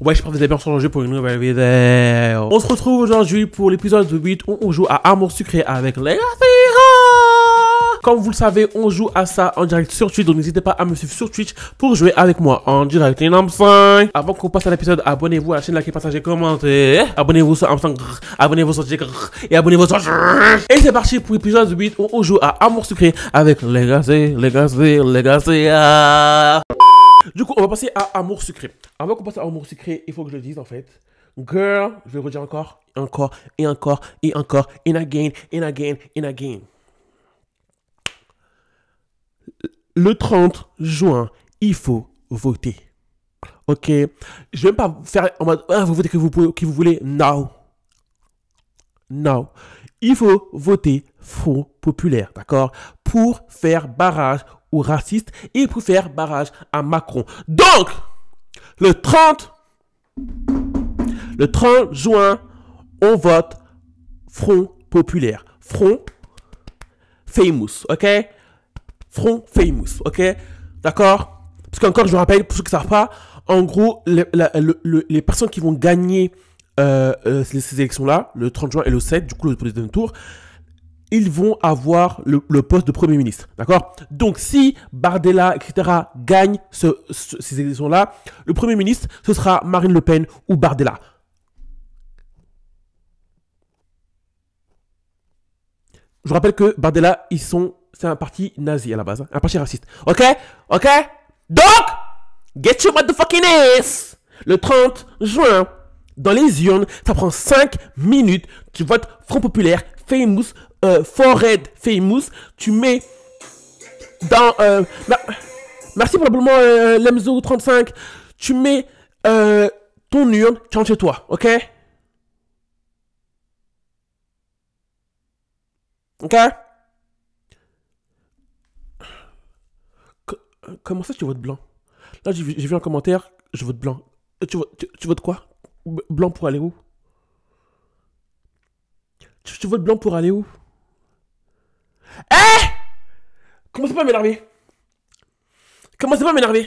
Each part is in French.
Ouais, j'espère que vous avez bien jeu pour une nouvelle vidéo. On se retrouve aujourd'hui pour l'épisode 8 où on joue à Amour Sucré avec les comme vous le savez, on joue à ça en direct sur Twitch, donc n'hésitez pas à me suivre sur Twitch pour jouer avec moi en direct. enfin Avant qu'on passe à l'épisode, abonnez-vous à la chaîne, likez, partagez, commentez. Abonnez-vous sur Amsang, abonnez-vous sur et abonnez-vous sur... Et c'est parti pour l'épisode 8 où on joue à Amour Sucré avec Legacy, Legacy, Legacy. Du coup, on va passer à amour secret. Avant qu'on passe à amour secret, il faut que je le dise en fait. Girl, je vais le redire encore, encore, et encore, et encore, and again, and again, and again. Le 30 juin, il faut voter. Ok Je vais pas faire en mode, ah, vous votez que vous, vous voulez. Now. Now. Il faut voter Front Populaire, d'accord Pour faire barrage ou et pour faire barrage à Macron. Donc, le 30, le 30 juin, on vote Front Populaire. Front Famous, ok Front Famous, ok D'accord Parce qu'encore, je vous rappelle, pour ceux qui ne savent pas, en gros, les, personnes qui vont gagner euh, euh, ces élections-là, le 30 juin et le 7, du coup, le deuxième tour, ils vont avoir le, poste de Premier ministre. D'accord Donc si Bardella, etc. gagne ces élections-là, le Premier ministre, ce sera Marine Le Pen ou Bardella. Je rappelle que Bardella, ils sont... C'est un parti nazi à la base, hein, un parti raciste. Ok Ok Donc, get your motherfucking ass Le 30 juin, dans les urnes, ça prend 5 minutes, tu votes Front Populaire, Famous, euh, For Red Famous, tu mets dans... Euh, merci merci probablement euh, Lemzo35, tu mets euh, ton urne, tu chez toi, ok Ok Comment ça tu votes blanc Là j'ai vu un commentaire, je vote blanc. Tu, votes, tu, quoi Blanc pour aller où tu, tu votes blanc pour aller où eh Commencez pas à m'énerver. Commencez pas à m'énerver.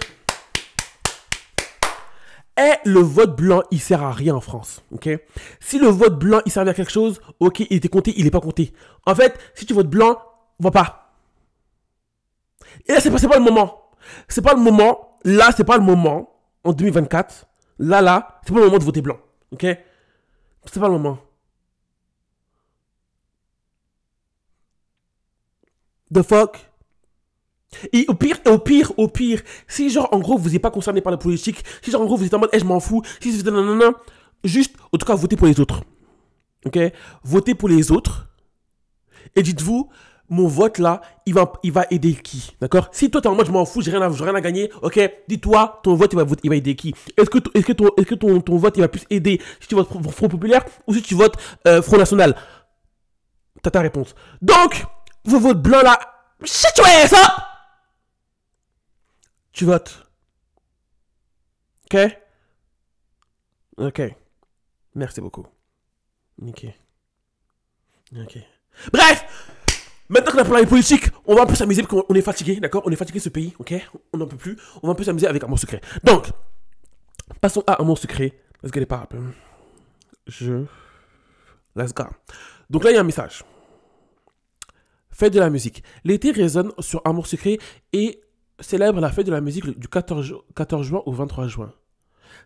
Eh, le vote blanc, il sert à rien en France, ok Si le vote blanc, il servait à quelque chose, ok, il était compté, il n'est pas compté. En fait, si tu votes blanc, va pas. Et là, c'est pas, pas le moment. C'est pas le moment. Là, c'est pas le moment. En 2024, là, là, c'est pas le moment de voter blanc, ok C'est pas le moment. The fuck et au pire, au pire, au pire, si genre en gros vous n'êtes pas concerné par la politique, si genre en gros vous êtes en mode, eh, je m'en fous, si non nanana, juste en tout cas votez pour les autres. Ok Votez pour les autres et dites-vous, mon vote là, il va, il va aider qui D'accord Si toi t'es en mode, je m'en fous, j'ai rien, à, rien à gagner, ok Dis-toi, ton vote il va, il va aider qui Est-ce que, est que, ton, que ton, vote il va plus aider si tu votes Front Populaire ou si tu votes euh, Front National T'as ta réponse. Donc vous votez blanc là. Shit your Tu votes. Ok? Ok. Merci beaucoup. Ok. Ok. Bref! Maintenant la a parlé politique, on va un peu s'amuser parce qu'on est fatigué, d'accord On est fatigué ce pays, ok On n'en peut plus. On va un peu s'amuser avec un mot Secret. Donc, passons à un mot Secret. Let's get it pop. Je... Let's go. Donc là, il y a un message fête de la musique. L'été résonne sur Amour Secret et célèbre la fête de la musique du 14, juin au 23 juin.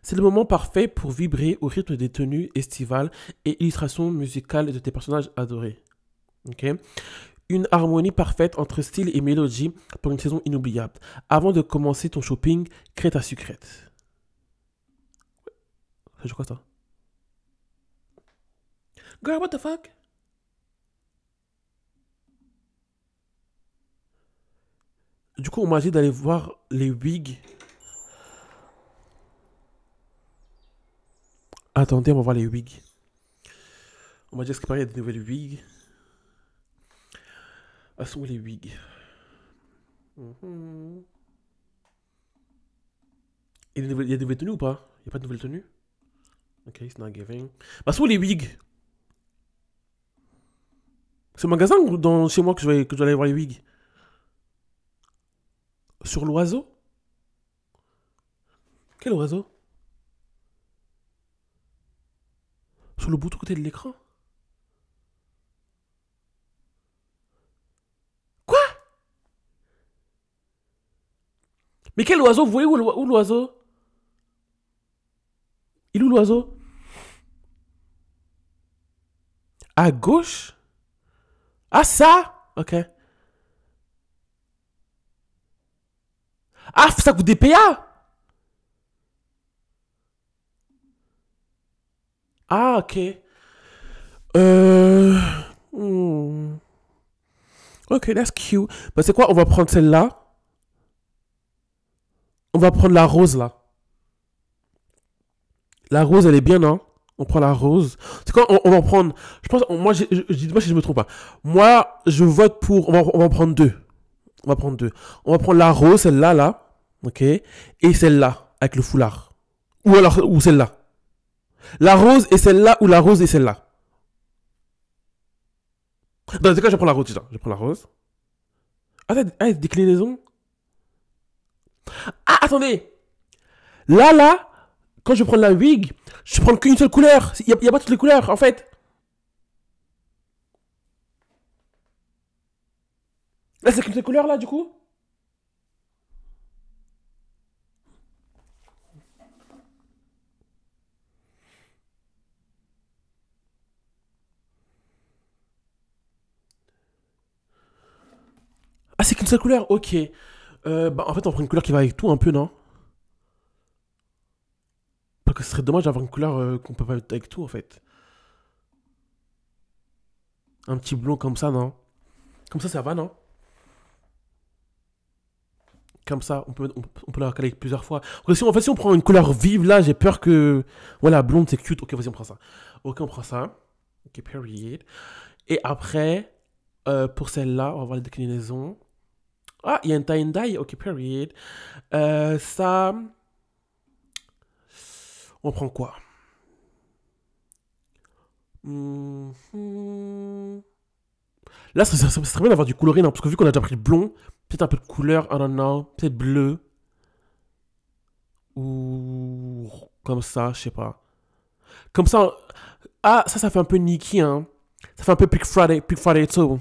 C'est le moment parfait pour vibrer au rythme des tenues estivales et illustrations musicales de tes personnages adorés. Une harmonie parfaite entre style et mélodie pour une saison inoubliable. Avant de commencer ton shopping, crée ta sucrète. je quoi ça? Girl, what the fuck? Du coup, on m'a dit d'aller voir les wigs. Attendez, on va voir les wigs. On m'a dit, est-ce qu'il ah, y a des nouvelles wigs Ah, où les wigs Il y a des nouvelles tenues ou pas Il n'y a pas de nouvelles tenues Ok, it's not giving. Bah, sont où les wigs C'est au magasin ou dans, chez moi que je, vais, que je dois aller voir les wigs sur l'oiseau Quel oiseau Sur le bout de côté de l'écran Quoi Mais quel oiseau Vous voyez où l'oiseau Il est où l'oiseau À gauche Ah ça Ok. Ah, ça PA ah ok. euh... Hmm. ok that's cute bah c'est quoi on va prendre celle là on va prendre la rose là la rose elle est bien non hein. on prend la rose. C'est quoi on, va en prendre. Je pense. moi, je, moi si je me trompe pas. Moi, je vote pour. On va, on va en prendre deux. On va prendre deux. On va prendre la rose, celle-là, là ok Et celle-là, avec le foulard. Ou alors, ou celle-là. La rose et celle-là, ou la rose et celle-là. Dans les cas, je prends la rose Je prends la rose. Ah, déclinaison ah, ah, attendez Là, là, quand je prends la wig, je prends qu'une seule couleur. Il n'y a, pas toutes les couleurs, en fait. Là, c'est qu'une seule couleur, là, du coup c'est qu'une seule couleur Ok. Euh, bah, en fait, on prend une couleur qui va avec tout un peu, non Parce que ce serait dommage d'avoir une couleur euh, qu'on peut pas mettre avec tout, en fait. Un petit blond comme ça, non Comme ça, ça va, non Comme ça, on peut, peut la caler plusieurs fois. Si en fait, si on prend une couleur vive, là, j'ai peur que... Voilà, blonde, c'est cute. Ok, vas-y, on prend ça. Ok, on prend ça. Ok, period. Et après, euh, pour celle-là, on va voir les déclinaisons. Ah, il y a un tie-and-dye, ok, period. Euh, ça. On prend quoi mhm. Là, c'est très bien d'avoir du coloré, non hein, Parce que vu qu'on a déjà pris le blond, peut-être un peu de couleur, don't non, peut-être bleu. Ou. Comme ça, je sais pas. Comme ça. Ah, ça, ça fait un peu Nikki, hein. Ça fait un peu Pink Friday, Pink Friday too.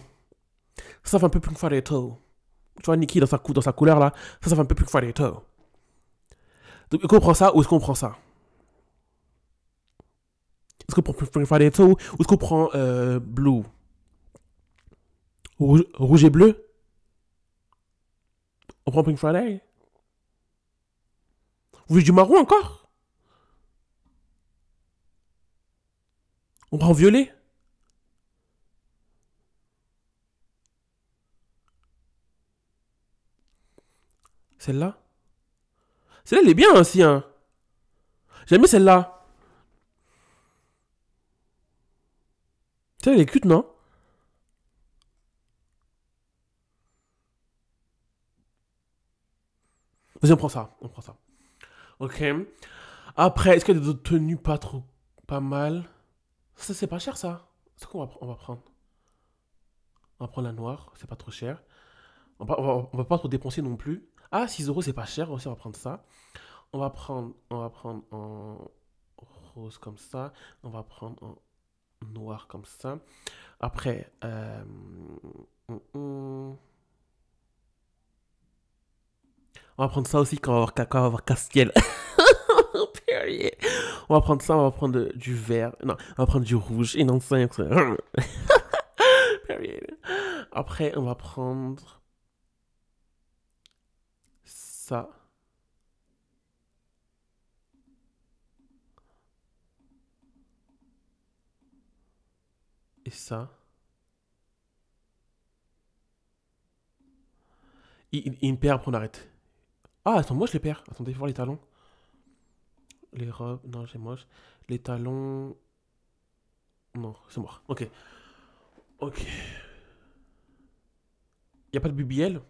Ça fait un peu Pink Friday too tu vois, Nikki dans sa, sa couleur là, ça, ça fait un peu plus Friday Toe. Donc, est-ce qu'on prend ça ou est-ce qu'on prend ça Est-ce qu'on prend Friday Toe ou est-ce qu'on prend euh, Blue Rouge, rouge, et bleu On prend Pink Friday Vous voulez du marron encore On prend violet Celle-là Celle-là, elle est bien aussi, hein. J'aime celle-là. Celle-là, elle est cute, non Vas-y, on prend ça. On prend ça. Ok. Après, est-ce qu'il y a des autres tenues pas trop. pas mal Ça, c'est pas cher, ça. C'est qu'on va, on va prendre On va prendre la noire, c'est pas trop cher. On on va pas trop dépenser non plus. Ah, 6 euros, c'est pas cher. Aussi, on va prendre ça. On va prendre, on va prendre en rose comme ça. On va prendre en noir comme ça. Après, euh, hum, hum. on va prendre ça aussi quand on va avoir, quand on va avoir Castiel. on va prendre ça, on va prendre du vert. Non, on va prendre du rouge. Et non, ça. Après, on va prendre ça. Et ça. Il, il me perd, après on arrête. Ah, attends, moi je les perds. Attendez, voir les talons. Les robes, non, j'ai moche. Les talons. Non, c'est mort. Ok. Ok. Y a pas de bubiel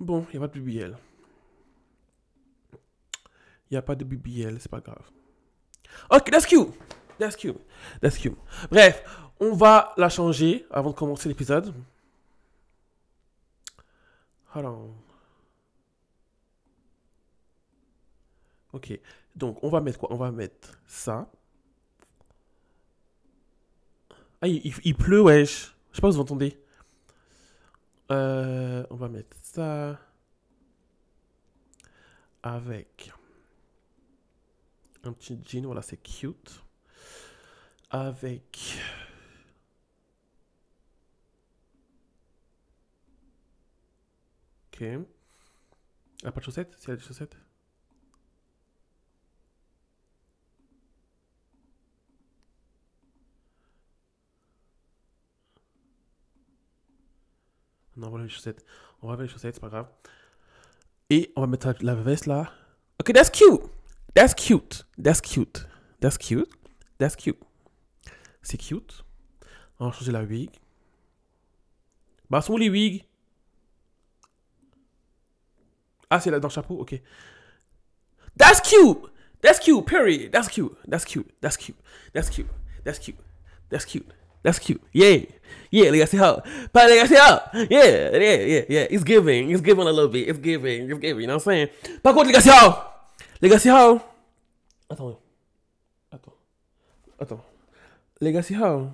Bon, il n'y a pas de BBL. Il n'y a pas de BBL, c'est pas grave. Ok, that's cute. That's cute. That's cute. Bref, on va la changer avant de commencer l'épisode. Alors. Ok. Donc, on va mettre quoi On va mettre ça. Ah, il, pleut, wesh. Je sais pas si vous entendez. Euh, on va mettre avec un petit jean, voilà, c'est cute. Avec Ok. a ah, pas de chaussettes Si elle a des chaussettes Non, voilà les chaussettes. On va mettre les chaussettes, c'est pas grave. Et on va mettre la veste là. Ok, that's cute. That's cute. That's cute. That's cute. That's cute. C'est cute. On va changer la wig. Bah, sont où les wigs Ah, c'est là dans le chapeau Ok. That's cute. That's cute, period. That's cute. That's cute. That's cute. That's cute. That's cute. That's cute. That's cute. Yeah. Yeah, pas les gars c'est how, Yeah, yeah, yeah, yeah. It's giving. It's giving a little bit. It's giving. It's giving. You know what I'm saying? Par contre, les gars c'est les gars c'est how, Attends. Attends. Attends. les gars c'est how,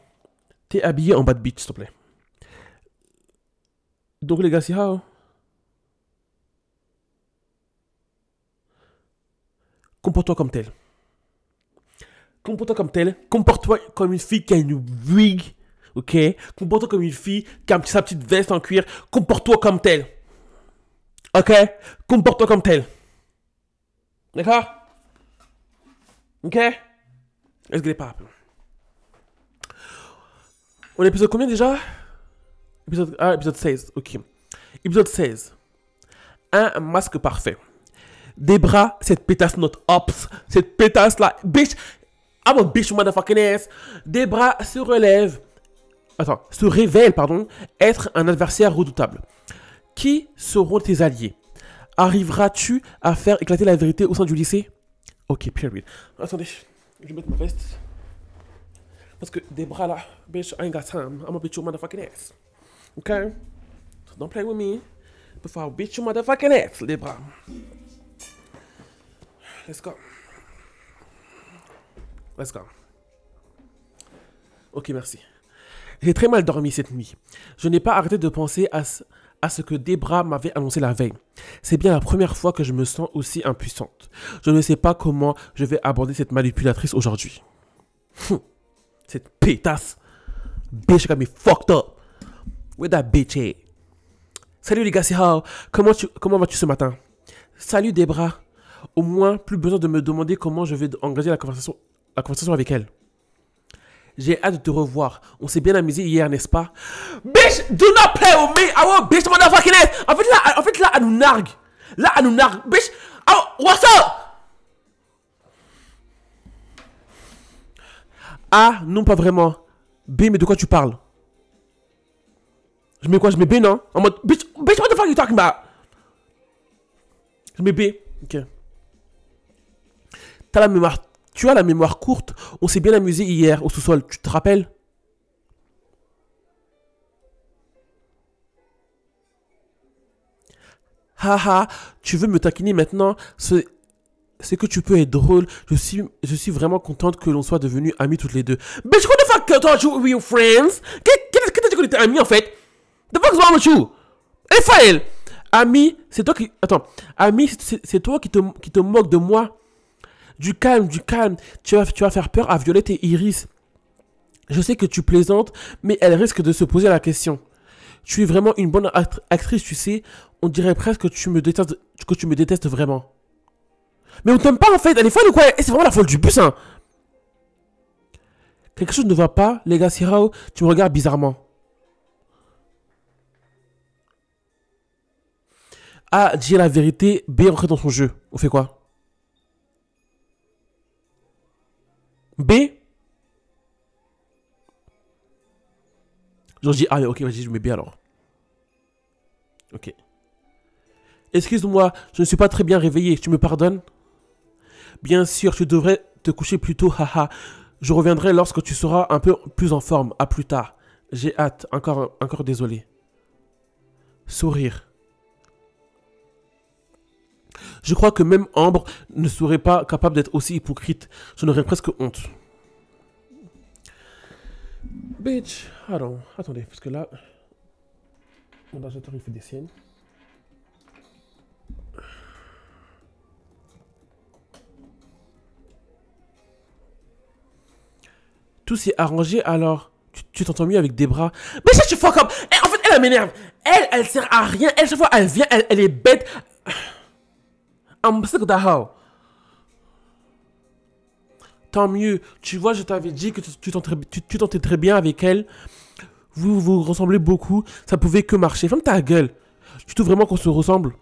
T'es habillé en bad bitch, s'il te plaît. Donc, les gars c'est how Comporte-toi comme tel comporte-toi comme tel, comporte-toi comme une fille qui a une wig, ok Comporte-toi comme une fille qui a sa petite veste en cuir, comporte-toi comme tel, ok Comporte-toi comme telle. d'accord Ok Let's get it pop. On est épisode combien déjà épisode, Ah, épisode 16, ok. Épisode 16. Un masque parfait. Des bras. cette pétasse, notre ops, cette pétasse là. Bitch, I'm a bitch motherfucking ass. Debra se relève. Attends, se révèle, pardon, être un adversaire redoutable. Qui seront tes alliés Arriveras-tu à faire éclater la vérité au sein du lycée Ok, period. Attendez, je vais mettre ma veste. Parce que bras là, bitch, I ain't got time. I'm a bitch you motherfucking ass. Ok don't play with me. Before I bitch you motherfucking ass, Debra. Let's go. Let's go. Ok, merci. J'ai très mal dormi cette nuit. Je n'ai pas arrêté de penser à ce, à ce que Debra m'avait annoncé la veille. C'est bien la première fois que je me sens aussi impuissante. Je ne sais pas comment je vais aborder cette manipulatrice aujourd'hui. Hum. cette pétasse. Bitch got me fucked up. Where that bitch at? Salut les gars, c'est How. Comment, tu, comment vas-tu ce matin? Salut Debra. Au moins, plus besoin de me demander comment je vais engager la conversation la conversation avec elle. J'ai hâte de te revoir. On s'est bien amusé hier, n'est-ce pas Bitch, do not play with me. I want bitch, motherfucking ass. En fait, là, en fait, là, elle nous nargue. Là, elle nous nargue. Bitch, what's up A, ah, non, pas vraiment. B, mais de quoi tu parles Je mets quoi Je mets B, non En mode, bitch, bitch, what the fuck you talking about Je mets B. Ok. T'as la mémoire tu as la mémoire courte. On s'est bien amusé hier au sous-sol, tu te rappelles Haha, tu veux me taquiner maintenant c'est que tu peux être drôle. Je suis, vraiment contente que l'on soit devenus amis toutes les deux. Mais je crois que tu tu es friends? Qu'est-ce que tu dit amis en fait? The Raphaël! Ami, c'est toi qui. Attends. Ami, c'est toi qui te, qui te de moi. Du calme, du calme. Tu vas, tu vas faire peur à Violette et Iris. Je sais que tu plaisantes, mais elle risque de se poser la question. Tu es vraiment une bonne actrice, tu sais. On dirait presque que tu me détestes, que tu me détestes vraiment. Mais on t'aime pas en fait, elle est folle ou quoi eh, C'est vraiment la folle du bus, hein. Quelque chose ne va pas, les gars, tu me regardes bizarrement. A ah, dis la vérité, B est dans son jeu. On fait quoi B. Genre, je dis, ah, ok, vas-y, je mets B alors. Ok. Excuse-moi, je ne suis pas très bien réveillé, tu me pardonnes Bien sûr, tu devrais te coucher plus tôt, haha. je reviendrai lorsque tu seras un peu plus en forme, à plus tard. J'ai hâte, encore, encore désolé. Sourire. Je crois que même Ambre ne serait pas capable d'être aussi hypocrite. Je n'aurais presque honte. Bitch, attends, attendez, parce que là, mon ordinateur il fait des siennes. Tout s'est arrangé alors. Tu t'entends mieux avec des bras. Mais je tu fuck up! Eh, en fait, elle, elle m'énerve! Elle, elle sert à rien. Elle, chaque fois, elle vient, elle, elle est bête. Tant mieux. Tu vois, je t'avais dit que tu t'entrais très bien avec elle. Vous vous ressemblez beaucoup. Ça pouvait que marcher. Ferme ta gueule. Tu trouves vraiment qu'on se ressemble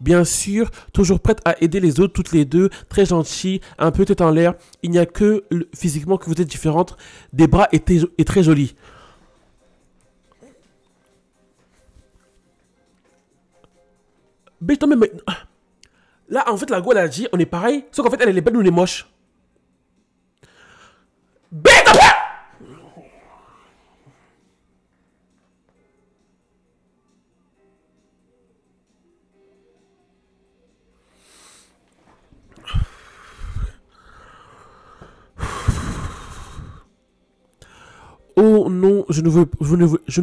Bien sûr, toujours prête à aider les autres toutes les deux, très gentille, un peu tête en l'air. Il n'y a que physiquement que vous êtes différente. Des bras et, et très jolis. Mais non mais... mais... Là, en fait, la gueule a dit, on est pareil. Sauf qu'en fait, elle, est belle, nous, on est moche. Oh non, je ne, veux,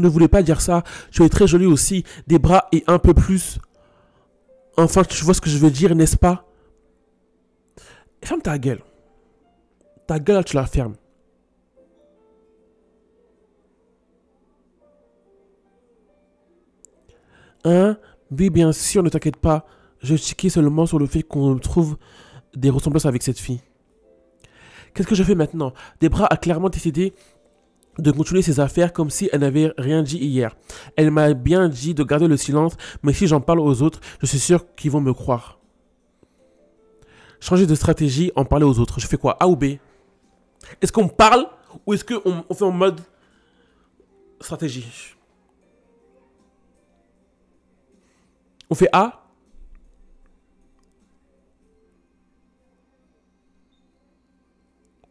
voulais pas dire ça. Je suis très jolie aussi, des bras et un peu plus. Enfin, tu vois ce que je veux dire, n'est-ce pas Ferme ta gueule. Ta gueule, tu la fermes. Hein Oui, bien sûr, ne t'inquiète pas. Je t'inquiète seulement sur le fait qu'on trouve des ressemblances avec cette fille. Qu'est-ce que je fais maintenant Debra a clairement décidé de continuer ses affaires comme si elle n'avait rien dit hier. Elle m'a bien dit de garder le silence, mais si j'en parle aux autres, je suis sûr qu'ils vont me croire. Changer de stratégie, en parler aux autres. Je fais quoi A ou B Est-ce qu'on parle ou est-ce qu'on on fait en mode stratégie On fait A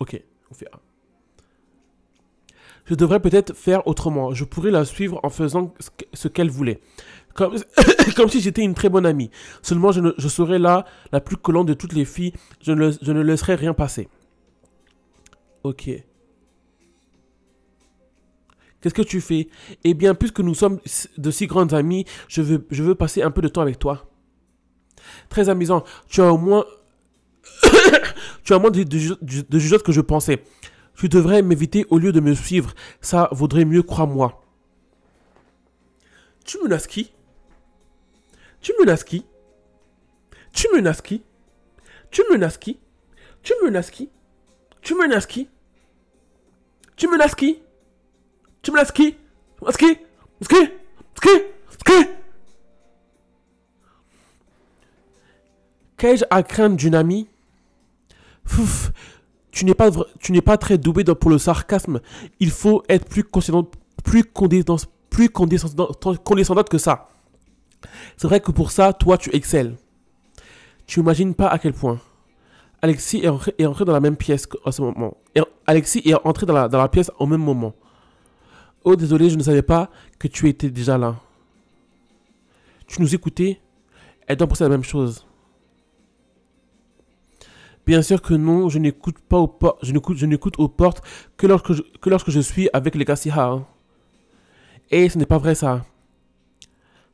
Ok, on fait A je devrais peut-être faire autrement. Je pourrais la suivre en faisant ce qu'elle voulait. Comme, comme si j'étais une très bonne amie. Seulement, je, serais là, la plus collante de toutes les filles. Je ne, je laisserais rien passer. Ok. Qu'est-ce que tu fais Eh bien, puisque nous sommes de si grandes amies, je veux, je veux passer un peu de temps avec toi. Très amusant. Tu as au moins... tu as moins de, de, que je pensais. Tu devrais m'éviter au lieu de me suivre. Ça vaudrait mieux, crois-moi. Tu me qui Tu menaces qui Tu me qui Tu me qui Tu me qui Tu me qui Tu me qui Tu me menaces qui Ski Ski Ski Ski Qu'ai-je à craindre d'une amie Fouf tu n'es pas, tu n'es pas très doué pour le sarcasme. Il faut être plus condescendante, plus plus que ça. C'est vrai que pour ça, toi, tu excelles. Tu imagines pas à quel point. Alexis est entré, dans la même pièce en ce moment. Alexis est entré dans la, dans la pièce au même moment. Oh, désolé, je ne savais pas que tu étais déjà là. Tu nous écoutais Elle pour ça la même chose. Bien sûr que non, je n'écoute pas aux je n'écoute, je aux portes que lorsque je, lorsque je suis avec les garcia hein. Et ce n'est pas vrai ça.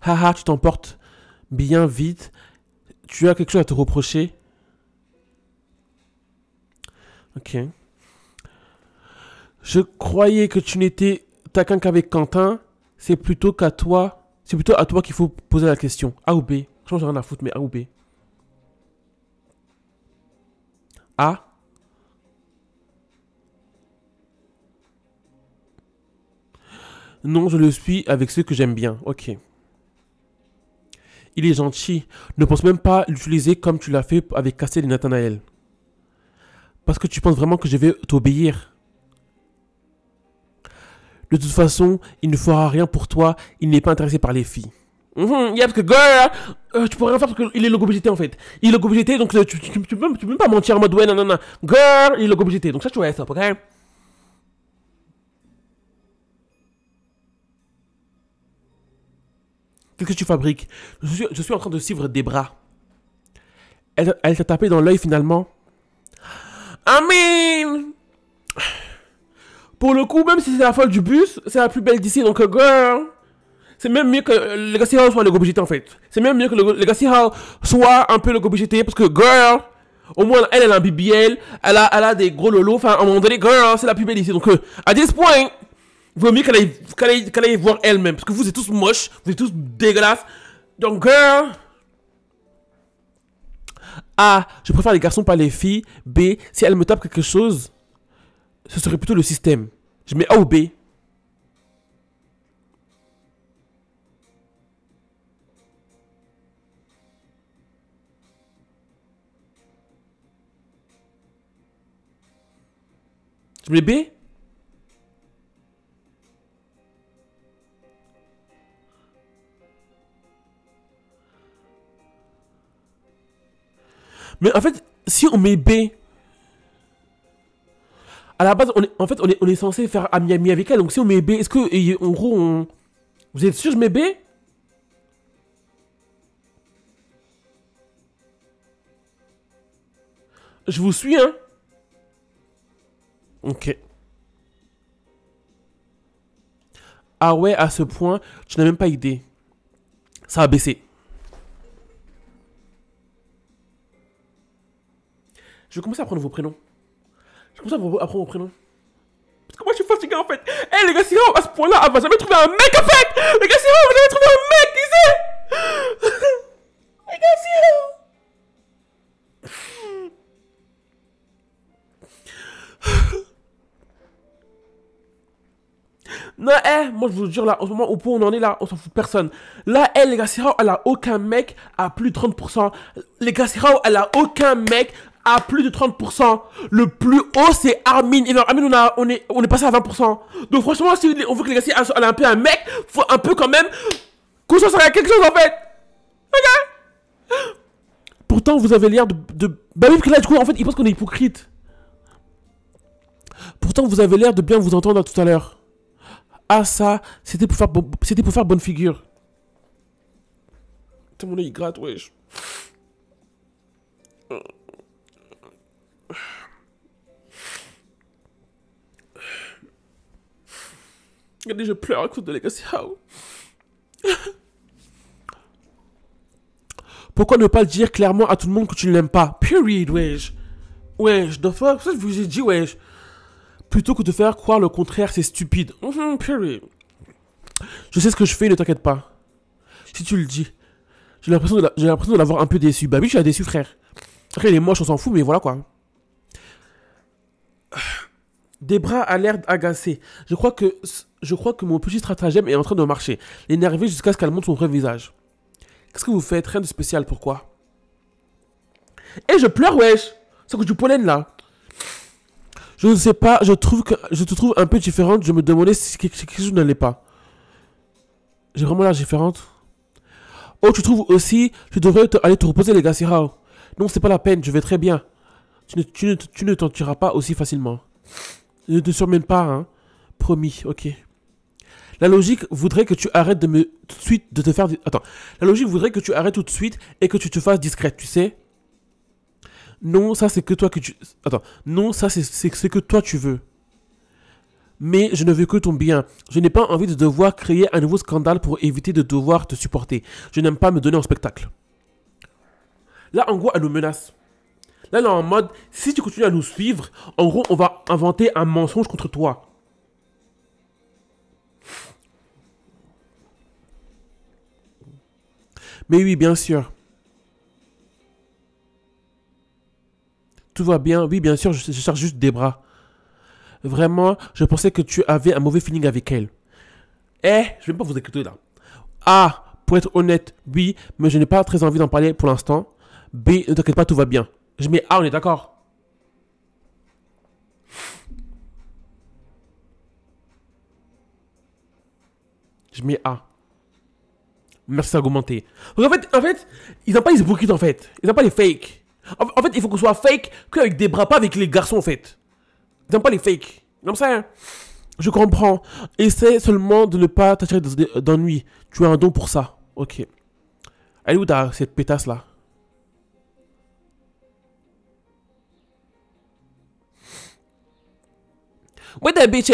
Haha, tu t'emportes bien vite. Tu as quelque chose à te reprocher Ok. Je croyais que tu n'étais taquin qu'avec Quentin. C'est plutôt qu'à toi. C'est plutôt à toi qu'il faut poser la question. A ou B. Je pense que rien à foutre, mais A ou B. Ah. Non, je le suis avec ceux que j'aime bien. Ok. Il est gentil. Ne pense même pas l'utiliser comme tu l'as fait avec Castel et Nathanael. Parce que tu penses vraiment que je vais t'obéir. De toute façon, il ne fera rien pour toi. Il n'est pas intéressé par les filles. Mm yeah, parce que girl, euh, tu pourrais rien faire parce qu'il est logobudgeté en fait. Il est logobudgeté, donc euh, tu, tu, tu, peux, même pas mentir en mode ouais, non, non, Girl, il est logobudgeté, donc ça tu vois ça, ok Qu'est-ce que tu fabriques je suis, je suis, en train de suivre des bras. Elle, elle t'a tapé dans l'œil finalement. I mean... Pour le coup, même si c'est la folle du bus, c'est la plus belle d'ici, donc euh, girl... C'est même mieux que Legacy House soit le Gobijité en fait. C'est même mieux que le Legacy House soit un peu le parce que girl, au moins elle, elle a un BBL, elle a, elle a des gros lolos. Enfin, à un moment donné, girl, c'est la plus belle ici. Donc, euh, à 10 points, vaut mieux qu'elle aille, aille, voir elle-même parce que vous êtes tous moches, vous êtes tous dégueulasses. Donc, girl. A, je préfère les garçons par les filles. B, si elle me tape quelque chose, ce serait plutôt le système. Je mets A ou B. B? Mais en fait, si on met B, à la base, on est, en fait, on est, censé faire ami avec elle. Donc si on met B, est-ce que, en gros, on... vous êtes sûr que je mets B Je vous suis, hein Ok. Ah ouais, à ce point, tu n'as même pas idée. Ça a baissé. Je vais commencer à prendre vos prénoms. Je vais commencer à prendre vos prénoms. Parce que moi, je suis fatigué en fait. Eh les gars, si à ce point-là, elle va jamais trouver un mec en fait. Les gars, si on va jamais trouver un mec, qui les gars, si Non, eh, moi je vous jure là, au moment où on en est là, on s'en fout personne. Là, elle, eh, les gars, elle a aucun mec à plus de 30%. Les gars, elle a aucun mec à plus de 30%. Le plus haut, c'est Armin. Et non, Armin, on, a, est, on est passé à 20%. Donc franchement, si on veut que les gars, elle a un peu un mec, faut un peu quand même qu'on s'en à quelque chose en fait. OK Pourtant, vous avez l'air de, Bah oui, que là, du coup, en fait, il pense qu'on est hypocrite. Pourtant, vous avez l'air de bien vous entendre tout à l'heure. Ah ça, c'était pour, faire c'était pour faire bonne figure. Tout mon oeil gratte, wesh. Regardez, je pleure à cause de Legacy How. Pourquoi ne pas dire clairement à tout le monde que tu ne l'aimes pas Period, wesh. Wesh, the fuck, ça je vous ai dit, wesh plutôt que de faire croire le contraire, c'est stupide. Mhm, je sais ce que je fais, ne t'inquiète pas. Si tu le dis, j'ai l'impression de l'avoir un peu déçu. Bah oui, je l'ai déçu, frère. Après, il est moche, on s'en fout, mais voilà quoi. Des bras à l'air agacés. Je crois, que, je crois que mon petit stratagème est en train de marcher, l'énerver jusqu'à ce qu'elle montre son vrai visage. Qu'est-ce que vous faites Rien de spécial, pourquoi Et eh, je pleure, wesh C'est que du pollen là je ne sais pas, je trouve que je te trouve un peu différente. Je me demandais si quelque chose n'allait pas. J'ai vraiment l'air différente. Oh, tu trouves aussi, tu devrais aller te reposer, les gars, rare. Non, c'est pas la peine, je vais très bien. Tu ne, t'en tireras pas aussi facilement. Ne te surmène pas, hein. Promis, ok. La logique voudrait que tu arrêtes de me tout de suite de te faire. Attends, la logique voudrait que tu arrêtes tout de suite et que tu te fasses discrète, tu sais. Non, ça c'est que toi que tu... Attends, non, ça c'est ce que toi tu veux. Mais je ne veux que ton bien. Je n'ai pas envie de devoir créer un nouveau scandale pour éviter de devoir te supporter. Je n'aime pas me donner en spectacle. Là, en gros, elle nous menace. Là, elle est en mode, si tu continues à nous suivre, en gros, on va inventer un mensonge contre toi. Mais oui, bien sûr. Tout va bien Oui, bien sûr, je, cherche juste des bras. Vraiment, je pensais que tu avais un mauvais feeling avec elle. Eh, je vais pas vous écouter là. A, pour être honnête, oui, mais je n'ai pas très envie d'en parler pour l'instant. B, ne t'inquiète pas, tout va bien. Je mets A, on est d'accord Je mets A. Merci d'argumenter. en fait, en fait, ils n'ont pas les bullshit en fait. Ils n'ont pas les fakes. En, fait, il faut qu'on soit fake qu'avec des bras, pas avec les garçons, en fait. J'aime pas les fakes. Comme ça, hein Je comprends. Essaie seulement de ne pas t'attirer d'ennui. Tu as un don pour ça. Ok. Elle est où ta, cette pétasse là Where that bitch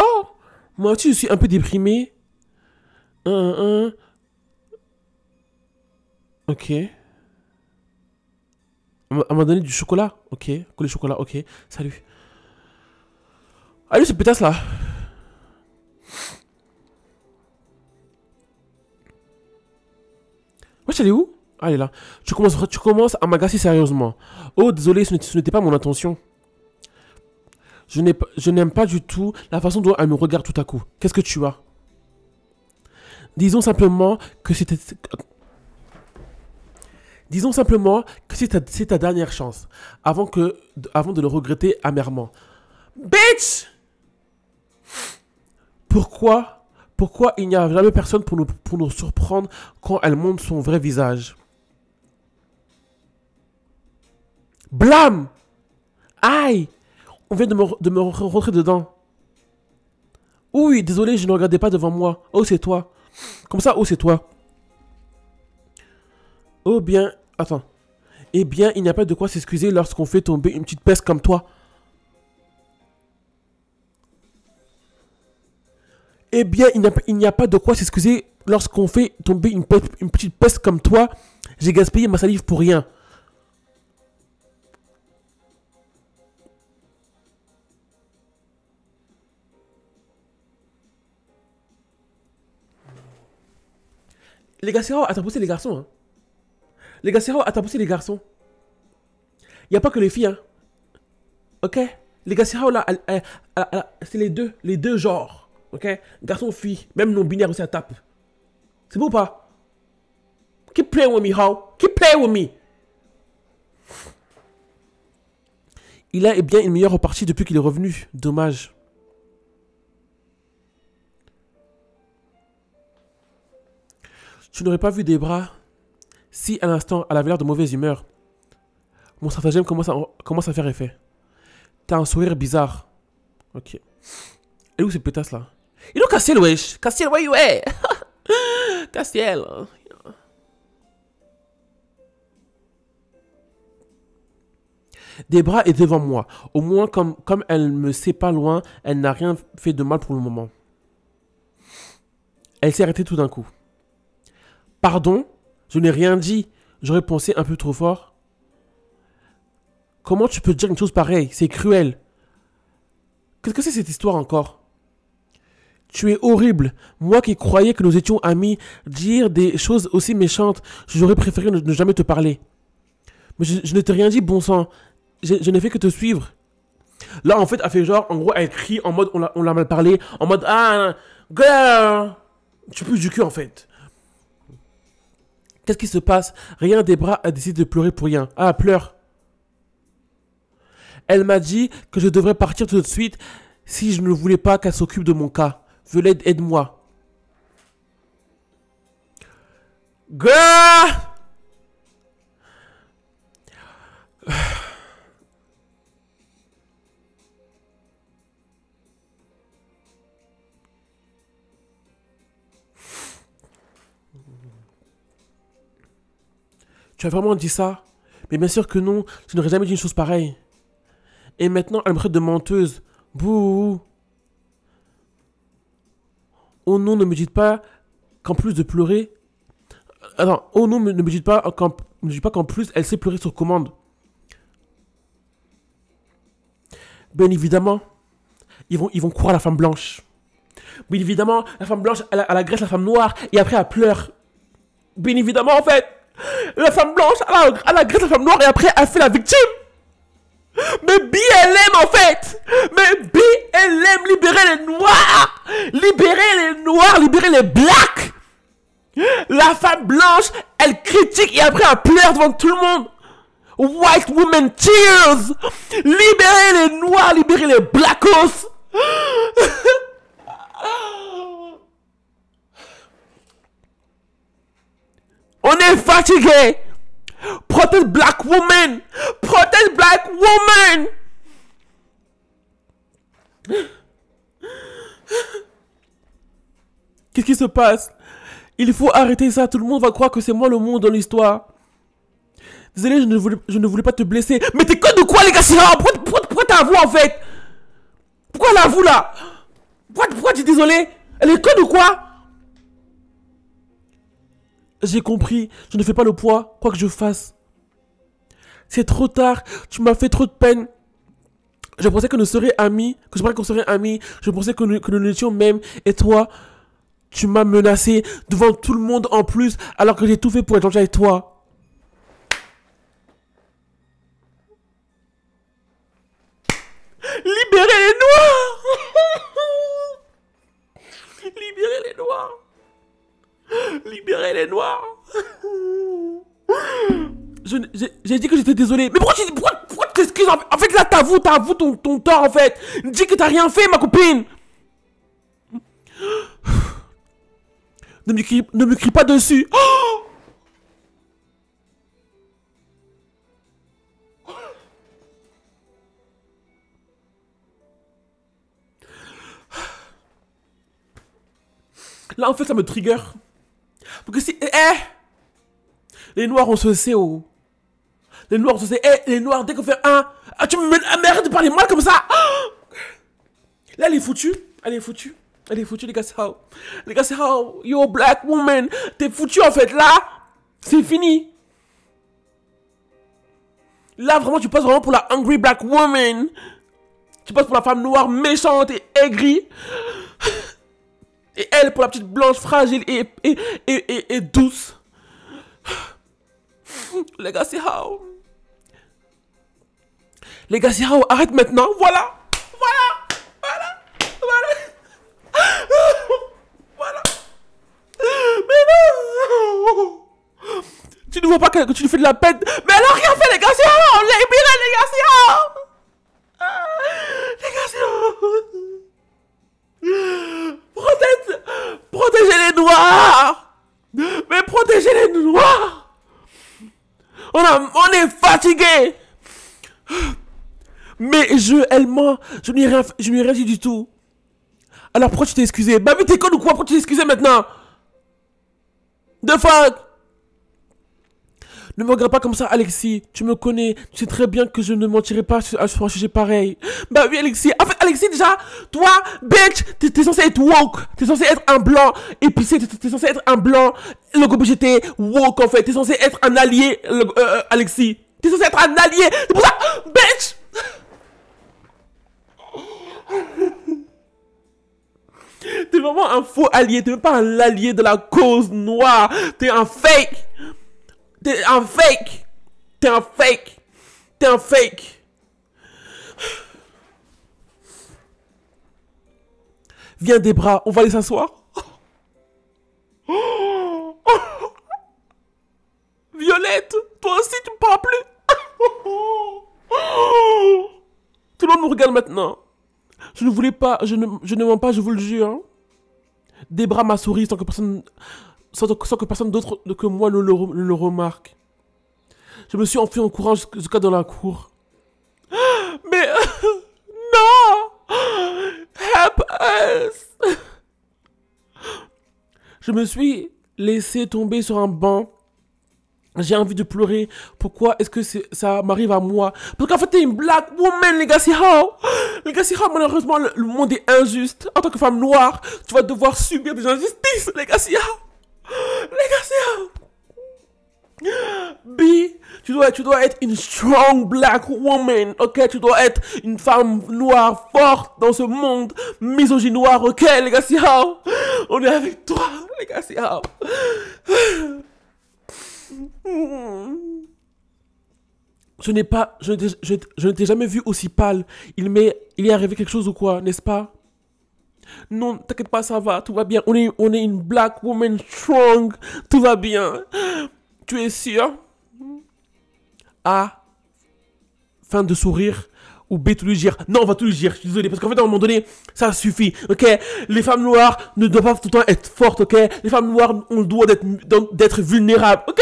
Oh Moi aussi je suis un peu déprimé Ok. Elle m'a donné du chocolat. Ok. coller chocolat. Ok. Salut. allez lui, c'est pétasse là. Wesh, elle est où Allez ah, là. Tu commences, tu commences à m'agacer sérieusement. Oh, désolé, ce n'était pas mon intention. Je n'aime pas du tout la façon dont elle me regarde tout à coup. Qu'est-ce que tu as Disons simplement que c'était... Disons simplement que c'est ta, dernière chance, avant, que, avant de le regretter amèrement. Bitch Pourquoi Pourquoi il n'y a jamais personne pour nous, pour nous surprendre quand elle montre son vrai visage Blâme Aïe On vient de me, de me rentrer dedans. Oui, désolé, je ne regardais pas devant moi. Oh, c'est toi. Comme ça, oh, c'est toi. Oh bien, attends. Eh bien, il n'y a pas de quoi s'excuser lorsqu'on fait tomber une petite peste comme toi. Eh bien, il n'y a, pas de quoi s'excuser lorsqu'on fait tomber une petite peste comme toi. J'ai gaspillé ma salive pour rien. Les gars, haut, a tapoussé les garçons. Hein. Les gars, haut, a tapoussé les garçons. Il n'y a pas que les filles. Hein. Ok Les gars, c'est là, c'est les deux, les deux genres. Ok Garçons, filles, même non binaires aussi à tape. C'est beau ou pas Keep playing with me, how Keep playing with me Il a bien une meilleure partie depuis qu'il est revenu. Dommage. Je n'aurais pas vu des bras si à l'instant elle avait l'air de mauvaise humeur. Mon stratagème commence à, faire effet. T'as un sourire bizarre. Ok. Et où ces pétasse, là Il est Cassiel, wesh Castiel, where you at Cassiel hein. Des est devant moi. Au moins, comme, comme elle me sait pas loin, elle n'a rien fait de mal pour le moment. Elle s'est arrêtée tout d'un coup. Pardon Je n'ai rien dit. J'aurais pensé un peu trop fort. Comment tu peux dire une chose pareille C'est cruel. Qu'est-ce que c'est cette histoire encore tu es horrible. Moi qui croyais que nous étions amis, dire des choses aussi méchantes, j'aurais préféré ne, jamais te parler. Mais je, ne t'ai rien dit, bon sang. Je, n'ai fait que te suivre. Là, en fait, elle fait genre, en gros, elle crie en mode on l'a mal parlé, en mode Ah, girl Tu peux du cul, en fait. Qu'est-ce qui se passe Rien des bras, a décide de pleurer pour rien. Ah, pleure. Elle m'a dit que je devrais partir tout de suite si je ne voulais pas qu'elle s'occupe de mon cas. veux l'aide, aide-moi. Girl Tu as vraiment dit ça Mais bien sûr que non, Tu n'aurais jamais dit une chose pareille. Et maintenant, elle me traite de menteuse. Bouh Oh non, ne me dites pas qu'en plus de pleurer. Attends, oh non, ne me dites pas qu'en plus elle sait pleurer sur commande. Bien évidemment, ils vont, ils vont croire à la femme blanche. Bien évidemment, la femme blanche, elle agresse la femme noire et après elle pleure. Bien évidemment, en fait. La femme blanche, elle agresse la femme noire et après elle fait la victime. Mais BLM en fait Mais BLM, libérer les noirs libérer les noirs, libérer les blacks La femme blanche, elle critique et après elle pleure devant tout le monde White woman tears Libérer les noirs, libérer les blackos On est fatigué. Protest black woman. Protest black woman. Qu'est-ce qui se passe Il faut arrêter ça. Tout le monde va croire que c'est moi le monde dans l'histoire. Désolé, je ne, voulais, je ne voulais pas te blesser. Mais t'es que de quoi, les gars pourquoi, pourquoi, pourquoi t'as avoué, en fait Pourquoi elle là pourquoi, tu es désolé Elle est que de quoi j'ai compris, je ne fais pas le poids, quoi que je fasse. C'est trop tard, tu m'as fait trop de peine. Je pensais que nous serions amis, que je pensais qu'on serait amis, je pensais que nous, que nous étions même, et toi, tu m'as menacé devant tout le monde en plus, alors que j'ai tout fait pour être gentil avec toi. Libérez les noirs Libérez les noirs J'ai dit que j'étais désolé. Mais pourquoi tu pourquoi, pourquoi t'excuses en, fait, là, t'avoues, t'avoues ton, ton tort, en fait. Dis que t'as rien fait, ma copine Ne me crie, ne me pas dessus Là, en fait, ça me trigger. Parce que si... Eh, eh Les noirs, on se sait, oh Les noirs, on se sait. Eh, les noirs, dès qu'on fait un... Ah, tu me mets... Ah, mais arrête de parler mal comme ça Là, elle est foutue. Elle est foutue. Elle est foutue, les gars, c'est how. Les gars, c'est how. Yo, black woman. T'es foutue, en fait. Là, c'est fini. Là, vraiment, tu passes vraiment pour la angry black woman. Tu passes pour la femme noire méchante et aigrie. Et elle, pour la petite blanche fragile et, et, et, et douce. Les gars, c'est how Les gars, c'est how Arrête maintenant. Voilà. Voilà. Voilà. Voilà. voilà. Mais non. Tu ne vois pas que tu lui fais de la peine. Mais alors rien fait, les gars, c'est haut On l'a les gars, ah. Les gars, Protège, protégez les noirs Mais protégez les noirs on, on est fatigué Mais je, elle ment Je ne lui ai rien dit du tout Alors pourquoi tu t'es excusé Bah mais t'es con ou quoi Pourquoi tu t'es excusé maintenant The fuck ne me regarde pas comme ça, Alexis. Tu me connais. Tu sais très bien que je ne mentirai pas sur un sujet pareil. Bah oui, Alexis. En Alexis, déjà, toi, bitch, t'es censé être woke. T'es censé être un blanc épicé. T'es censé être un blanc j'étais woke, en fait. T'es censé être un allié, euh, euh, Alexis. T'es censé être un allié. C'est pour ça, bitch. T'es vraiment un faux allié. T'es même pas un allié de la cause noire. T'es un fake. T'es un fake. T'es un fake. T'es un fake. Viens des bras, on va aller s'asseoir. Violette, toi aussi tu me parles plus. Tout le monde me regarde maintenant. Je ne voulais pas, je ne, je ne mens pas, je vous le jure. Des bras m'a souris sans que personne, sans, que personne d'autre que moi le, le remarque. Je me suis enfui en courant jusqu'à dans la cour. Mais... Je me suis laissé tomber sur un banc. J'ai envie de pleurer. Pourquoi est-ce que ça m'arrive à moi Parce qu'en fait, t'es une black woman, les gars, how Les how Malheureusement, le, monde est injuste. En tant que femme noire, tu vas devoir subir des injustices, les gars, how how B, tu dois, tu dois être une strong black woman, ok Tu dois être une femme noire forte dans ce monde misogynoir, ok les gars, On est avec toi, les gars, Je n'ai pas, je, je, je ne t'ai jamais vu aussi pâle. Il m'est, il est arrivé quelque chose ou quoi, n'est-ce pas non, t'inquiète pas, ça va, tout va bien. On est, on est une black woman strong, tout va bien. Tu es sûr A. Fin de sourire. Ou B, tout lui dire. Non, on va tout lui dire. Je suis désolé. Parce qu'en fait, à un moment donné, ça suffit. Ok Les femmes noires ne doivent pas tout le temps être fortes. Ok Les femmes noires, on doit d'être vulnérables. Ok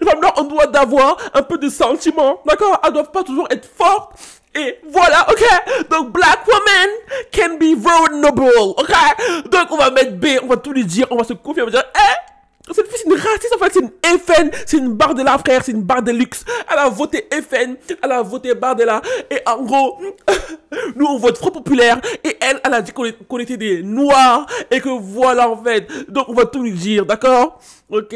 Les femmes noires, on doit d'avoir un peu de sentiments, D'accord Elles ne doivent pas toujours être fortes. Et voilà, ok Donc, black woman can be vulnerable, ok Donc, on va mettre B, on va tout lui dire, on va se confier, on va dire, eh fille, c'est une raciste, en fait, c'est une FN, c'est une barre de la frère, c'est une barre de luxe. Elle a voté FN, elle a voté barre de là. Et en gros, nous, on vote trop Populaire. Et elle, elle a dit qu'on était des noirs. Et que voilà, en fait. Donc, on va tout lui dire, d'accord Ok.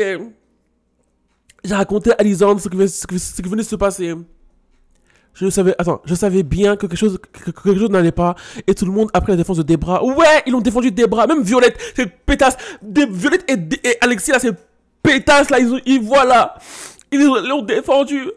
J'ai raconté à Lisande ce qui venait de se passer. Je savais, attends, je savais bien que quelque chose, que, quelque chose n'allait pas. Et tout le monde après la défense de Debra. Ouais, ils ont défendu Debra. Même Violette, C'est pétasse. De, Violette et, Alexis, là, c'est pétasse là, ils, ils voilà. Ils l'ont défendu.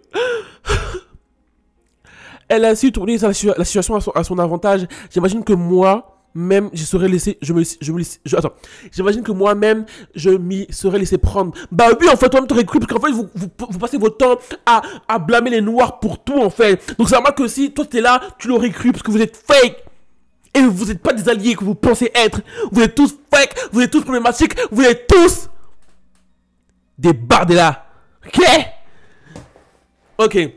Elle a su tourner la, la situation à son, à son avantage. J'imagine que moi, même je serais laissé, je je me attends, j'imagine que moi-même, je m'y serais laissé prendre. Bah oui, en fait, toi-même, t'aurais cru, parce qu'en fait, vous, passez votre temps à, blâmer les noirs pour tout, en fait. Donc, ça moi que si toi, t'es là, tu l'aurais cru, parce que vous êtes fake. Et vous n'êtes pas des alliés que vous pensez être. Vous êtes tous fake, vous êtes tous problématiques, vous êtes tous des là. Ok Ok. A.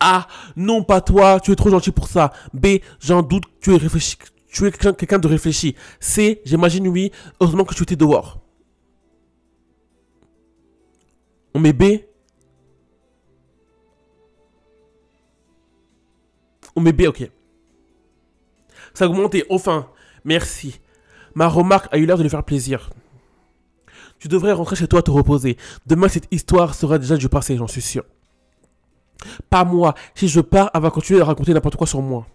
Ah, non, pas toi, tu es trop gentil pour ça. B. J'en doute, tu es réfléchi, tu es quelqu'un de réfléchi. C'est, j'imagine, oui, heureusement que tu étais dehors. On met B. On oh, met B, ok. Ça a augmenté, enfin, merci. Ma remarque a eu l'air de lui faire plaisir. Tu devrais rentrer chez toi te reposer. Demain, cette histoire sera déjà du passé, j'en suis sûr. Pas moi, si je pars, elle va continuer à raconter n'importe quoi sur moi.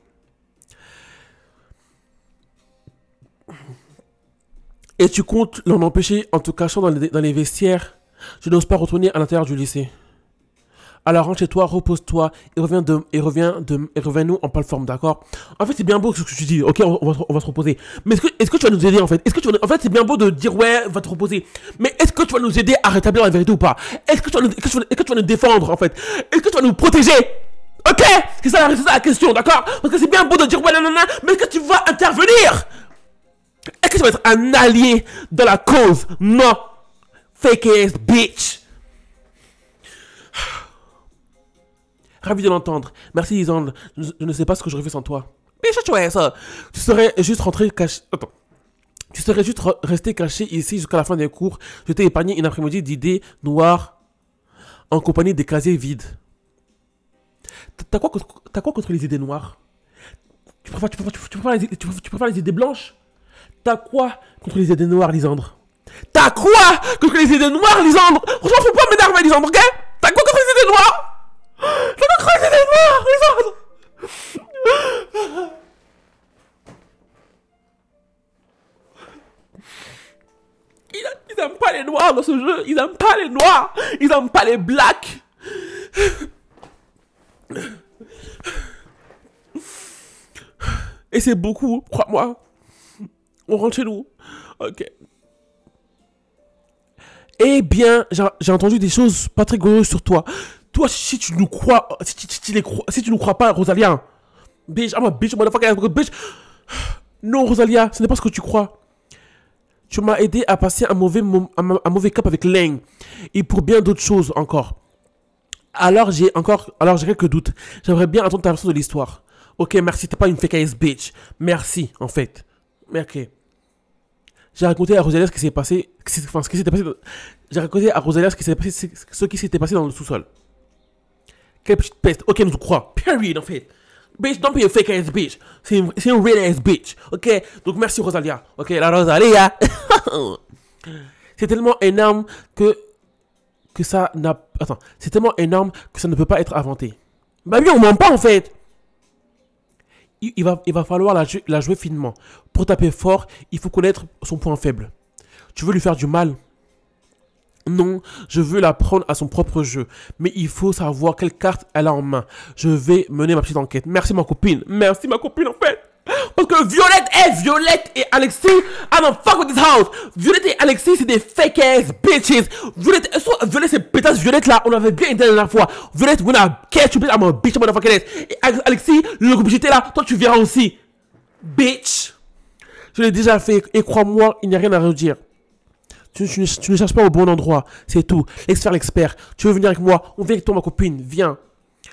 Et tu comptes l'en empêcher en te cachant dans les, vestiaires. Je n'ose pas retourner à l'intérieur du lycée. Alors rentre chez toi, repose-toi et reviens de et reviens de reviens nous en pleine forme, d'accord En fait, c'est bien beau ce que tu dis. OK, on, va, on va, se reposer. Mais est-ce que est-ce que tu vas nous aider en fait Est-ce que tu en fait, c'est bien beau de dire ouais, va te reposer. Mais est-ce que tu vas nous aider à rétablir la vérité ou pas Est-ce que tu vas nous, est que, que tu vas nous défendre en fait Est-ce que tu vas nous protéger OK C'est ça, ça, la question, d'accord Parce que c'est bien beau de dire ouais nanana, mais est-ce que tu vas intervenir est-ce que tu vas être un allié de la cause Non Fake ass bitch Ravi de l'entendre. Merci Isande. Je ne sais pas ce que j'aurais fait sans toi. Mais vois ça Tu serais juste rentré caché... Attends. Tu serais juste resté caché ici jusqu'à la fin des cours. Je t'ai épargné une après-midi d'idées noires en compagnie des casiers vides. T'as quoi, contre... les idées noires tu tu, préfères, tu, tu préfères, les, idées blanches T'as quoi contre les aides noires, Lisandre T'as quoi contre les aides noires, Lisandre Franchement, faut pas m'énerver, Lisandre, ok T'as quoi contre les idées noires T'as quoi contre les aides noires, Lisandre Ils, ils aiment pas les noirs dans ce jeu, ils aiment pas les noirs, ils aiment pas les blacks. Et c'est beaucoup, crois-moi. On rentre chez nous. Ok. Eh bien, j'ai entendu des choses pas très glorieuses sur toi. Toi, si tu nous crois, si tu, si les crois, si tu nous crois pas, Rosalia, bitch, I'm a bitch, motherfucker, bitch. Non, Rosalia, ce n'est pas ce que tu crois. Tu m'as aidé à passer un mauvais, un, mauvais cap avec Leng. Et pour bien d'autres choses encore. Alors j'ai encore, alors j'ai quelques doutes. J'aimerais bien entendre ta version de l'histoire. Ok, merci, t'es pas une fake ass bitch. Merci, en fait. Ok. J'ai raconté à Rosalia ce qui s'est passé, enfin, ce qui s'était passé. J'ai raconté à Rosalia ce qui s'est passé, ce qui s'était passé dans le sous-sol. Quelle petite peste. Ok, nous crois. Period, en fait. Bitch, don't be a fake ass bitch. C'est une, une real ass bitch. Ok, donc merci Rosalia. Ok, la Rosalia. c'est tellement énorme que que ça n'a. Attends, c'est tellement énorme que ça ne peut pas être inventé. Bah oui, on ment pas en fait il, va, il va falloir la, la jouer finement. Pour taper fort, il faut connaître son point faible. Tu veux lui faire du mal non, je veux la prendre à son propre jeu. Mais il faut savoir quelle carte elle a en main. Je vais mener ma petite enquête. Merci ma copine. Merci ma copine en fait. Parce que Violette, Violette et Alexis, I don't fuck with this house. Violette et Alexis, c'est des fake ass bitches. Violette, euh, Violette, c'est pétasse Violette là, on avait bien été la dernière fois. Violette, we're gonna catch you, bitch, I'm a bitch, motherfucker. ass. Et Alexis, le groupe j'étais là, toi tu verras aussi. Bitch. Je l'ai déjà fait, et crois-moi, il n'y a rien à redire. Tu, tu, ne cherches pas au bon endroit, c'est tout. L'expert, l'expert. Tu veux venir avec moi On vient avec toi, ma copine, viens.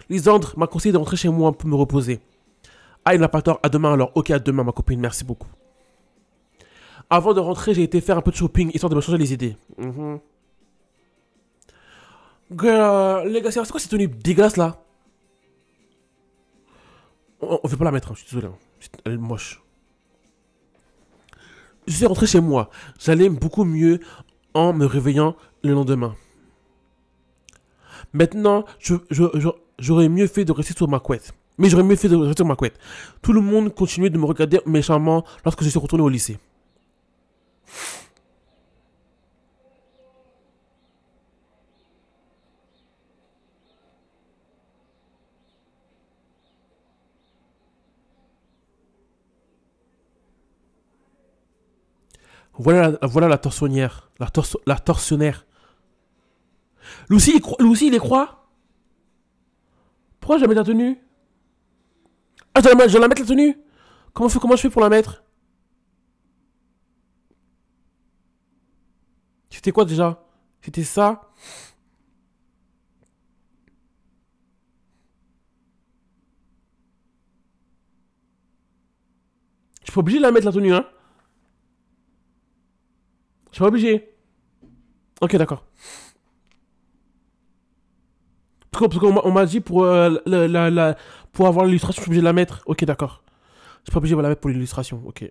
Lisandre m'a conseillé de rentrer chez moi pour me reposer. Ah, il n'a pas tort, à demain alors. Ok, à demain, ma copine, merci beaucoup. Avant de rentrer, j'ai été faire un peu de shopping, histoire de me changer les idées. Mhm. Girl, les gars, c'est quoi cette tenue dégueulasse là on, ne veut pas la mettre, hein, je suis désolé. Hein. Elle est moche. Je suis rentré chez moi. J'allais beaucoup mieux en me réveillant le lendemain. Maintenant, j'aurais je, mieux fait de rester sur ma couette. Mais j'aurais mieux fait de ma couette. Tout le monde continuait de me regarder méchamment lorsque je suis retourné au lycée. Voilà la, voilà la La, torsionnaire. Lucie, il, Lucie, les croit Pourquoi jamais la tenue ah, je dois, la mettre la tenue comment, comment je fais pour la mettre C'était quoi déjà C'était ça Je suis pas obligé de la mettre la tenue, hein Je suis pas obligé. Ok, d'accord. Parce qu'on m'a dit pour, euh, pour avoir l'illustration, je suis obligé de la mettre. Ok, d'accord. Je suis pas obligé de la mettre pour l'illustration, ok.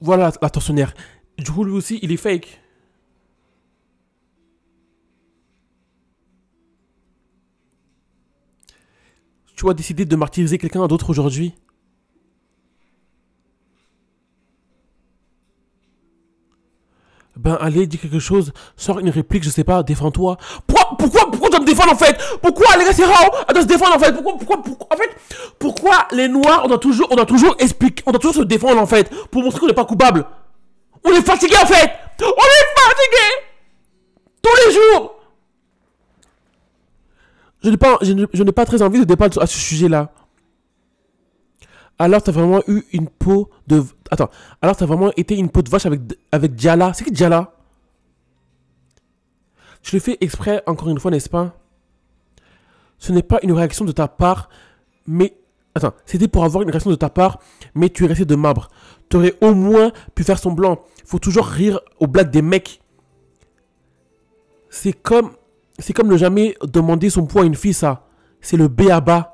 Voilà la tensionnaire. Du coup, lui aussi, il est fake. tu as décidé de martyriser quelqu'un d'autre aujourd'hui Ben, allez, dis quelque chose, sors une réplique, je sais pas, défends-toi. Pourquoi, pourquoi, pourquoi tu me défendre en fait Pourquoi les gars, c'est rare, on doit se défendre en fait Pourquoi, pourquoi, en fait, pourquoi les noirs, on doit toujours, on doit toujours expliquer, on doit toujours se défendre en fait, pour montrer qu'on n'est pas coupable On est fatigué en fait On est fatigué Tous les jours je n'ai pas, je, n'ai pas très envie de débattre à ce sujet-là. Alors, as vraiment eu une peau de. Attends. Alors, as vraiment été une peau de vache avec, avec Diala. C'est qui Diala Je le fais exprès, encore une fois, n'est-ce pas Ce n'est pas une réaction de ta part, mais. Attends. C'était pour avoir une réaction de ta part, mais tu es resté de marbre. aurais au moins pu faire semblant. blanc. Faut toujours rire aux blagues des mecs. C'est comme c'est comme ne jamais demander son poids à une fille, ça. C'est le B à bas.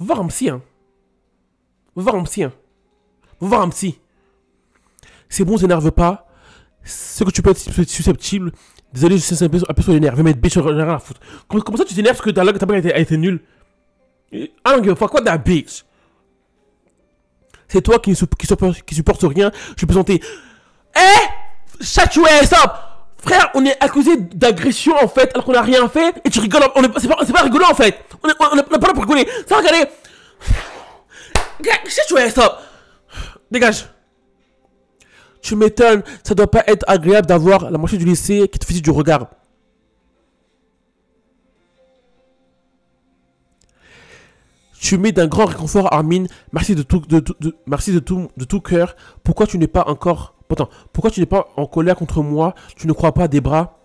Vous voir un psy, hein. Vous voir un psy, hein. Vous voir un psy. C'est bon, s'énerve pas. Ce que tu peux être susceptible. Désolé, je sais, c'est un peu, un sur les nerfs. Mais bitch, rien à foutre. Comment, comment ça tu t'énerves parce que ta langue, ta a été, nulle Ah non, give a fuck, what bitch C'est toi qui, qui, supporte, rien. Je suis présenté. Eh Shut your up Frère, on est accusé d'agression en fait, alors qu'on a rien fait, et tu rigoles, on est, c'est, pas, c'est rigolo en fait On n'a on, pas là pour rigoler Ça, regardez Shut your ass up Dégage tu m'étonnes, ça doit pas être agréable d'avoir la moitié du lycée qui te fait du regard. Tu mets d'un grand réconfort Armin, merci de tout, de, merci de tout, de tout cœur. Pourquoi tu n'es pas encore... Pourtant, pourquoi tu n'es pas en colère contre moi Tu ne crois pas des bras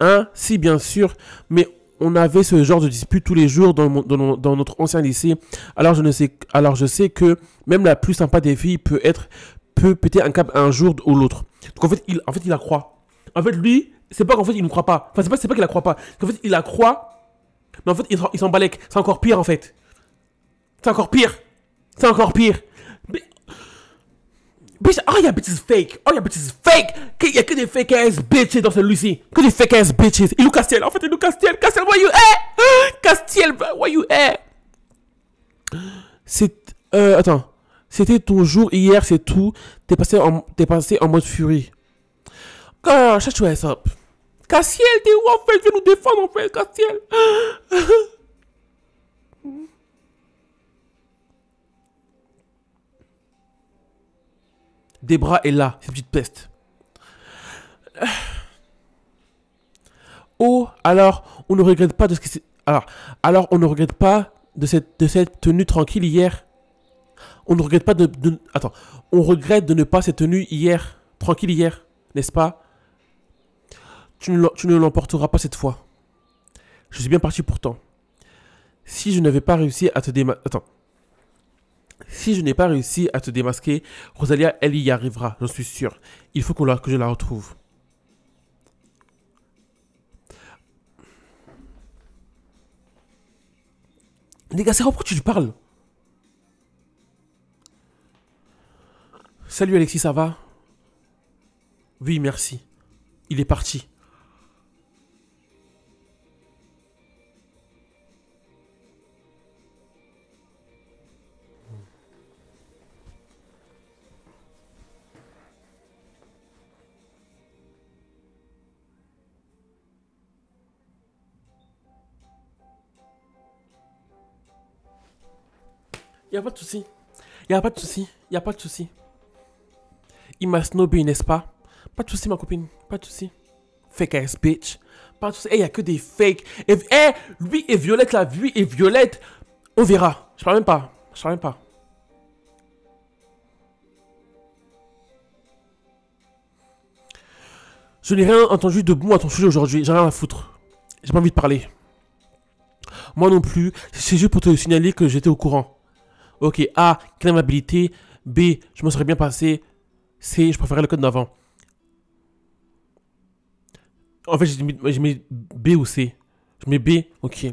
Hein Si, bien sûr, mais on avait ce genre de dispute tous les jours dans, dans, notre ancien lycée. Alors je, ne sais, alors je sais que même la plus sympa des filles peut être peut péter un câble un jour ou l'autre. Donc en fait, il, en fait, il la croit. En fait, lui, c'est pas qu'en fait, il ne croit pas. Enfin, c'est pas, pas qu'il la croit pas. En fait, il la croit, mais en fait, il, il s'en balèque. C'est encore pire, en fait. C'est encore pire. C'est encore pire. Mais... Bitch, oh y'a bitches fake. Oh y'a bitches fake. Il y a que des fake ass bitches dans celui-ci. Que des fake ass bitches. Il nous Castiel, en fait, il nous Castiel. Castiel, where you at? Castiel, where you at? C'est. Euh, attends. C'était ton jour, hier, c'est tout. T'es passé, en, passé en mode furie. Girl, shut your Cassiel, t'es où en fait Viens nous défendre en fait, Cassiel. bras est là, cette petite peste. Oh, alors on ne regrette pas de ce qui alors, alors on ne regrette pas de cette, de cette tenue tranquille hier. On ne regrette pas de, on regrette de ne pas s'être tenu hier, tranquille hier, n'est-ce pas Tu ne l'emporteras pas cette fois. Je suis bien parti pourtant. Si je n'avais pas réussi à te démasquer... Attends. Si je n'ai pas réussi à te démasquer, Rosalia, elle y arrivera, j'en suis sûr. Il faut que je la retrouve. Les gars, c'est pourquoi tu lui parles Salut Alexis, ça va Oui, merci. Il est parti. Y a pas de souci. Y a pas de souci. Y a pas de souci. Il m'a snobé, n'est-ce pas Pas de soucis, ma copine. Pas de soucis. Fake ass bitch. Pas de soucis. Eh, il y a que des fakes. Eh, lui et Violette, la Lui et Violette. On verra. Je parle même pas. Je parle même pas. Je n'ai rien entendu de bon à ton sujet aujourd'hui. J'ai rien à foutre. J'ai pas envie de parler. Moi non plus. C'est juste pour te signaler que j'étais au courant. Ok. A. amabilité. B. Je me serais bien passé. C, je préférais le code d'avant. En fait, j'ai mis, B ou C. Je mets B, ok.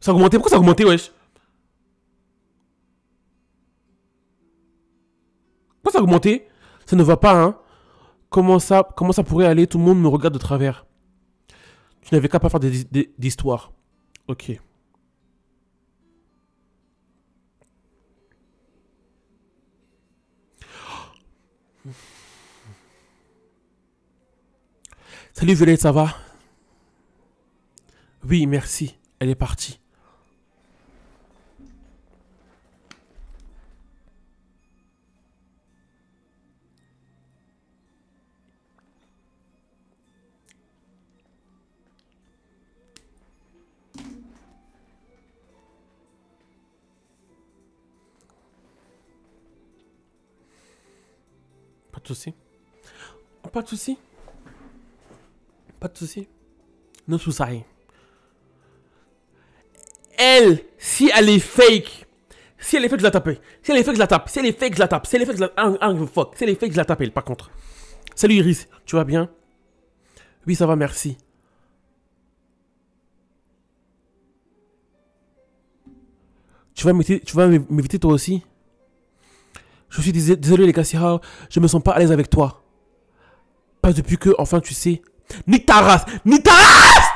Ça a augmenté Pourquoi ça a augmenté, wesh Pourquoi ça a augmenté Ça ne va pas, hein comment ça, comment ça pourrait aller Tout le monde me regarde de travers. Tu n'avais qu'à pas faire d'histoire. Ok. Salut Violette, ça va Oui, merci. Elle est partie. Pas de soucis Pas de soucis Non souci. Elle, si elle est fake, si elle est fake, je la tape. Si elle est fake, je la tape. Si elle est fake, je la tape. Si elle est fake, je la tape. Ah, ah, fuck. Si elle est fake, je la tape, par contre. Salut Iris, tu vas bien Oui, ça va, merci. Tu vas m'éviter toi aussi je suis désolé, les gars, je me sens pas à l'aise avec toi. Pas depuis que, enfin, tu sais. Ni ta race ni ta race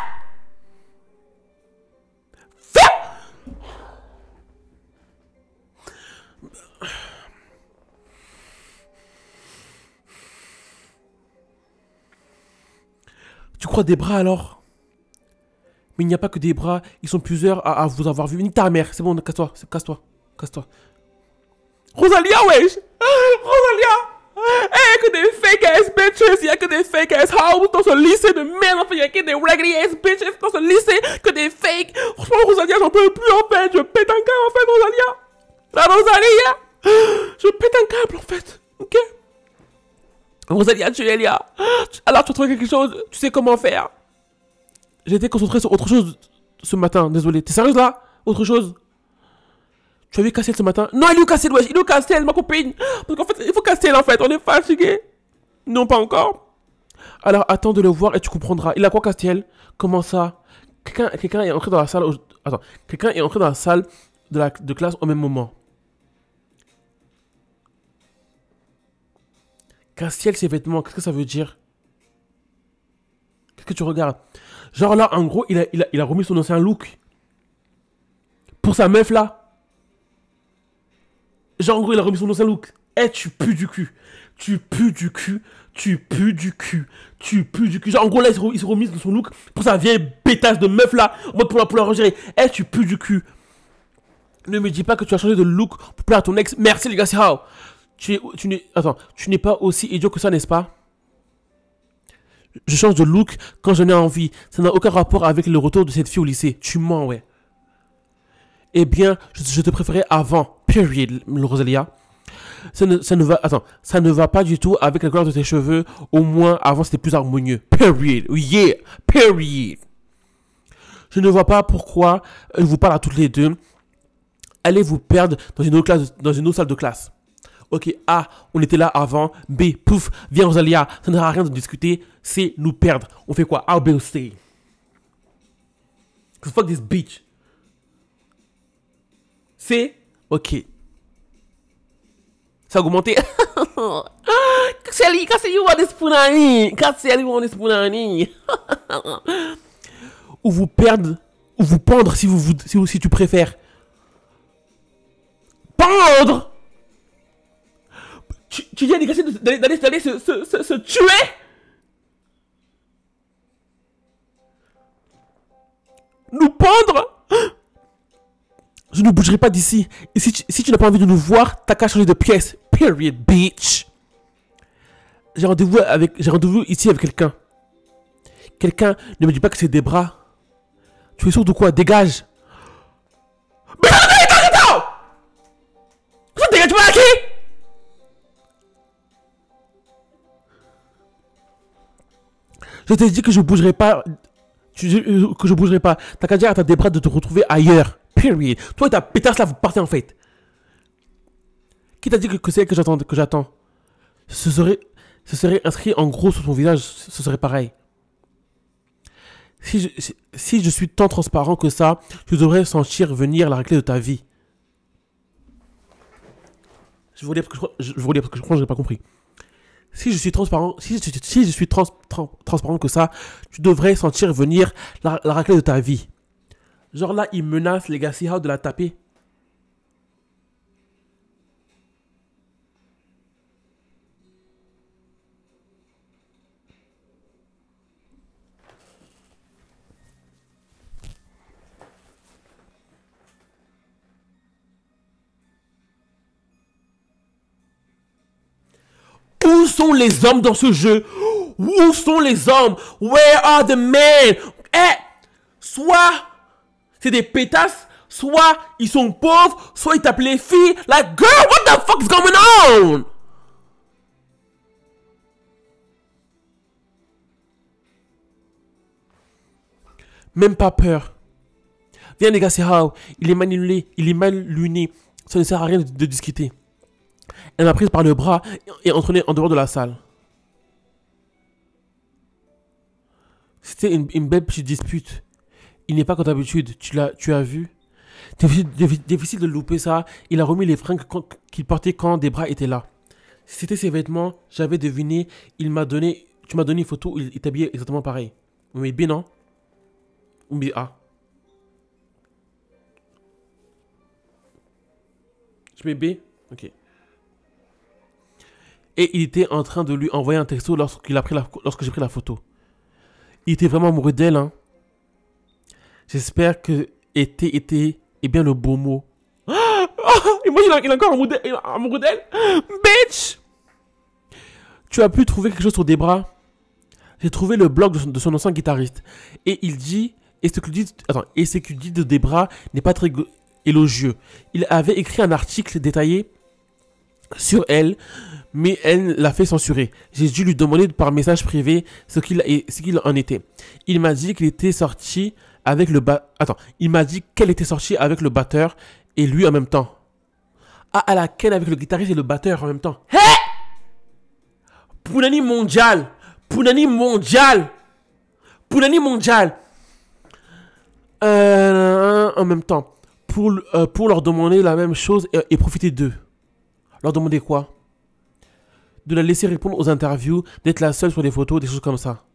Tu crois des bras alors Mais il n'y a pas que des bras, ils sont plusieurs à, vous avoir vu. Ni ta mère, c'est bon, casse-toi, casse-toi, casse-toi. Rosalia, wesh! Rosalia! Hé, que des fake ass bitches, y'a que des fake ass hoes dans ce lycée de merde, enfin y'a que des raggedy ass bitches dans ce lycée, que des fake. Franchement, Rosalia, j'en peux plus en fait, je pète un câble en fait, Rosalia! La Rosalia! Je pète un câble en fait, ok? Rosalia, tu es là. Alors, tu as trouvé quelque chose, tu sais comment faire. J'étais concentré sur autre chose ce matin, désolé. T'es sérieuse là? Autre chose? Tu as vu Castel ce matin Non, il est où Castel, Il est où Castel, ma copine Parce qu'en fait, il faut casser, en fait. On est fatigué. Non, pas encore. Alors, attends de le voir et tu comprendras. Il a quoi, Castel Comment ça Quelqu'un est entré dans la salle... Attends. Quelqu'un est entré dans la salle de, classe au même moment. Castiel, ses vêtements, qu'est-ce que ça veut dire Qu'est-ce que tu regardes Genre là, en gros, il il a remis son ancien look. Pour sa meuf là. Genre, en il a remis son look. Eh, tu pues du cul. Tu pues du cul. Tu pues du cul. Tu pues du cul. Genre, en gros, là, il se remis son look pour sa vieille bêtasse de meuf là. En pour la, pour la regérer. Eh, tu pues du cul. Ne me dis pas que tu as changé de look pour plaire à ton ex. Merci, les gars, c'est how. Tu n'es, tu n'es pas aussi idiot que ça, n'est-ce pas? Je change de look quand j'en ai envie. Ça n'a aucun rapport avec le retour de cette fille au lycée. Tu mens, ouais eh bien, je, te préférais avant, period, Rosalia. Ça ne, ça ne, va, attends, ça ne va pas du tout avec la couleur de tes cheveux. Au moins, avant, c'était plus harmonieux. Period. Yeah. Period. Je ne vois pas pourquoi je euh, vous parle à toutes les deux. Allez vous perdre dans une autre, classe, dans une salle de classe. Ok, A, on était là avant. B, pouf, viens Rosalia, ça ne sert rien de discuter. C, nous perdre. On fait quoi A ou B ou C fuck this bitch c'est OK. Ça a augmenté. Katseli, katseli wan espounani. Katseli wan espounani. Ou vous perdre, ou vous pendre si, vous, si, si tu préfères. Pendre tu, tu dis à des d'aller se, se, se, se tuer Nous pendre je ne bougerai pas d'ici. Et si tu, n'as pas envie de nous voir, t'as qu'à changer de pièce. Period, bitch. J'ai rendez-vous avec, j'ai rendez-vous ici avec quelqu'un. Quelqu'un, ne me dis pas que c'est des bras. Tu es sûr de quoi Dégage. Mais non, non, dégage, tu Je t'ai dit que je bougerai pas. que je bougerai pas. T'as qu'à dire à ta des de te retrouver ailleurs. Toi et ta pétasse là, vous partez en fait Qui t'a dit que, c'est que j'attends, que j'attends Ce serait, ce serait inscrit en gros sur ton visage, ce serait pareil. Si je, si je suis tant transparent que ça, tu devrais sentir venir la raclée de ta vie. Je voulais parce que je, je parce que je crois que j'ai pas compris. Si je suis transparent, si, je, suis trans, transparent que ça, tu devrais sentir venir la, la raclée de ta vie. Genre là, il menace Legacy haut de la taper. Où sont les hommes dans ce jeu Où sont les hommes Where are the men Eh Soit c'est des pétasses. Soit ils sont pauvres, soit ils tapent les filles. Like, girl, what the fuck is going on? Même pas peur. Viens les gars, c'est how. Il est manipulé, il est mal luné. Ça ne sert à rien de, discuter. Elle m'a prise par le bras et entraînée en dehors de la salle. C'était une, une, belle petite dispute il n'est pas comme d'habitude. Tu l'as, tu as vu. Difficile de louper ça. Il a remis les fringues qu'il portait quand des bras étaient là. C'était ses vêtements. J'avais deviné. Il m'a donné. Tu m'as donné une photo. Où il t'habillait habillé exactement pareil. Mais B non. Mais A. Ah. Je mets B. Ok. Et il était en train de lui envoyer un texto lorsqu'il a pris lorsque j'ai pris la photo. Il était vraiment amoureux d'elle. Hein. J'espère que été, été est bien le beau mot. et moi, il est encore amoureux en d'elle. Bitch Tu as pu trouver quelque chose sur Debra? J'ai trouvé le blog de son, ancien guitariste. Et il dit... Et ce que dit, attends, et ce dit de Debra n'est pas très élogieux. Il avait écrit un article détaillé sur elle, mais elle l'a fait censurer. J'ai dû lui demander par message privé ce qu'il en était. Il m'a dit qu'il était sorti avec le bat. Attends, il m'a dit qu'elle était sortie avec le batteur et lui en même temps. Ah, à laquelle avec le guitariste et le batteur en même temps. Hé hey Pounani mondial Pounani mondial Pounani mondial euh, En même temps, pour, euh, pour leur demander la même chose et, profiter d'eux. Leur demander quoi De la laisser répondre aux interviews, d'être la seule sur les photos, des choses comme ça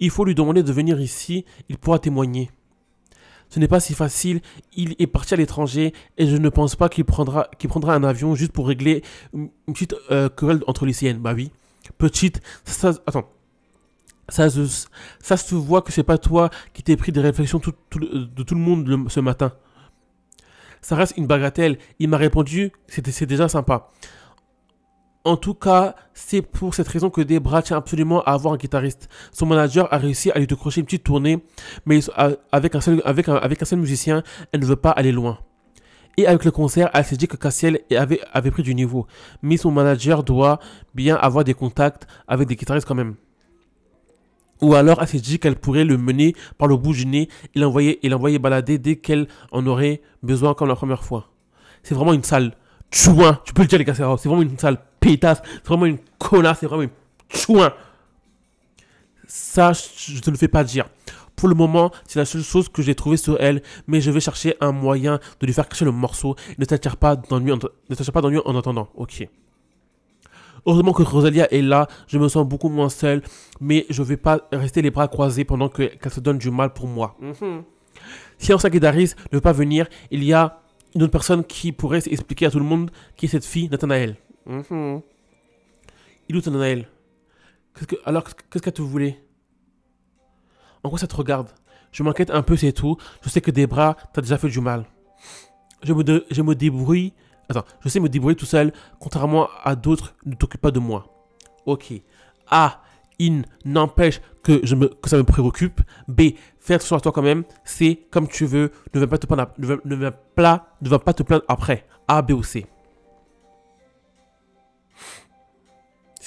il faut lui demander de venir ici, il pourra témoigner. Ce n'est pas si facile, il est parti à l'étranger et je ne pense pas qu'il prendra, qu'il prendra un avion juste pour régler une petite euh, querelle entre lycéennes. Bah oui, petite, ça, attends, ça se, voit que c'est pas toi qui t'es pris des réflexions de tout le monde ce matin. Ça reste une bagatelle, il m'a répondu, c'était, c'est déjà sympa. En tout cas, c'est pour cette raison que Debra tient absolument à avoir un guitariste. Son manager a réussi à lui décrocher une petite tournée, mais avec un seul, musicien, elle ne veut pas aller loin. Et avec le concert, elle s'est dit que Cassiel avait, pris du niveau. Mais son manager doit bien avoir des contacts avec des guitaristes quand même. Ou alors elle s'est dit qu'elle pourrait le mener par le bout du nez et l'envoyer, et l'envoyer balader dès qu'elle en aurait besoin comme la première fois. C'est vraiment une salle. Tu vois, tu peux le dire les gars, c'est vraiment une salle c'est vraiment une connasse, c'est vraiment une chouin. Ça, je te le fais pas dire. Pour le moment, c'est la seule chose que j'ai trouvée sur elle, mais je vais chercher un moyen de lui faire cacher le morceau. Ne t'attire pas d'ennui en, en attendant. Ok. Heureusement que Rosalia est là, je me sens beaucoup moins seule mais je ne vais pas rester les bras croisés pendant qu'elle se donne du mal pour moi. -hmm. Si Ansa Guedaris ne veut pas venir, il y a une autre personne qui pourrait expliquer à tout le monde qui est cette fille, Nathanaël. Mhm. Il ou que, Alors, qu'est-ce que tu voulais En quoi ça te regarde Je m'inquiète un peu, c'est tout. Je sais que des bras, t'as déjà fait du mal. Je me, je me débrouille. Attends, je sais me débrouiller tout seul, contrairement à d'autres, ne t'occupe pas de moi. Ok. A. in n'empêche que, ça me préoccupe. B. Fais attention à toi quand même. C. Comme tu veux. Ne va pas te plaindre, ne, pas, ne pas te plaindre après. A, B ou C.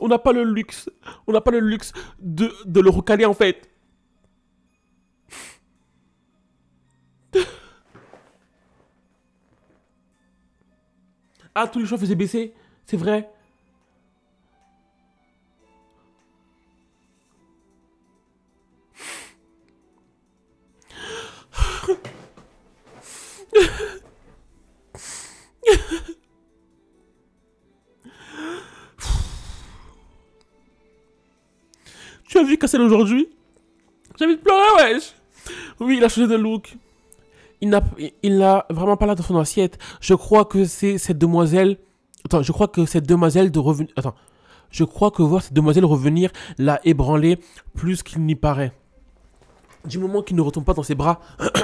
on n'a pas le luxe, on n'a pas le luxe de, de le recaler en fait. ah, tous les choix faisaient baisser, c'est vrai. aujourd'hui J'ai envie de pleurer, wesh Oui, il a changé de look. Il n'a il vraiment pas l'air de son assiette. Je crois que c'est cette demoiselle... Attends, je crois que cette demoiselle de revenir... Attends. Je crois que voir cette demoiselle revenir l'a ébranlé plus qu'il n'y paraît. Du moment qu'il ne retombe pas dans ses bras...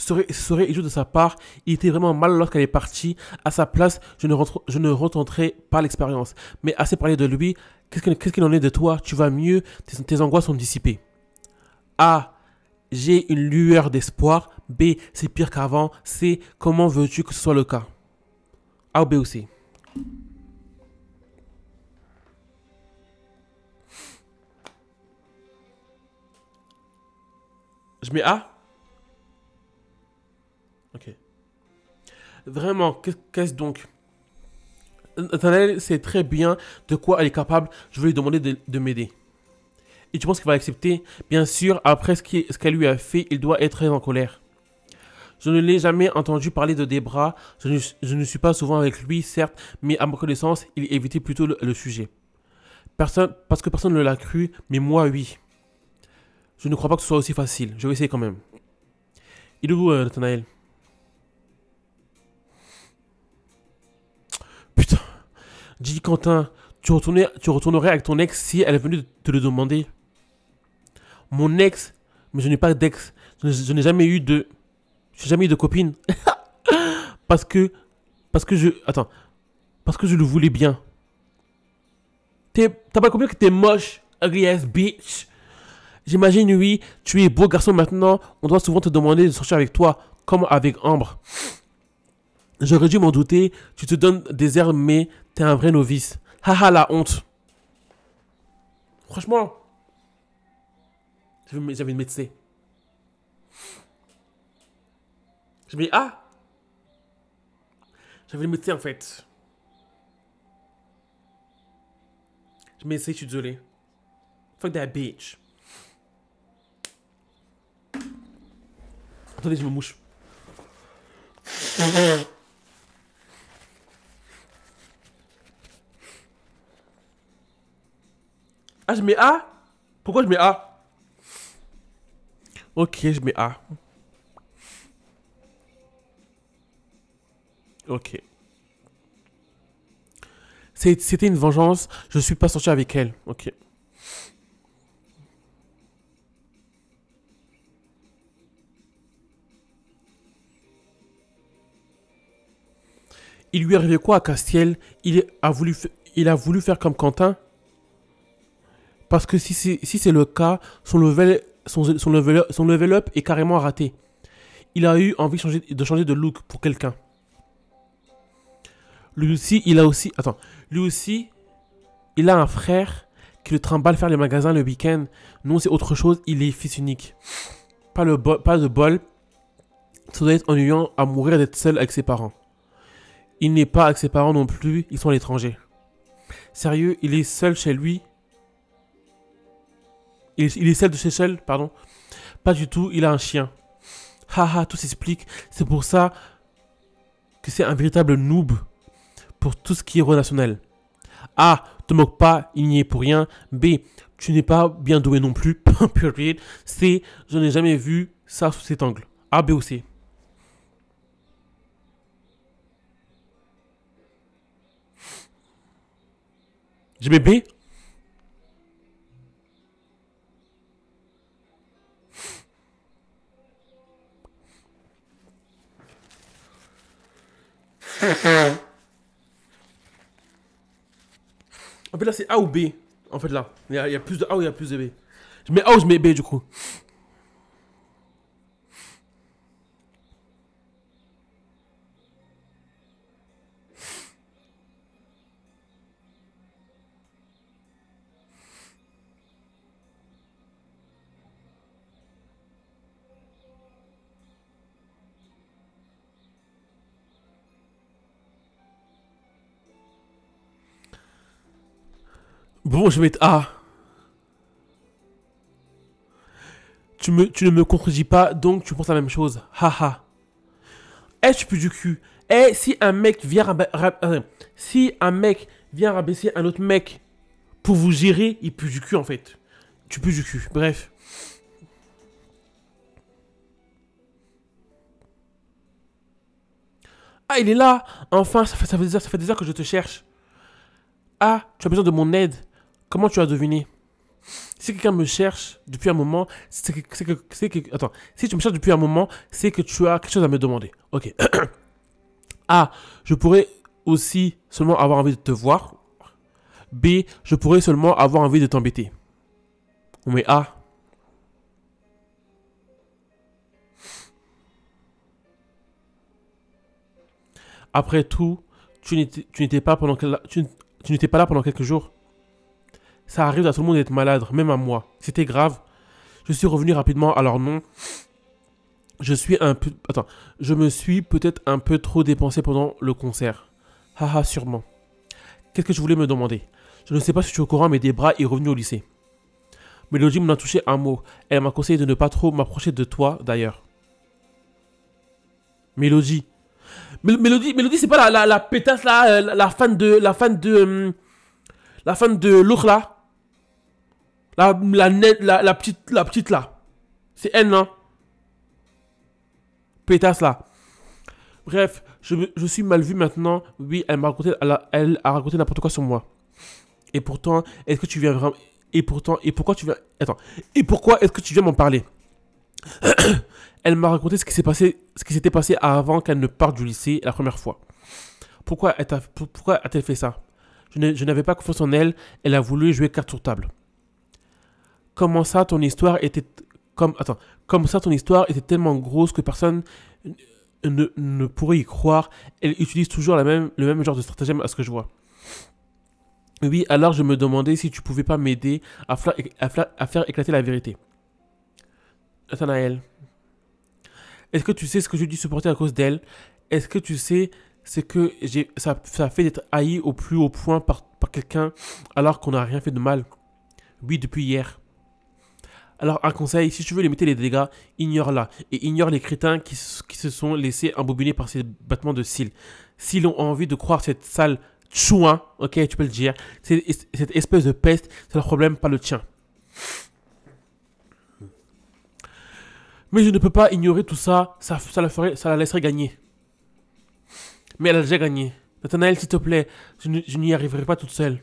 serait, joue de sa part. Il était vraiment mal lorsqu'elle est partie. À sa place, je ne, rentre, je ne retenterai pas l'expérience. Mais assez parlé de lui. Qu'est-ce qu'il qu en est de toi Tu vas mieux. Tes, tes angoisses sont dissipées. A. J'ai une lueur d'espoir. B. C'est pire qu'avant. C. Comment veux-tu que ce soit le cas A ou B ou C Je mets A Vraiment, qu'est-ce donc Nathanaël sait très bien de quoi elle est capable. Je vais lui demander de, m'aider. Et tu penses qu'il va accepter Bien sûr, après ce qu'elle lui a fait, il doit être très en colère. Je ne l'ai jamais entendu parler de Debra. Je ne, je ne, suis pas souvent avec lui, certes, mais à mon connaissance, il évitait plutôt le, sujet. Personne, parce que personne ne l'a cru, mais moi, oui. Je ne crois pas que ce soit aussi facile. Je vais essayer quand même. Il est où, euh, « Dis, Quentin, tu, tu retournerais avec ton ex si elle est venue te le demander. Mon ex, mais je n'ai pas d'ex. Je n'ai jamais eu de. n'ai jamais eu de copine. parce que. Parce que je. Attends. Parce que je le voulais bien. T'as pas compris que t'es moche, ugly ass bitch. J'imagine, oui, tu es beau garçon maintenant. On doit souvent te demander de sortir avec toi, comme avec Ambre. J'aurais dû m'en douter, tu te donnes des airs, mais t'es un vrai novice. Haha, la honte. Franchement, j'avais une médecine. Je me dis, ah J'avais une médecine, en fait. Je m'essaye, je suis désolé. Fuck that bitch. Attendez, je me mouche. Ah, je mets A Pourquoi je mets A Ok, je mets A. Ok. C'était une vengeance. Je suis pas sorti avec elle. Ok. Il lui est arrivé quoi à Castiel il, a voulu, il a voulu faire comme Quentin parce que si c'est le cas, son level, up est carrément raté. Il a eu envie de changer de, look pour quelqu'un. Lui aussi, il a aussi... Attends. Lui aussi, il a un frère qui le trimballe faire les magasins le week-end. Non, c'est autre chose. Il est fils unique. Pas, le pas de bol. Ça doit être ennuyant à mourir d'être seul avec ses parents. Il n'est pas avec ses parents non plus. Ils sont à l'étranger. Sérieux, il est seul chez lui il, est celle de chez pardon. Pas du tout, il a un chien. Haha, tout s'explique. C'est pour ça que c'est un véritable noob pour tout ce qui est relationnel. A. Te moque pas, il n'y est pour rien. B. Tu n'es pas bien doué non plus. Period. C. Je n'ai jamais vu ça sous cet angle. A, B ou C. J'ai B En fait, là, c'est A ou B. En fait, là, il y, a, plus de A ou il y a plus de B. Je mets A ou je mets B, du coup. Bon, je vais être A. Ah. Tu, me, tu ne me contredis pas, donc tu penses la même chose. Haha. Eh, tu suis du cul. Eh, si un mec vient, euh, si un mec vient rabaisser un autre mec pour vous gérer, il pue du cul en fait. Tu pues du cul, bref. Ah, il est là Enfin, ça fait, ça, fait, ça fait, des heures, que je te cherche. Ah, tu as besoin de mon aide. Comment tu as deviné Si quelqu'un me cherche depuis un moment, c'est que, Attends, si tu me cherches depuis un moment, c'est que tu as quelque chose à me demander. Ok. A. Je pourrais aussi seulement avoir envie de te voir. B. Je pourrais seulement avoir envie de t'embêter. Mais A. Après tout, tu n'étais pas, pendant, tu, tu pas là pendant quelques jours. Ça arrive à tout le monde d'être malade, même à moi. C'était grave. Je suis revenu rapidement Alors non, Je suis un peu... Attends, je me suis peut-être un peu trop dépensé pendant le concert. Haha, ah, sûrement. Qu'est-ce que je voulais me demander Je ne sais pas si tu es au courant, mais bras est revenu au lycée. Mélodie me a touché un mot. Elle m'a conseillé de ne pas trop m'approcher de toi, d'ailleurs. Mélodie. Mélodie, c'est pas la, la pétasse, là, euh, la, fan de... La fan de... Hum, la fan de l'ours la, la, petite, la petite là. C'est elle, non hein. Pétasse là. Bref, je, suis mal vu maintenant. Oui, elle m'a raconté, elle a, elle a raconté n'importe quoi sur moi. Et pourtant, est-ce que tu viens Et pourtant, et pourquoi tu viens... Attends. Et pourquoi est-ce que tu viens m'en parler Elle m'a raconté ce qui s'est passé, s'était passé avant qu'elle ne parte du lycée la première fois. Pourquoi, pourquoi a-t-elle fait ça Je n'avais pas confiance en elle. Elle a voulu jouer carte sur table comment ça ton histoire était comme attends, comme ça ton histoire était tellement grosse que personne ne, pourrait y croire. Elle utilise toujours la même, le même genre de stratagème à ce que je vois. Oui, alors je me demandais si tu pouvais pas m'aider à, faire éclater la vérité. Nathanaël, est-ce que tu sais ce que je dis supporter à cause d'elle Est-ce que tu sais ce que j'ai ça, fait d'être haï au plus haut point par, par quelqu'un alors qu'on n'a rien fait de mal Oui, depuis hier. Alors un conseil, si tu veux limiter les dégâts, ignore-la et ignore les crétins qui, se sont laissés embobiner par ces battements de cils. S'ils ont envie de croire cette sale chouin, ok, tu peux le dire, cette, cette espèce de peste, c'est leur problème, pas le tien. Mais je ne peux pas ignorer tout ça, ça, ça, la, ferait, ça la laisserait gagner. Mais elle a déjà gagné. Nathanaël, s'il te plaît, je n'y arriverai pas toute seule.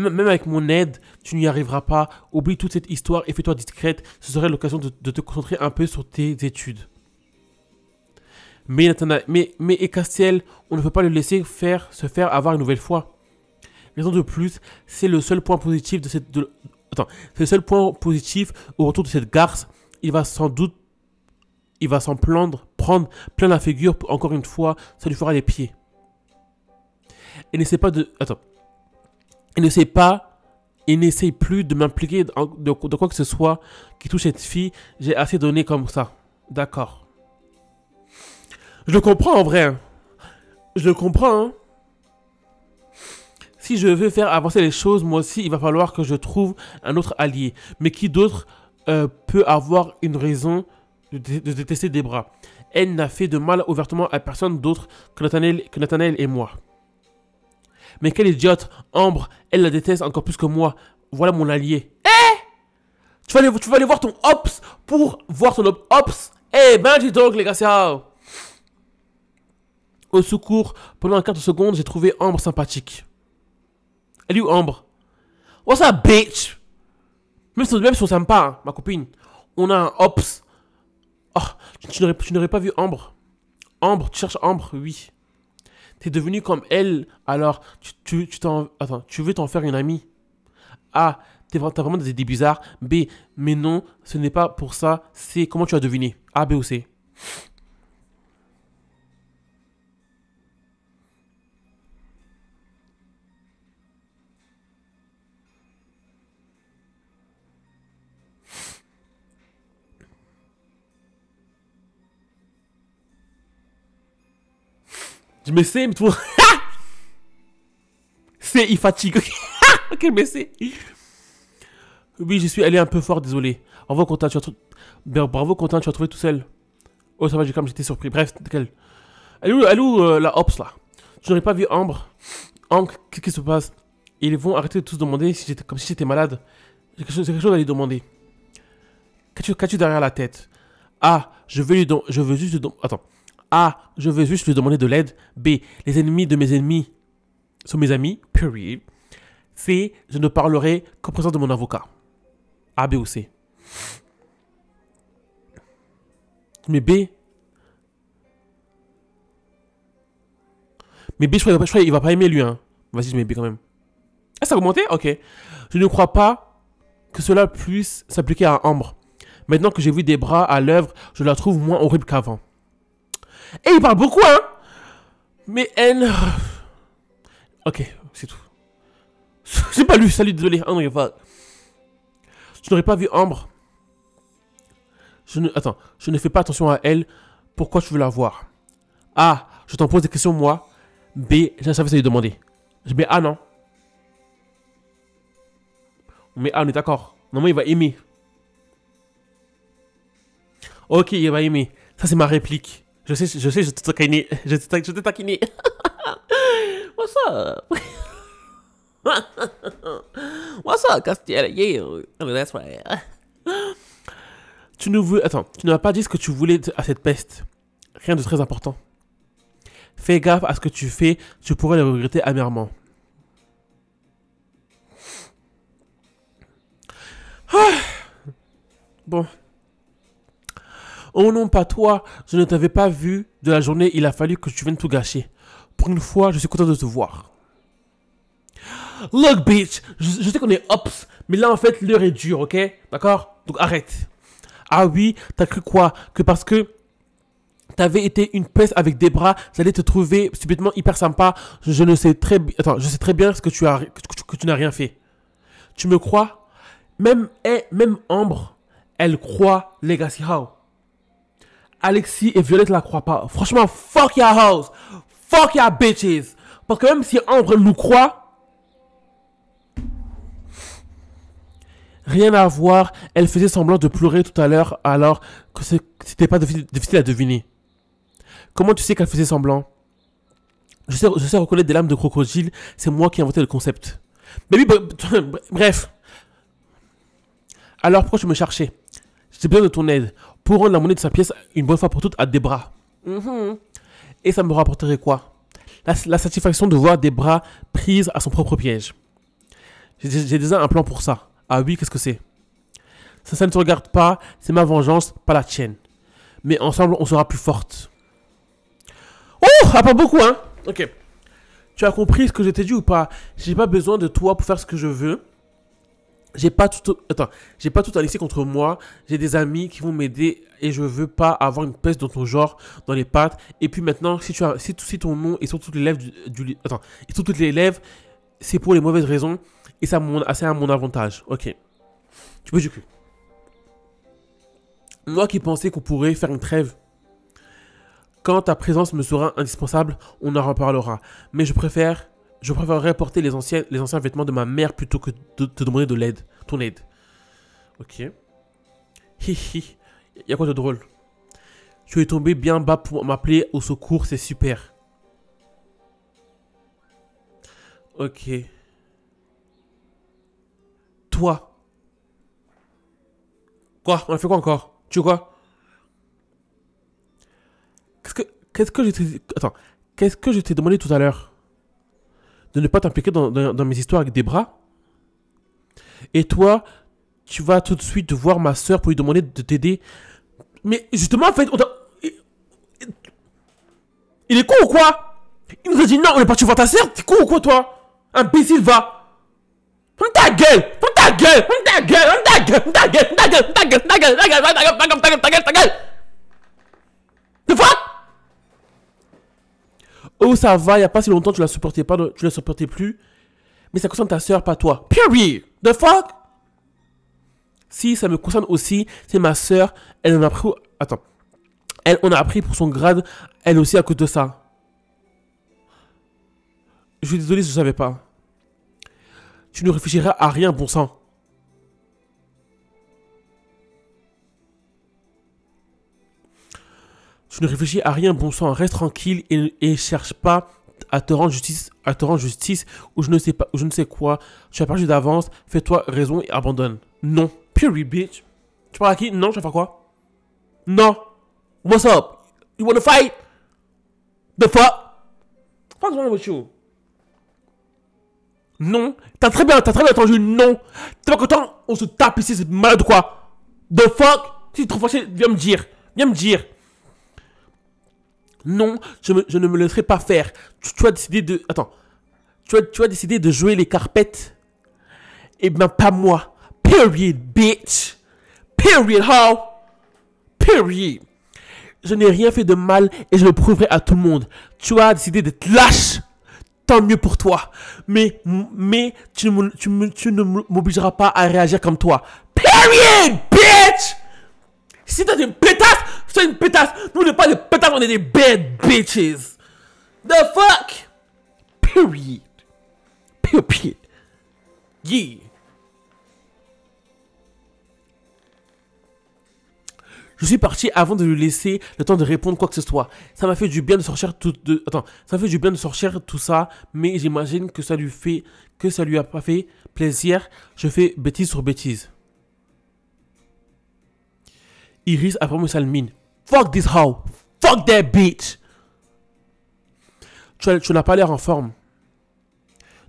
Même, avec mon aide, tu n'y arriveras pas. Oublie toute cette histoire et fais-toi discrète. Ce serait l'occasion de, te concentrer un peu sur tes études. Mais, mais, mais et Castiel, on ne peut pas le laisser faire, se faire avoir une nouvelle fois. Raison de plus, c'est le seul point positif de cette... attends, c'est le seul point positif au retour de cette garce. Il va sans doute... Il va s'en plaindre, prendre plein la figure. Encore une fois, ça lui fera les pieds. Et n'essaie pas de... Attends. Il ne sait pas, il n'essaie plus de m'impliquer dans, de, quoi que ce soit qui touche cette fille. J'ai assez donné comme ça. D'accord. Je comprends en vrai. Hein. Je comprends. Hein. Si je veux faire avancer les choses, moi aussi, il va falloir que je trouve un autre allié. Mais qui d'autre euh, peut avoir une raison de, détester Debra Elle n'a fait de mal ouvertement à personne d'autre que Nathaniel, que Nathaniel et moi. Mais quelle idiote Ambre, elle la déteste encore plus que moi. Voilà mon allié. Eh tu vas, aller, voir ton Ops pour voir ton Ops Eh ben, dis donc, les gars, c'est Au secours, pendant 4 secondes j'ai trouvé Ambre sympathique. Elle est où, Ambre What's up, bitch Même si, s'aime pas, hein, ma copine, on a un Ops. Oh, tu n'aurais pas vu Ambre Ambre, tu cherches Ambre, oui. T'es devenu comme elle, alors tu, tu, attends, tu veux t'en faire une amie. A, t'es, t'as vraiment des idées bizarres. B, mais non, ce n'est pas pour ça. c'est comment tu as deviné A, B ou C me sais, me trouve C'est il fatigue. Ok, mais c'est... Oui, je suis allé un peu fort, désolé. Bravo content, tu as Bravo content tu as trouvé tout seul. Oh ça va, j'ai comme j'étais surpris. Bref, quel. Elle est où, euh, la Ops là Tu n'aurais pas vu Ambre Ambre, qu'est-ce qui se passe Ils vont arrêter de tous demander si j'étais comme si j'étais malade. J'ai quelque, chose à lui demander. Qu'as-tu derrière la tête Ah, je veux lui je veux juste Attends. A. Ah, je vais juste lui demander de l'aide. B. Les ennemis de mes ennemis sont mes amis. Period. C. Je ne parlerai qu'en présence de mon avocat. A, B ou C. Mais B. Mais B, je crois, qu'il ne il va pas aimer lui. Hein. Vas-y, je mets B quand même. Ah, ça a augmenté Ok. Je ne crois pas que cela puisse s'appliquer à Ambre. Maintenant que j'ai vu des bras à l'œuvre, je la trouve moins horrible qu'avant. Et il parle beaucoup, hein Mais elle... Euh, ok, c'est tout. C'est pas lui salut, désolé. Ah non, il pas... Je n'aurais pas vu Ambre. Je ne... Attends, je ne fais pas attention à elle. Pourquoi je veux la voir A. Je t'en pose des questions, moi. B. un service ça lui demander. Je mets A, non Mais met A, on est d'accord. Non mais il va aimer. Ok, il va aimer. Ça, c'est ma réplique. Je sais, je sais, je te taquine. Je te taquine. What's up? What's up, Castiel? Yeah, I mean, that's right. Tu ne veux... Attends, tu n'as pas dit ce que tu voulais à cette peste. Rien de très important. Fais gaffe à ce que tu fais, tu pourrais le regretter amèrement. Bon, Oh non, pas toi, je ne t'avais pas vu de la journée, il a fallu que tu viennes tout gâcher. Pour une fois, je suis content de te voir. Look, bitch, je, sais qu'on est ops, mais là en fait, l'heure est dure, ok D'accord Donc arrête. Ah oui, t'as cru quoi Que parce que t'avais été une peste avec des bras, j'allais te trouver subitement hyper sympa. Je, ne sais très, attends, je sais très bien ce que tu as, que, tu n'as rien fait. Tu me crois Même, eh, même Ambre, elle croit Legacy How. Alexis et Violette la croient pas. Franchement, fuck your house. Fuck your bitches. Parce que même si Ambre nous croit, rien à voir. Elle faisait semblant de pleurer tout à l'heure alors que c'était pas difficile à deviner. Comment tu sais qu'elle faisait semblant je sais, je reconnaître des lames de crocodile, c'est moi qui ai inventé le concept. Mais oui, bref. Alors pourquoi tu me cherchais J'ai besoin de ton aide pour rendre la monnaie de sa pièce une bonne fois pour toutes à des bras. Et ça me rapporterait quoi la, satisfaction de voir des bras prises à son propre piège. J'ai déjà un plan pour ça. Ah oui, qu'est-ce que c'est ça, ça ne te regarde pas, c'est ma vengeance, pas la tienne. Mais ensemble, on sera plus forte. Oh, à ah, pas beaucoup, hein Ok. Tu as compris ce que je t'ai dit ou pas J'ai pas besoin de toi pour faire ce que je veux j'ai pas tout attends, j'ai pas tout à laisser contre moi, j'ai des amis qui vont m'aider et je veux pas avoir une peste dans ton genre dans les pattes et puis maintenant si tu as si, si ton nom est sur toutes les lèvres du, et surtout toutes les lèvres, c'est pour les mauvaises raisons et ça mon à mon avantage. OK. Tu peux du cul. Moi qui pensais qu'on pourrait faire une trêve quand ta présence me sera indispensable, on en reparlera. Mais je préfère je préférerais porter les anciens, les anciens vêtements de ma mère plutôt que de te demander de l'aide. Ton aide. Ok. Hihi. y a quoi de drôle Tu es tombé bien bas pour m'appeler au secours, c'est super. Ok. Toi. Quoi On a fait quoi encore Tu vois quoi Qu'est-ce que... Qu'est-ce que j'ai Attends. Qu'est-ce que je t'ai demandé tout à l'heure de ne pas t'impliquer dans, dans, dans, mes histoires avec des bras. Et toi, tu vas tout de suite voir ma soeur pour lui demander de t'aider. Mais justement, en fait, on Il est con ou quoi Il nous a dit non, on est parti voir ta soeur, t'es con ou quoi toi Imbécile, va Ferme ta gueule Ferme ta gueule Ferme ta gueule Ferme ta gueule Ferme ta gueule Ferme ta gueule Ferme ta gueule Ferme ta gueule Ferme ta gueule Ferme ta gueule Ferme ta gueule Ferme ta gueule Oh, ça va, il n'y a pas si longtemps, tu la supportais pas, tu la supportais plus. Mais ça concerne ta soeur, pas toi. Period. The fuck? Si ça me concerne aussi, c'est ma soeur, elle en a pris. Attends. Elle, on a appris pour son grade, elle aussi à cause de ça. Je suis désolé si je savais pas. Tu ne réfléchiras à rien, bon sang. Je ne réfléchis à rien, bon sang, reste tranquille et, et cherche pas à te rendre justice, à te rendre justice ou je ne sais pas, ou je ne sais quoi. Tu as perdu d'avance, fais-toi raison et abandonne. Non, pure bitch. Tu parles à qui Non, tu vas faire quoi Non. What's up You wanna fight The fuck What's wrong with you Non. T'as très bien, t'as très bien entendu non. T'es pas content On se tape ici, c'est malade quoi The fuck Si tu es trop fâché, viens me dire. Viens me dire. Non, je, ne me laisserai pas faire. Tu, as décidé de... Attends. Tu as, décidé de jouer les carpettes. Eh ben, pas moi. Period, bitch. Period, how? Period. Je n'ai rien fait de mal et je le prouverai à tout le monde. Tu as décidé d'être lâche. Tant mieux pour toi. Mais, mais tu, ne m'obligeras pas à réagir comme toi. Period, bitch. Si t'es une pétasse, c'est une pétasse. Nous, on n'est pas des pétasses, on est des bad bitches. The fuck? Period. Period. Yeah. Je suis parti avant de lui laisser le temps de répondre quoi que ce soit. Ça m'a fait du bien de sortir tout de... Attends, ça m'a fait du bien de sortir tout ça, mais j'imagine que ça lui fait que ça lui a pas fait plaisir. Je fais bêtise sur bêtise. Iris après sale salmine. Fuck this hoe. Fuck that bitch. Tu, n'as pas l'air en forme.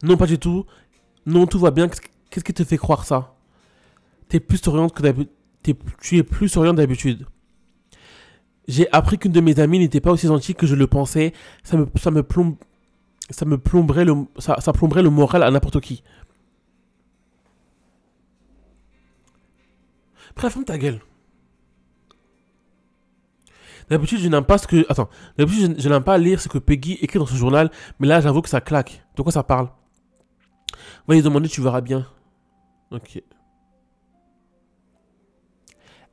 Non, pas du tout. Non, tout va bien. Qu'est-ce qui te fait croire ça T'es plus que Tu es plus souriante d'habitude. J'ai appris qu'une de mes amies n'était pas aussi gentille que je le pensais. Ça me, ça me, plombe, ça me plomberait le, le moral à n'importe qui. Préfère ta gueule. D'habitude, je n'aime pas ce que. Attends. D'habitude, je, n'aime pas lire ce que Peggy écrit dans ce journal, mais là, j'avoue que ça claque. De quoi ça parle Va lui demander, tu verras bien. Ok.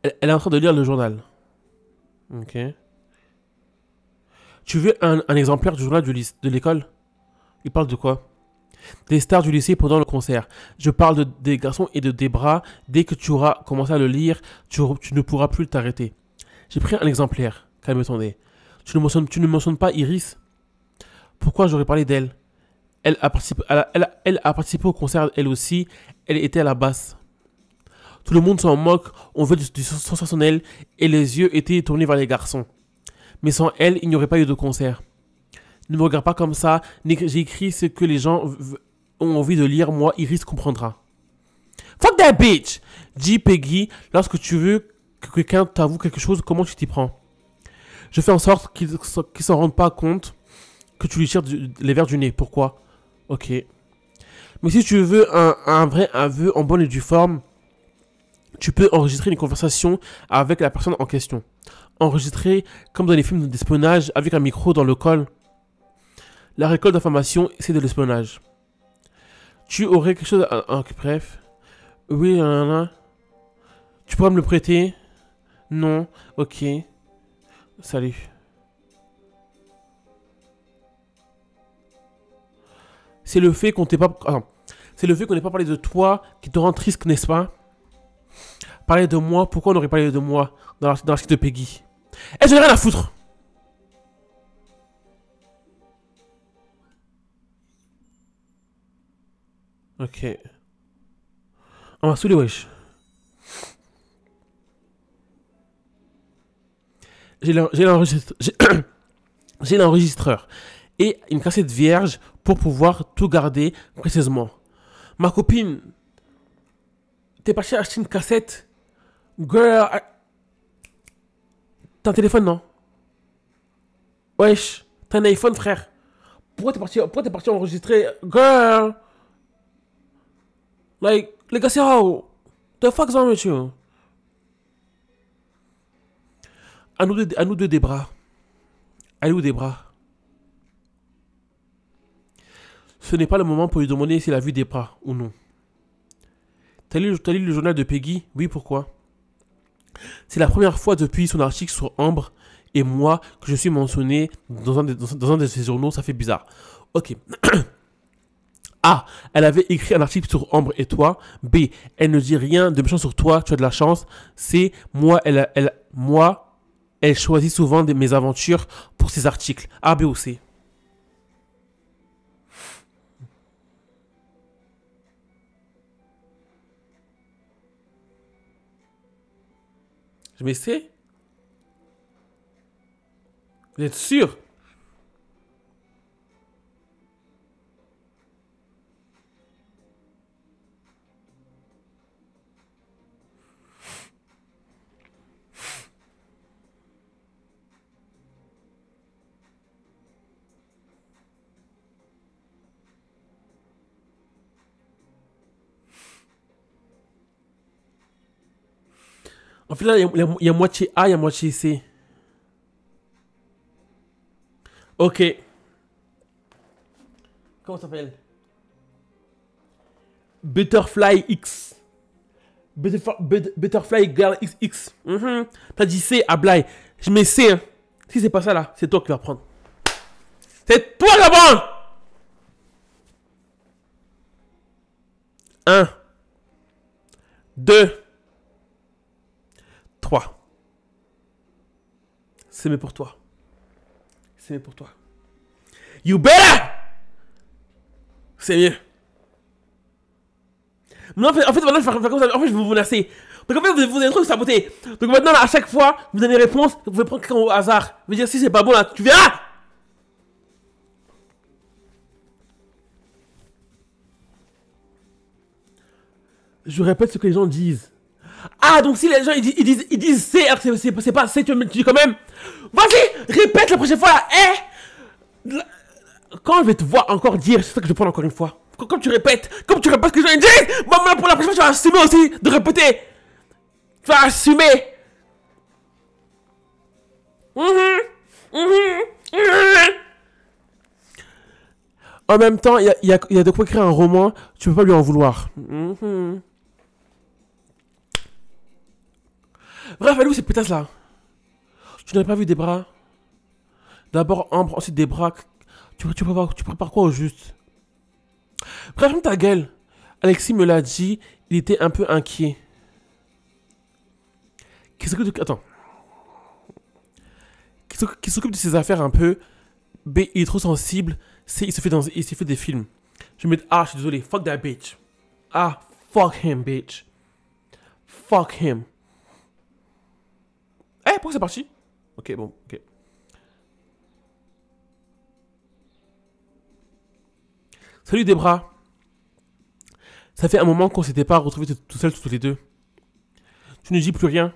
Elle, est en train de lire le journal. Ok. Tu veux un, exemplaire du journal du de l'école Il parle de quoi des stars du lycée pendant le concert. Je parle de, des garçons et de des bras. Dès que tu auras commencé à le lire, tu ne pourras plus t'arrêter. J'ai pris un exemplaire. Calme toi Tu ne mentionnes, tu ne mentionnes pas Iris Pourquoi j'aurais parlé d'elle elle a, participé, elle, elle, a, participé au concert, elle aussi. Elle était à la basse. Tout le monde s'en moque, on veut du sensationnel et les yeux étaient tournés vers les garçons. Mais sans elle, il n'y aurait pas eu de concert. Ne me regarde pas comme ça, j'ai écrit ce que les gens ont envie de lire, moi, Iris comprendra. Fuck that bitch! Dis Peggy, lorsque tu veux que quelqu'un t'avoue quelque chose, comment tu t'y prends? Je fais en sorte qu'ils ne s'en rendent pas compte que tu lui tires les verres du nez. Pourquoi Ok. Mais si tu veux un, un vrai aveu en bonne et due forme, tu peux enregistrer une conversation avec la personne en question. Enregistrer comme dans les films d'espionnage avec un micro dans le col. La récolte d'informations, c'est de l'espionnage. Tu aurais quelque chose à... bref. Oui, là, là, là. Tu pourrais me le prêter Non. Ok. Salut. C'est le fait qu'on t'ait pas. Ah C'est le fait qu'on n'ait pas parlé de toi qui te rend triste, n'est-ce pas Parler de moi, pourquoi on aurait parlé de moi dans suite de Peggy Eh, je rien à foutre Ok. On sous les wesh. j'ai l'enregistreur et une cassette vierge pour pouvoir tout garder précisément. Ma copine, t'es parti acheter une cassette. Girl, t'as un téléphone, non Wesh, t'as un iPhone, frère. Pourquoi t'es parti, pourquoi enregistrer Girl, like, les gars, how? The fuck's wrong with you? À nous, deux, à nous deux des bras. Allez où des bras Ce n'est pas le moment pour lui demander s'il a vu des bras ou non. T'as lu, le journal de Peggy Oui, pourquoi C'est la première fois depuis son article sur Ambre et moi que je suis mentionné dans un, de, dans un de ses journaux. Ça fait bizarre. Ok. A. Ah, elle avait écrit un article sur Ambre et toi. B. Elle ne dit rien de méchant sur toi. Tu as de la chance. C. Moi, elle, elle, moi, elle choisit souvent des mes aventures pour ses articles, A, B ou C. Je m'essaie? Vous êtes sûr En fait, là, il y, a moitié A, il y a moitié C. Ok. Comment ça s'appelle Butterfly X. Butterfly, Girl XX. Mhm. T'as dit C à ah, Blaye Je mets C. Hein. Si c'est pas ça là, c'est toi qui vas prendre. C'est toi qui vas prendre 1 2 3. C'est mieux pour toi. C'est mieux pour toi. You better! C'est mieux. Non, en fait, maintenant, je vais faire comme ça. En fait, je vous menacer. Donc, en fait, vous, vous avez trop de saboter. Donc, maintenant, à chaque fois, vous avez une réponse, vous pouvez prendre quelqu'un au hasard. Vous dire si c'est pas bon, là, tu viens! je répète ce que les gens disent. Ah, donc si les gens ils disent, ils disent, ils c'est, pas C, tu, dis quand même. Vas-y, répète la prochaine fois hein. Quand je vais te voir encore dire, c'est ça que je prends encore une fois. Comme tu répètes, comme tu répètes ce que les gens disent, maman, pour la prochaine fois, tu vas assumer aussi de répéter. Tu vas assumer. Mm-hmm. Mm-hmm. Mm-hmm. En même temps, il y a, y a de quoi écrire un roman, tu peux pas lui en vouloir. Bref, elle est où cette pétasse là Tu n'avais pas vu des bras D'abord Ambre, ensuite des bras. Tu, tu, prépares, tu quoi au juste Bref, ferme ta gueule. Alexis me l'a dit, il était un peu inquiet. Qui s'occupe de... Attends. Qui s'occupe de ses affaires un peu. B, il est trop sensible. C, il se fait, dans, il se fait des films. Je vais mettre ah, je suis désolé, fuck that bitch. Ah, fuck him, bitch. Fuck him. Eh, pourquoi c'est parti Ok, bon, ok. Salut Debra. Ça fait un moment qu'on s'était pas retrouvés tout seuls tous les deux. Tu ne dis plus rien.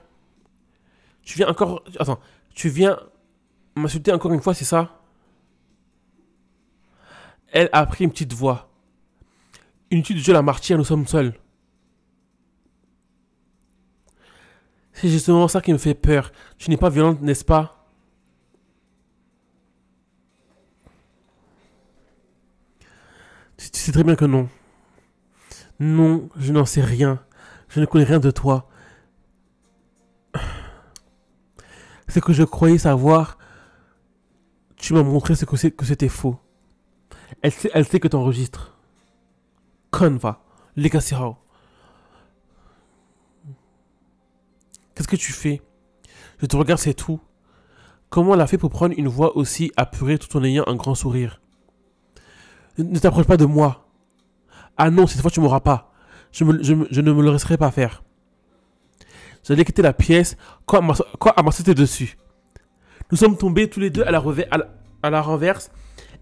Tu viens encore... Attends, tu viens m'insulter encore une fois, c'est ça Elle a pris une petite voix. Une de jouer la martyre, nous sommes seuls. C'est justement ça qui me fait peur. Tu n'es pas violente, n'est-ce pas tu, sais très bien que non. Non, je n'en sais rien. Je ne connais rien de toi. Ce que je croyais savoir, tu m'as montré ce que c'était faux. Elle sait, elle sait que t'enregistres. Conva, Qu'est-ce que tu fais Je te regarde, c'est tout. Comment elle a fait pour prendre une voix aussi apurée tout en ayant un grand sourire Ne t'approche pas de moi. Ah non, cette fois tu m'auras pas. Je, ne me le laisserai pas faire. J'allais quitter la pièce quoi à m'a dessus. Nous sommes tombés tous les deux à la, à la, renverse.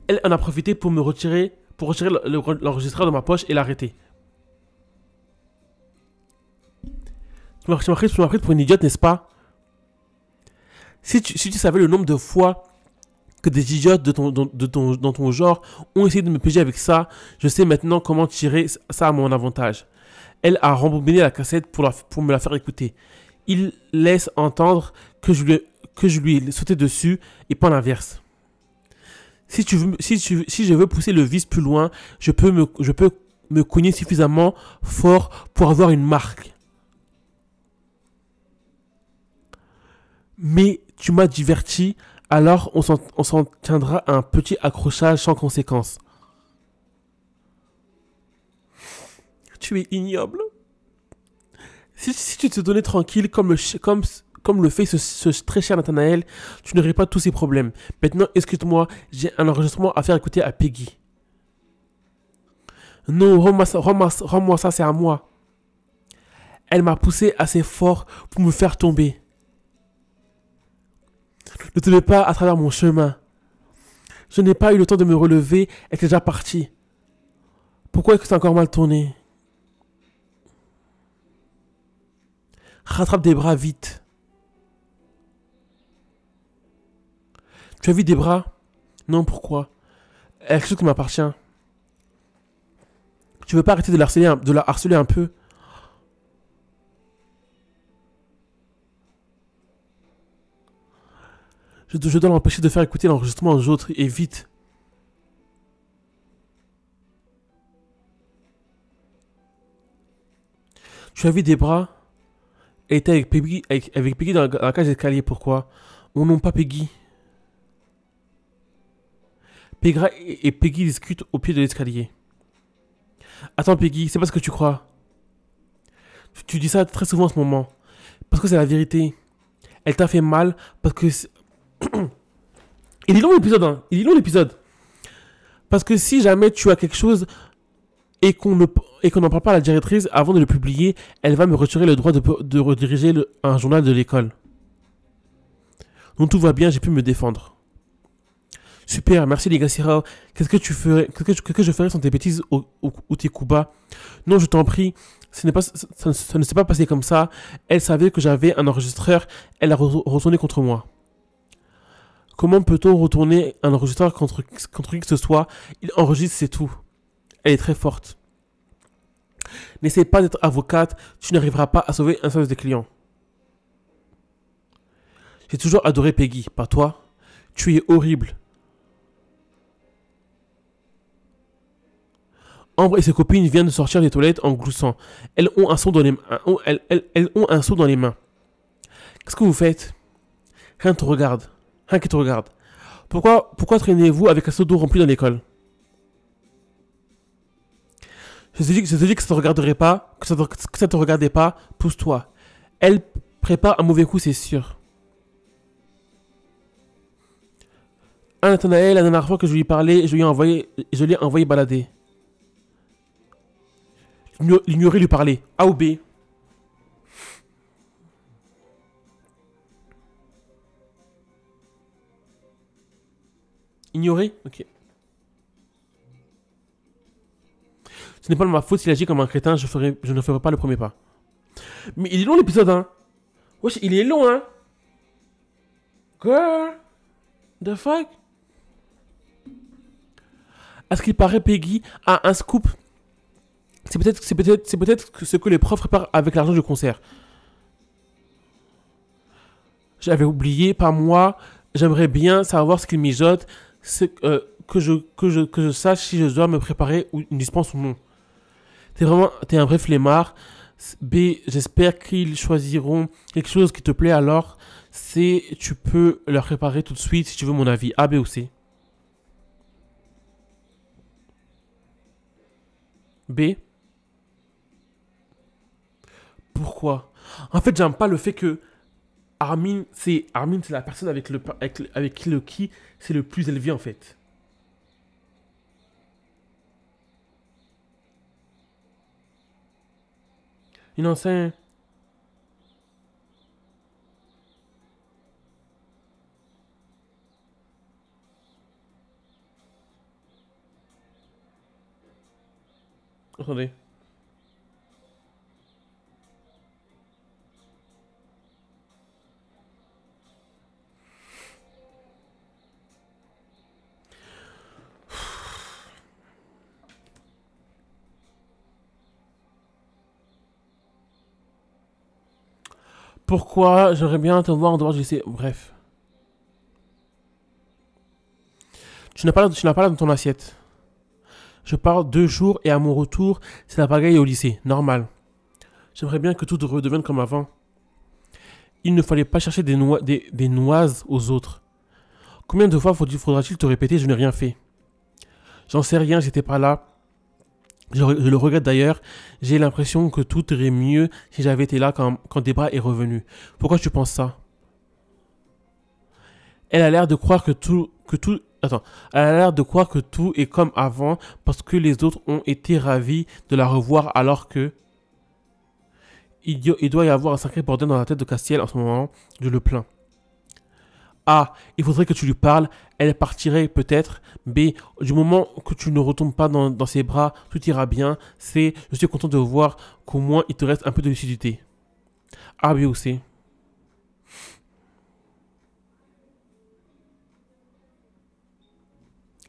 Elle en a profité pour me retirer, pour retirer l'enregistreur de ma poche et l'arrêter. Tu m'as pris, pour une idiote, n'est-ce pas si tu, savais le nombre de fois que des idiotes de ton, de, dans ton genre ont essayé de me péger avec ça, je sais maintenant comment tirer ça à mon avantage. Elle a rembobiné la cassette pour, la, pour me la faire écouter. Il laisse entendre que je lui, que je lui ai sauté dessus et pas l'inverse. Si, si, je veux pousser le vice plus loin, je peux, me, je peux me cogner suffisamment fort pour avoir une marque. mais tu m'as diverti, alors on s'en tiendra à un petit accrochage sans conséquence. Tu es ignoble. Si, tu te donnais tranquille comme le, fait ce, ce très cher Nathanaël, tu n'aurais pas tous ces problèmes. Maintenant, excuse-moi, j'ai un enregistrement à faire écouter à Peggy. Non, rends-moi ça, c'est à moi. Elle m'a poussé assez fort pour me faire tomber. Ne te mets pas à travers mon chemin. Je n'ai pas eu le temps de me relever et est déjà partie, Pourquoi est-ce que c'est encore mal tourné Rattrape des bras vite. Tu as vu des bras Non, pourquoi Quelque chose qui m'appartient. Tu veux pas arrêter de la de la harceler un peu Je, dois l'empêcher de faire écouter l'enregistrement aux autres, et vite. Tu as vu des bras était avec Peggy, avec, Peggy dans, la, cage d'escalier, pourquoi On n'ont pas Peggy. Pegra et, Peggy discutent au pied de l'escalier. Attends Peggy, c'est pas ce que tu crois. tu dis ça très souvent en ce moment. Parce que c'est la vérité. Elle t'a fait mal parce que Il est long l'épisode, hein. Il est long l'épisode. Parce que si jamais tu as quelque chose et qu'on n'en prend parle pas à la directrice avant de le publier, elle va me retirer le droit de, de rediriger un journal de l'école. Donc tout va bien, j'ai pu me défendre. Super, merci les gars Qu'est-ce que tu ferais que je ferais sans tes bêtises ou, tes coups bas Non, je t'en prie. Ce ça ne s'est pas passé comme ça. Elle savait que j'avais un enregistreur. Elle a retourné contre moi. Comment peut-on retourner un enregistreur contre, qui que ce soit Il enregistre, c'est tout. Elle est très forte. N'essaie pas d'être avocate, tu n'arriveras pas à sauver un seul de clients. J'ai toujours adoré Peggy, pas toi. Tu es horrible. Ambre et ses copines viennent de sortir des toilettes en gloussant. Elles ont un saut les, elles, elles, elles ont un saut dans les mains. Qu'est-ce que vous faites Rien ne te regarde. Hein, qui te regarde. Pourquoi, pourquoi traînez-vous avec un seau d'eau rempli dans l'école Je te dis, que ça ne te regarderait pas, que ça te, regardait pas, pousse-toi. Elle prépare un mauvais coup, c'est sûr. Un la dernière fois que je lui parlais, je lui ai envoyé, je ai envoyé balader. Ignorer lui parler. A ou B Ignoré Ok. Ce n'est pas de ma faute s'il agit comme un crétin, je, ferai, je ne ferai pas le premier pas. Mais il est long l'épisode, hein Wesh, il est long, hein Girl The fuck À ce qu'il paraît, Peggy a un scoop. C'est peut-être peut peut ce que les profs préparent avec l'argent du concert. J'avais oublié, pas moi. J'aimerais bien savoir ce qu'il mijote. Euh, que, je, que, que je sache si je dois me préparer ou une dispense ou non. T'es vraiment t'es un vrai flemmard. B, j'espère qu'ils choisiront quelque chose qui te plaît alors. C, tu peux leur préparer tout de suite si tu veux mon avis. A, B ou C B Pourquoi En fait, j'aime pas le fait que Armin, c'est Armin, c'est la personne avec, le, avec, qui le qui c'est le plus élevé en fait. Une enceinte. Attendez. pourquoi J'aimerais bien te voir en dehors lycée. Bref. Tu n'as pas, tu n'as pas là dans ton assiette. Je pars deux jours et à mon retour, c'est la pagaille au lycée. Normal. J'aimerais bien que tout redevienne comme avant. Il ne fallait pas chercher des, noix des, des noises aux autres. Combien de fois faudra-t-il te répéter je n'ai rien fait J'en sais rien, j'étais pas là. Je, le regrette d'ailleurs, j'ai l'impression que tout irait mieux si j'avais été là quand, quand Debra est revenu. Pourquoi tu penses ça Elle a l'air de croire que tout, que tout, Attends, elle a l'air de croire que tout est comme avant parce que les autres ont été ravis de la revoir alors que... Il doit y avoir un sacré bordel dans la tête de Castiel en ce moment, je le plains. A, il faudrait que tu lui parles, elle partirait peut-être. B, du moment que tu ne retombes pas dans, ses bras, tout ira bien. C, je suis content de voir qu'au moins il te reste un peu de lucidité. A, B ou C.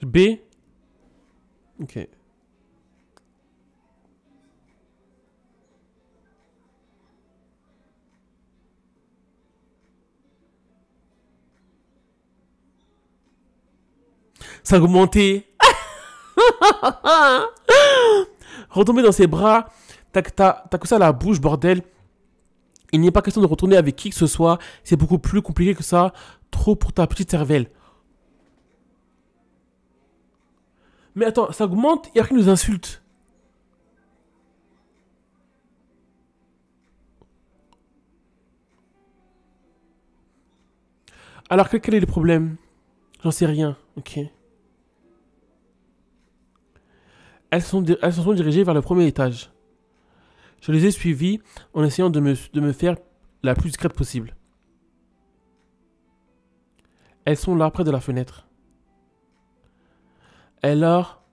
B Ok. ça Retomber dans ses bras, t'as que ça à la bouche, bordel. Il n'y a pas question de retourner avec qui que ce soit. C'est beaucoup plus compliqué que ça. Trop pour ta petite cervelle. Mais attends, ça augmente et rien il nous insulte. Alors quel est le problème J'en sais rien, ok. Elles, sont, sont dirigées vers le premier étage. Je les ai suivies en essayant de me, faire la plus discrète possible. Elles sont là près de la fenêtre. Alors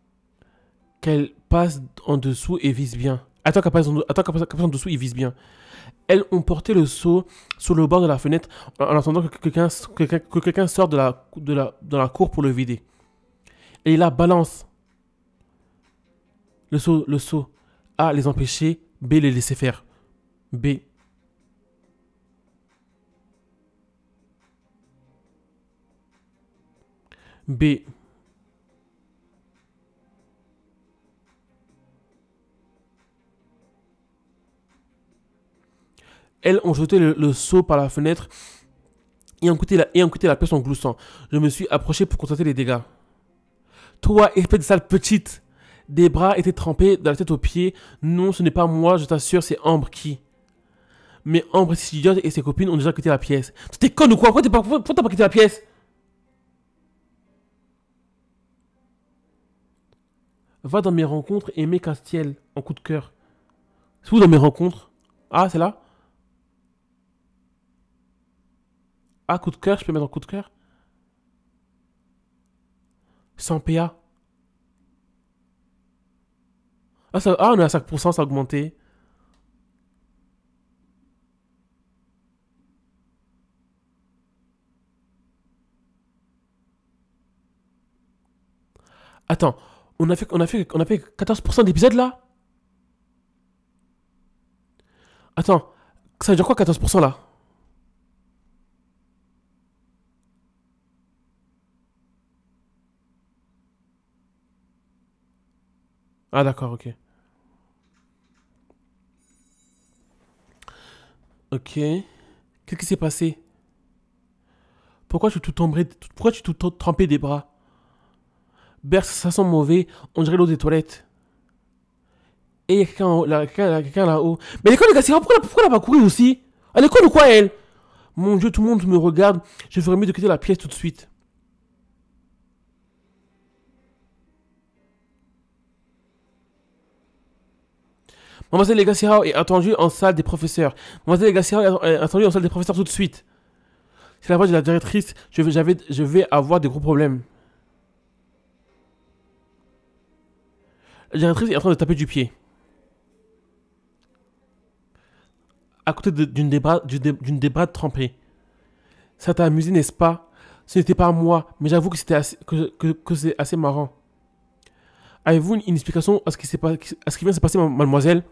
qu'elles passent en dessous et visent bien. Attends qu'elles passent, en dessous et visent bien. Elles ont porté le seau sur le bord de la fenêtre en attendant que quelqu'un que sorte de la, de, la, la cour pour le vider. Et il la balance le saut, le saut. A, les empêcher. B, les laisser faire. B. B. Elles ont jeté le, saut par la fenêtre et ont, coûté la, pièce en gloussant. Je me suis approché pour constater les dégâts. Toi, espèce de sale petite des bras étaient trempés de la tête aux pieds. Non, ce n'est pas moi, je t'assure, c'est Ambre qui. Mais Ambre, si et ses copines ont déjà quitté la pièce. T'es con ou quoi Pourquoi t'as pas, quitté la pièce Va dans mes rencontres et mets Castiel en coup de cœur. C'est où dans mes rencontres Ah, c'est là Ah, coup de cœur, je peux mettre en coup de cœur Sans PA. Ah, ah, on est à 5%, ça a augmenté. Attends, on a fait, on a fait, on a fait 14% d'épisodes là Attends, ça veut dire quoi 14% là Ah d'accord, ok. Ok. Qu'est-ce qui s'est passé Pourquoi tu tout tout trempé des bras Berce, ça sent mauvais, on dirait l'eau des toilettes. Et il y a quelqu'un là, haut Mais l'école, les gars, pourquoi, pourquoi elle a pas couru aussi À l'école ou quoi, elle Mon Dieu, tout le monde me regarde. Je ferais mieux de quitter la pièce tout de suite. Mademoiselle Legacy est attendue en salle des professeurs. Mademoiselle Legacy est attendue en salle des professeurs tout de suite. C'est la voix de la directrice. Je vais, avoir de gros problèmes. La directrice est en train de taper du pied. À côté d'une des, d'une trempée. Ça t'a amusé, n'est-ce pas Ce n'était pas moi, mais j'avoue que c'était que c'est assez marrant. Avez-vous une explication à ce qui, pas, à ce qui vient de se passer, mademoiselle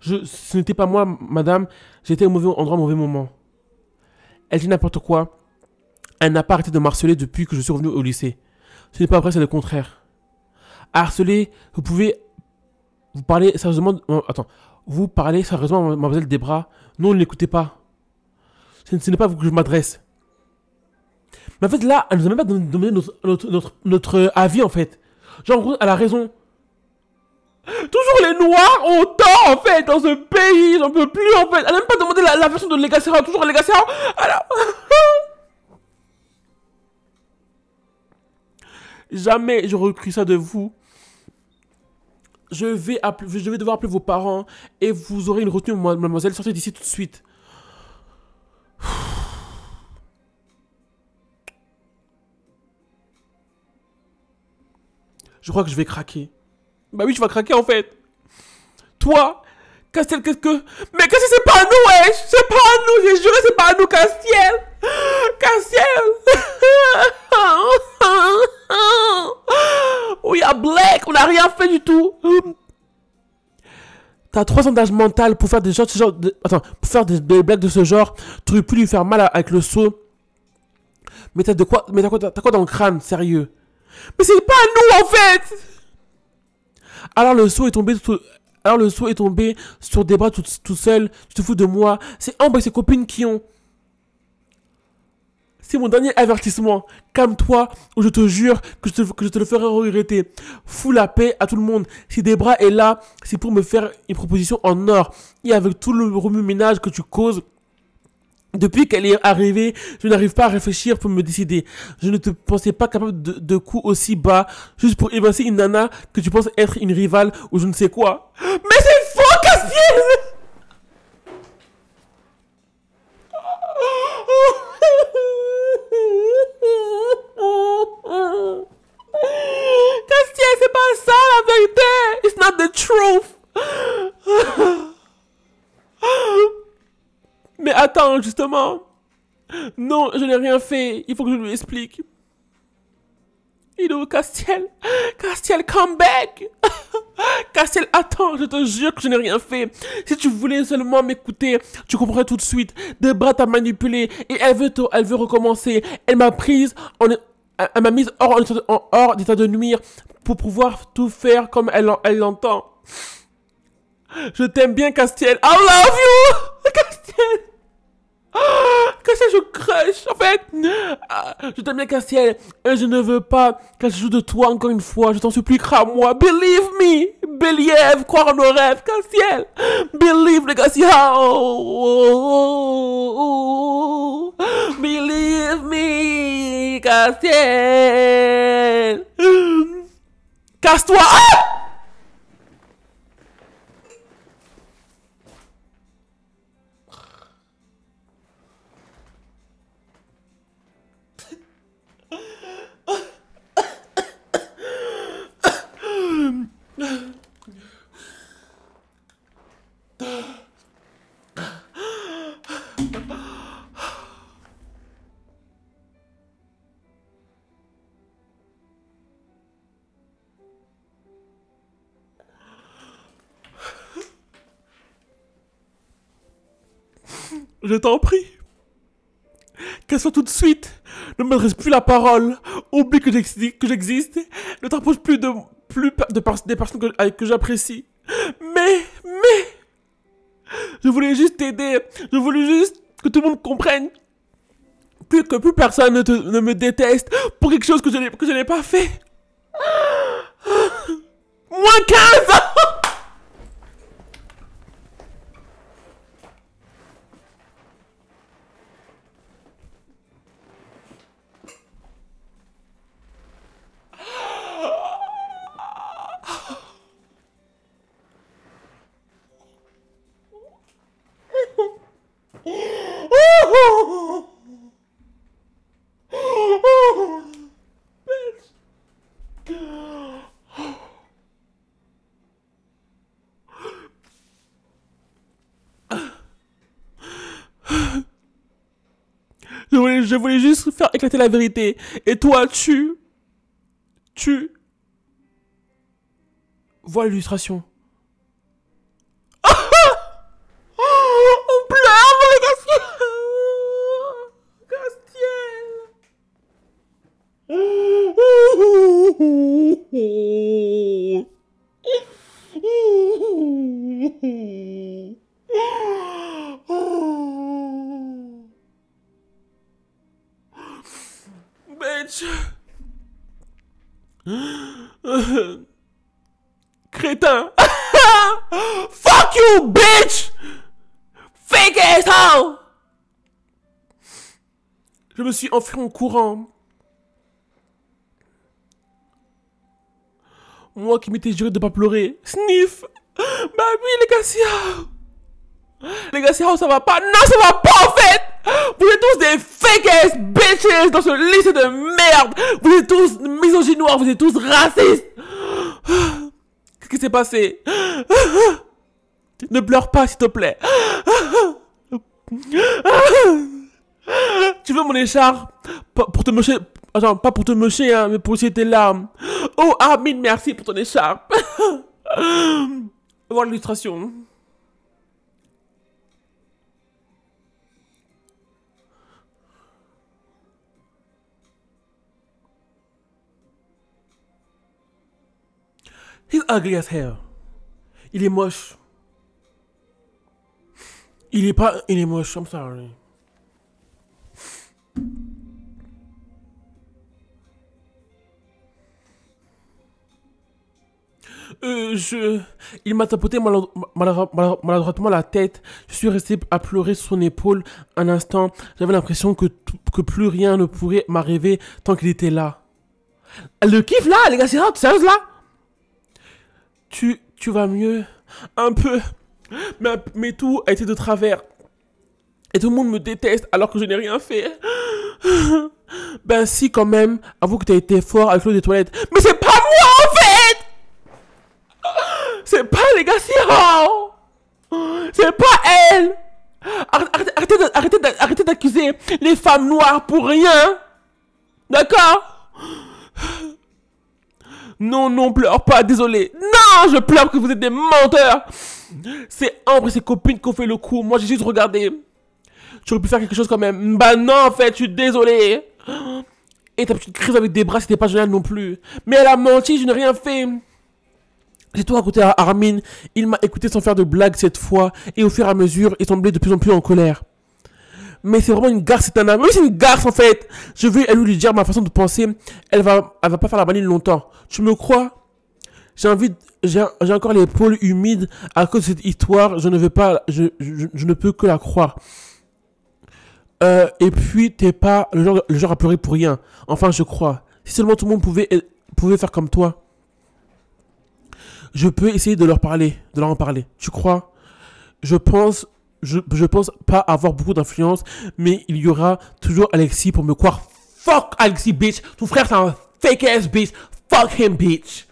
je, Ce n'était pas moi, madame. J'étais au mauvais endroit, au mauvais moment. Elle dit n'importe quoi. Elle n'a pas arrêté de harceler depuis que je suis revenu au lycée. Ce n'est pas vrai, c'est le contraire. Harceler, vous pouvez vous parlez sérieusement. Attends, vous parlez sérieusement à Mademoiselle Debra. Non, ne l'écoutez pas. Ce, n'est pas vous que je m'adresse. Mais en fait, là, elle ne nous a même pas donné notre avis, en fait. Genre, en elle a raison. Toujours les noirs ont tort en fait dans ce pays, j'en peux plus en fait. Elle n'a même pas demandé la, version de Legacy toujours Legacy Alors. Jamais je recrue ça de vous. Je vais, je vais devoir appeler vos parents et vous aurez une retenue, mademoiselle, sortez d'ici tout de suite. je crois que je vais craquer. Bah oui, je vas craquer en fait. Toi, Castiel, qu'est-ce que... Mais quest c'est pas à nous, wesh C'est pas à nous, j'ai juré, c'est pas à nous, Castiel Castiel Oui, à Black, on a rien fait du tout T'as trois sondages mentales pour faire des choses, ce genre Attends, pour faire des, blagues de ce genre, tu aurais pu lui faire mal avec le saut. Mais t'as de quoi... Mais t'as quoi, quoi dans le crâne, sérieux mais c'est pas nous en fait Alors le saut est tombé Alors le est tombé sur des bras tout, seul. Tu te fous de moi. C'est Ambre et ses copines qui ont. C'est mon dernier avertissement. Calme-toi ou je te jure que je te, que je te le ferai regretter. Fous la paix à tout le monde. Si bras est là, c'est pour me faire une proposition en or. Et avec tout le remue-ménage que tu causes, depuis qu'elle est arrivée, je n'arrive pas à réfléchir pour me décider. Je ne te pensais pas capable de, de coups aussi bas, juste pour évincer une nana que tu penses être une rivale ou je ne sais quoi. Mais c'est faux, Castiel Castiel, c'est pas ça la vérité. It's not the truth. attends, justement. Non, je n'ai rien fait. Il faut que je lui explique. Il est où, Castiel Castiel, come back Castiel, attends, je te jure que je n'ai rien fait. Si tu voulais seulement m'écouter, tu comprendrais tout de suite. Debra t'a manipulé et elle veut, elle veut recommencer. Elle m'a prise, en, elle m'a mise hors, en, d'état de nuire pour pouvoir tout faire comme elle l'entend. Je t'aime bien, Castiel. I love you Castiel Qu'est-ce ah, que je crush en fait ah, Je t'aime bien Cassiel et je ne veux pas qu'elle se joue de toi encore une fois. Je t'en supplie, crois-moi. Believe me Believe, croire en nos rêves, Cassiel Believe les Cassiel Believe me Cassiel Casse-toi ah! Je t'en prie. Qu'elle soit tout de suite. Ne m'adresse plus la parole. Oublie que j'existe. Ne t'approche plus de, plus de des personnes que, j'apprécie. Mais, mais, je voulais juste t'aider. Je voulais juste que tout le monde comprenne que, plus personne ne, ne, me déteste pour quelque chose que je n'ai pas fait. Moins 15 Je voulais juste faire éclater la vérité. Et toi, tu... Tu... Vois l'illustration. Je me suis enfui en courant. Moi qui m'étais juré de pas pleurer. Sniff bah oui les Garcia. Ah. Les gars, ah, ça va pas Non, ça va pas en fait Vous êtes tous des fake ass bitches dans ce lycée de merde Vous êtes tous noirs, vous êtes tous racistes Qu'est-ce qui s'est passé Ne pleure pas, s'il te plaît tu veux mon écharpe Pour te mocher... Attends, pas pour te mocher, hein, mais pour essayer tes larmes. Oh, ah, merci pour ton écharpe. Voir l'illustration. He's ugly as hell. Il est moche. Il est pas... Il est moche, I'm sorry. Euh, je... Il m'a tapoté maladroitement la tête. Je suis resté à pleurer sur son épaule un instant. J'avais l'impression que, que plus rien ne pourrait m'arriver tant qu'il était là. le kiff là, les gars, c'est sérieuse là Tu... vas mieux Un peu. Mais, tout a été de travers. Et tout le monde me déteste alors que je n'ai rien fait. ben si quand même, avoue que as été fort avec l'eau des toilettes. Mais c'est pas moi c'est pas les gars, oh. C'est pas elle Arrêtez, d'accuser les femmes noires pour rien D'accord Non, non, pleure pas, désolé Non, je pleure que vous êtes des menteurs C'est Ambre et ses copines qui ont fait le coup, moi j'ai juste regardé Tu aurais pu faire quelque chose quand même Bah non, en fait, je suis désolé Et ta petite crise avec des bras, c'était pas génial non plus Mais elle a menti, je n'ai rien fait j'ai tout raconté à Armin, il m'a écouté sans faire de blagues cette fois, et au fur et à mesure, il semblait de plus en plus en colère. Mais c'est vraiment une garce, c'est un homme. c'est une garce en fait. Je veux elle lui dire ma façon de penser. Elle va, elle va pas faire la banine longtemps. Tu me crois J'ai envie, j'ai encore les épaules humides à cause de cette histoire. Je ne veux pas, je, ne peux que la croire. Euh, et puis t'es pas le genre, le genre à pleurer pour rien. Enfin, je crois. Si seulement tout le monde pouvait, pouvait faire comme toi je peux essayer de leur parler, de leur en parler. Tu crois Je pense, je, pense pas avoir beaucoup d'influence, mais il y aura toujours Alexis pour me croire. Fuck Alexis, bitch Ton frère, c'est un fake ass bitch Fuck him, bitch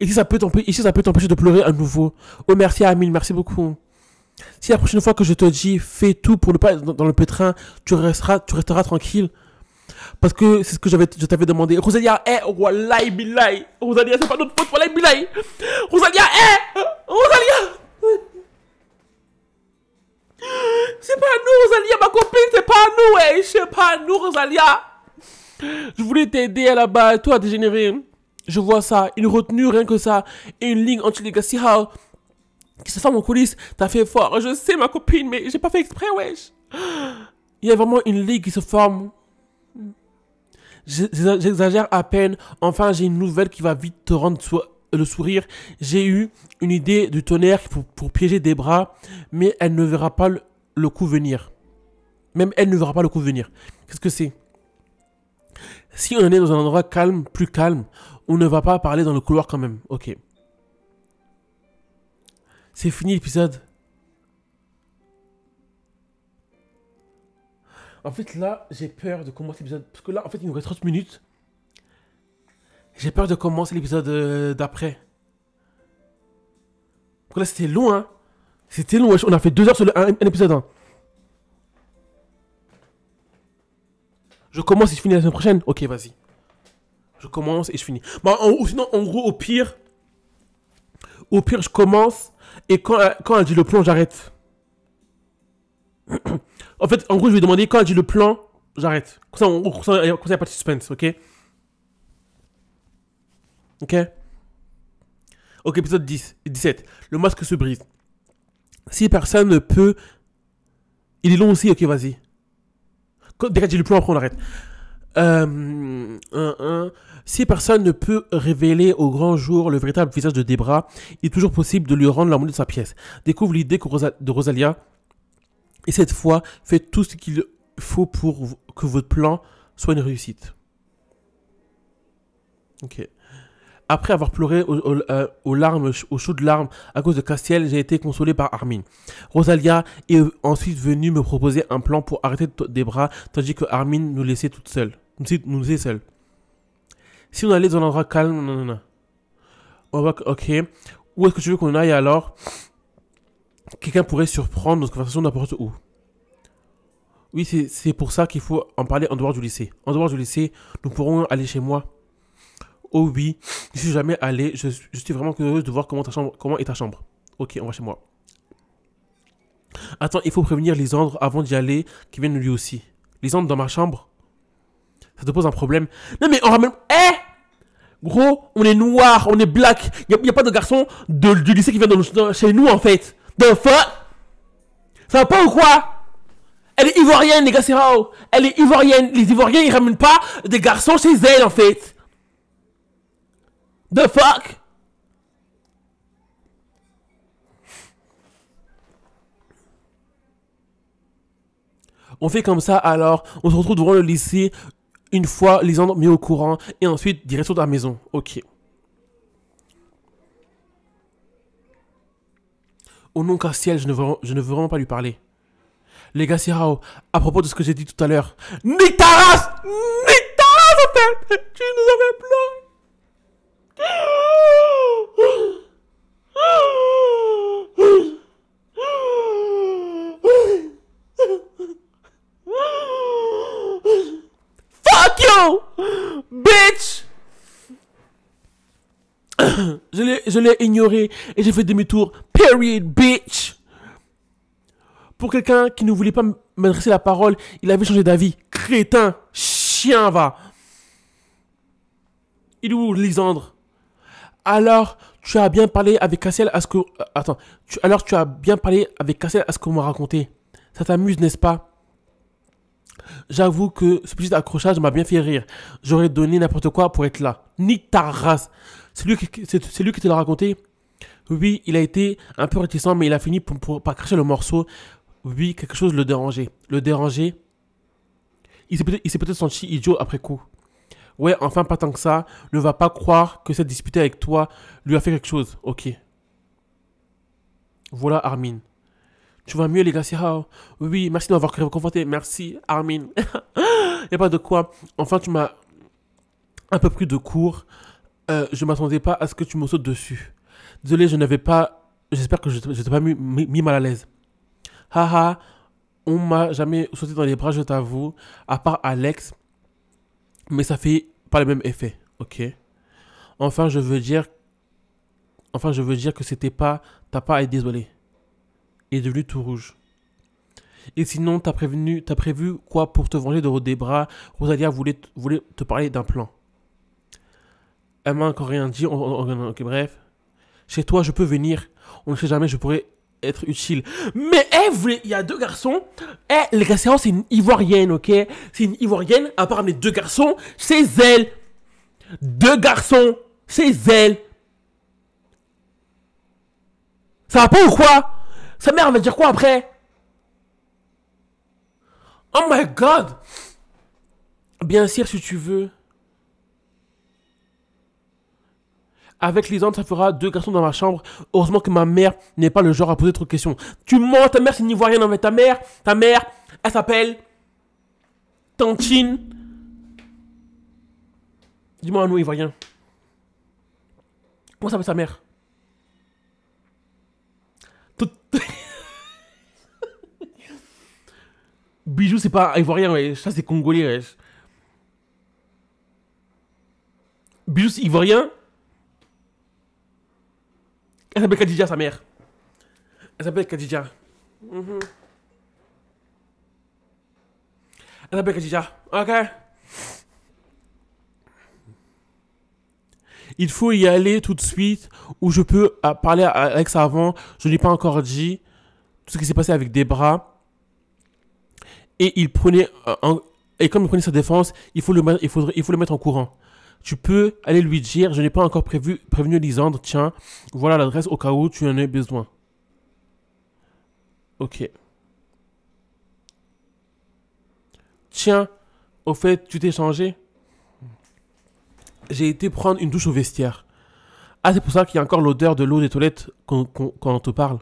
Et ça peut t'empêcher, ça peut t'empêcher de pleurer à nouveau. Oh, merci Amine, merci beaucoup. Si la prochaine fois que je te dis, fais tout pour ne pas être dans le pétrin, tu resteras, tu resteras tranquille. Parce que c'est ce que j'avais, je t'avais demandé. Rosalia, eh, wallahi Rosalia, c'est pas notre faute, wallahi Rosalia, eh, Rosalia. C'est pas nous, Rosalia, ma copine, c'est pas nous, wesh! C'est pas nous, Rosalia. Je voulais t'aider là-bas, toi, dégénérer. Je vois ça, une retenue, rien que ça, et une ligne anti-legacy qui se forme en coulisses. T'as fait fort, je sais, ma copine, mais j'ai pas fait exprès, wesh. Il y a vraiment une ligue qui se forme j'exagère à peine, enfin j'ai une nouvelle qui va vite te rendre le sourire, j'ai eu une idée du tonnerre pour, piéger des bras, mais elle ne verra pas le, le coup venir. Même elle ne verra pas le coup venir. Qu'est-ce que c'est Si on est dans un endroit calme, plus calme, on ne va pas parler dans le couloir quand même. Ok. C'est fini l'épisode. En fait, là, j'ai peur de commencer l'épisode. Parce que là, en fait, il nous reste 30 minutes. J'ai peur de commencer l'épisode euh, d'après. Parce là, c'était long, hein. C'était long, On a fait deux heures sur un, épisode. Hein. Je commence et je finis la semaine prochaine. Ok, vas-y. Je commence et je finis. Bah, sinon, en gros, au pire. Au pire, je commence. Et quand, quand elle dit le plan, j'arrête. En fait, en gros, je vais demander quand elle dit le plan, j'arrête. Comme ça, il n'y a pas de suspense, ok Ok Ok, épisode 10, 17. Le masque se brise. Si personne ne peut. Il est long aussi, ok, vas-y. Dès qu'elle dit le plan, après on arrête. Euh, Si personne ne peut révéler au grand jour le véritable visage de Debra, il est toujours possible de lui rendre la monnaie de sa pièce. Découvre l'idée de Rosalia et cette fois, faites tout ce qu'il faut pour que votre plan soit une réussite. Ok. Après avoir pleuré aux, larmes, euh, aux larmes, de chaudes larmes à cause de Castiel, j'ai été consolé par Armin. Rosalia est ensuite venue me proposer un plan pour arrêter des bras, tandis que Armin nous laissait toute seule. Nous laissait seuls. Si on allait dans un endroit calme, non, non, non. On ok. Où est-ce que tu veux qu'on aille alors quelqu'un pourrait surprendre notre conversation n'importe où. Oui, c'est pour ça qu'il faut en parler en dehors du lycée. En dehors du lycée, nous pourrons aller chez moi. Oh oui, je suis jamais allé. Je, je suis vraiment curieuse de voir comment, ta chambre, comment est ta chambre. Ok, on va chez moi. Attends, il faut prévenir Lisandre avant d'y aller, qu'il vienne lui aussi. Lisandre dans ma chambre Ça te pose un problème Non mais on ramène... Eh Gros, on est noir, on est black. Il n'y a, pas de garçon de, du lycée qui vient dans chez nous en fait. The fuck? Ça va pas ou quoi? Elle est ivoirienne, les gars, c'est rao Elle est ivoirienne. Les ivoiriens, ils ramènent pas des garçons chez elle en fait. The fuck? On fait comme ça, alors, on se retrouve devant le lycée, une fois les gens mis au courant, et ensuite, direction de la maison. Ok. Au nom qu'un je ne je ne veux vraiment pas lui parler. Les gars, Sirao, à propos de ce que j'ai dit tout à l'heure, Nitaras ta race ta fait Tu nous avais pleuré Fuck you Bitch Je l'ai ignoré et j'ai fait demi-tour bitch. Pour quelqu'un qui ne voulait pas m'adresser la parole, il avait changé d'avis. Crétin, chien, va. Il est où, Lisandre Alors, tu as bien parlé avec Cassel à ce que... Euh, attends. Alors, tu as bien parlé avec Cassel à ce qu'on m'a raconté. Ça t'amuse, n'est-ce pas J'avoue que ce petit accrochage m'a bien fait rire. J'aurais donné n'importe quoi pour être là. Ni ta race. C'est lui, qui... lui qui te l'a raconté oui, il a été un peu réticent, mais il a fini par cracher le morceau. Oui, quelque chose le dérangeait. Le dérangeait. Il s'est peut-être senti idiot après coup. Ouais, enfin, pas tant que ça. Ne va pas croire que cette dispute avec toi lui a fait quelque chose. Ok. Voilà, Armin. Tu vas mieux, les gars, Oui, merci d'avoir m'avoir Merci, Armin. a pas de quoi. Enfin, tu m'as un peu pris de court. Euh, je m'attendais pas à ce que tu me sautes dessus. Désolé, je n'avais pas. J'espère que je ne t'ai pas mis, mal à l'aise. Haha, on m'a jamais sauté dans les bras, je t'avoue, à part Alex. Mais ça fait pas le même effet, ok Enfin, je veux dire. Enfin, je veux dire que c'était pas. T'as pas à être désolé. Il est devenu tout rouge. Et sinon, t'as prévenu, prévu quoi pour te venger de des bras Rosalia voulait, te parler d'un plan. Elle m'a encore rien dit. ok, bref. Chez toi, je peux venir. On ne sait jamais, je pourrais être utile. Mais elle, il y a deux garçons. Et eh, les gars, c'est une ivoirienne, ok C'est une ivoirienne. À part mes deux garçons, c'est elle. Deux garçons, c'est elle. Ça va pas ou quoi Sa mère va dire quoi après Oh my god Bien sûr, si tu veux. Avec les Lisande, ça fera deux garçons dans ma chambre. Heureusement que ma mère n'est pas le genre à poser trop de questions. Tu mens, ta mère, c'est une Ivoirienne, Non, mais ta mère, ta mère, elle s'appelle Tantine. Dis-moi un nom ivoirien. Comment s'appelle sa mère Bijou, c'est pas ivoirien, Ça, c'est congolais, Bijou, c'est ivoirien. Elle s'appelle Khadija, sa mère. Elle s'appelle Khadija. Elle s'appelle Khadija. Ok. Il faut y aller tout de suite. où je peux ah, parler à Alex avant. Je ne ai pas encore dit. Tout ce qui s'est passé avec Debra. Et il prenait. Euh, et comme il prenait sa défense, il faut le, il faut le mettre en courant tu peux aller lui dire, je n'ai pas encore prévu, prévenu Lisandre, tiens, voilà l'adresse au cas où tu en as besoin. Ok. Tiens, au fait, tu t'es changé J'ai été prendre une douche au vestiaire. Ah, c'est pour ça qu'il y a encore l'odeur de l'eau des toilettes quand, on te parle.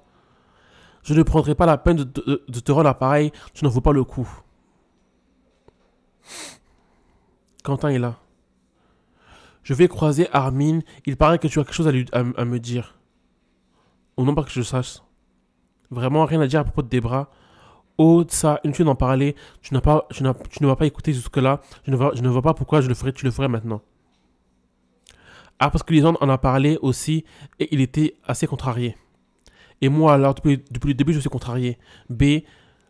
Je ne prendrai pas la peine de, te rendre l'appareil, tu n'en vaux pas le coup. Quentin est là. Je vais croiser Armin. Il paraît que tu as quelque chose à, me dire. Au non, pas que je sache. Vraiment rien à dire à propos de Debra. Oh, ça, inutile d'en parler. Tu, n'as pas, tu, ne vas pas écouter jusque-là. Je ne, vois, je ne vois pas pourquoi je le ferais, tu le ferais maintenant. Ah, parce que Lisande en a parlé aussi et il était assez contrarié. Et moi, alors, depuis, le début, je suis contrarié. B,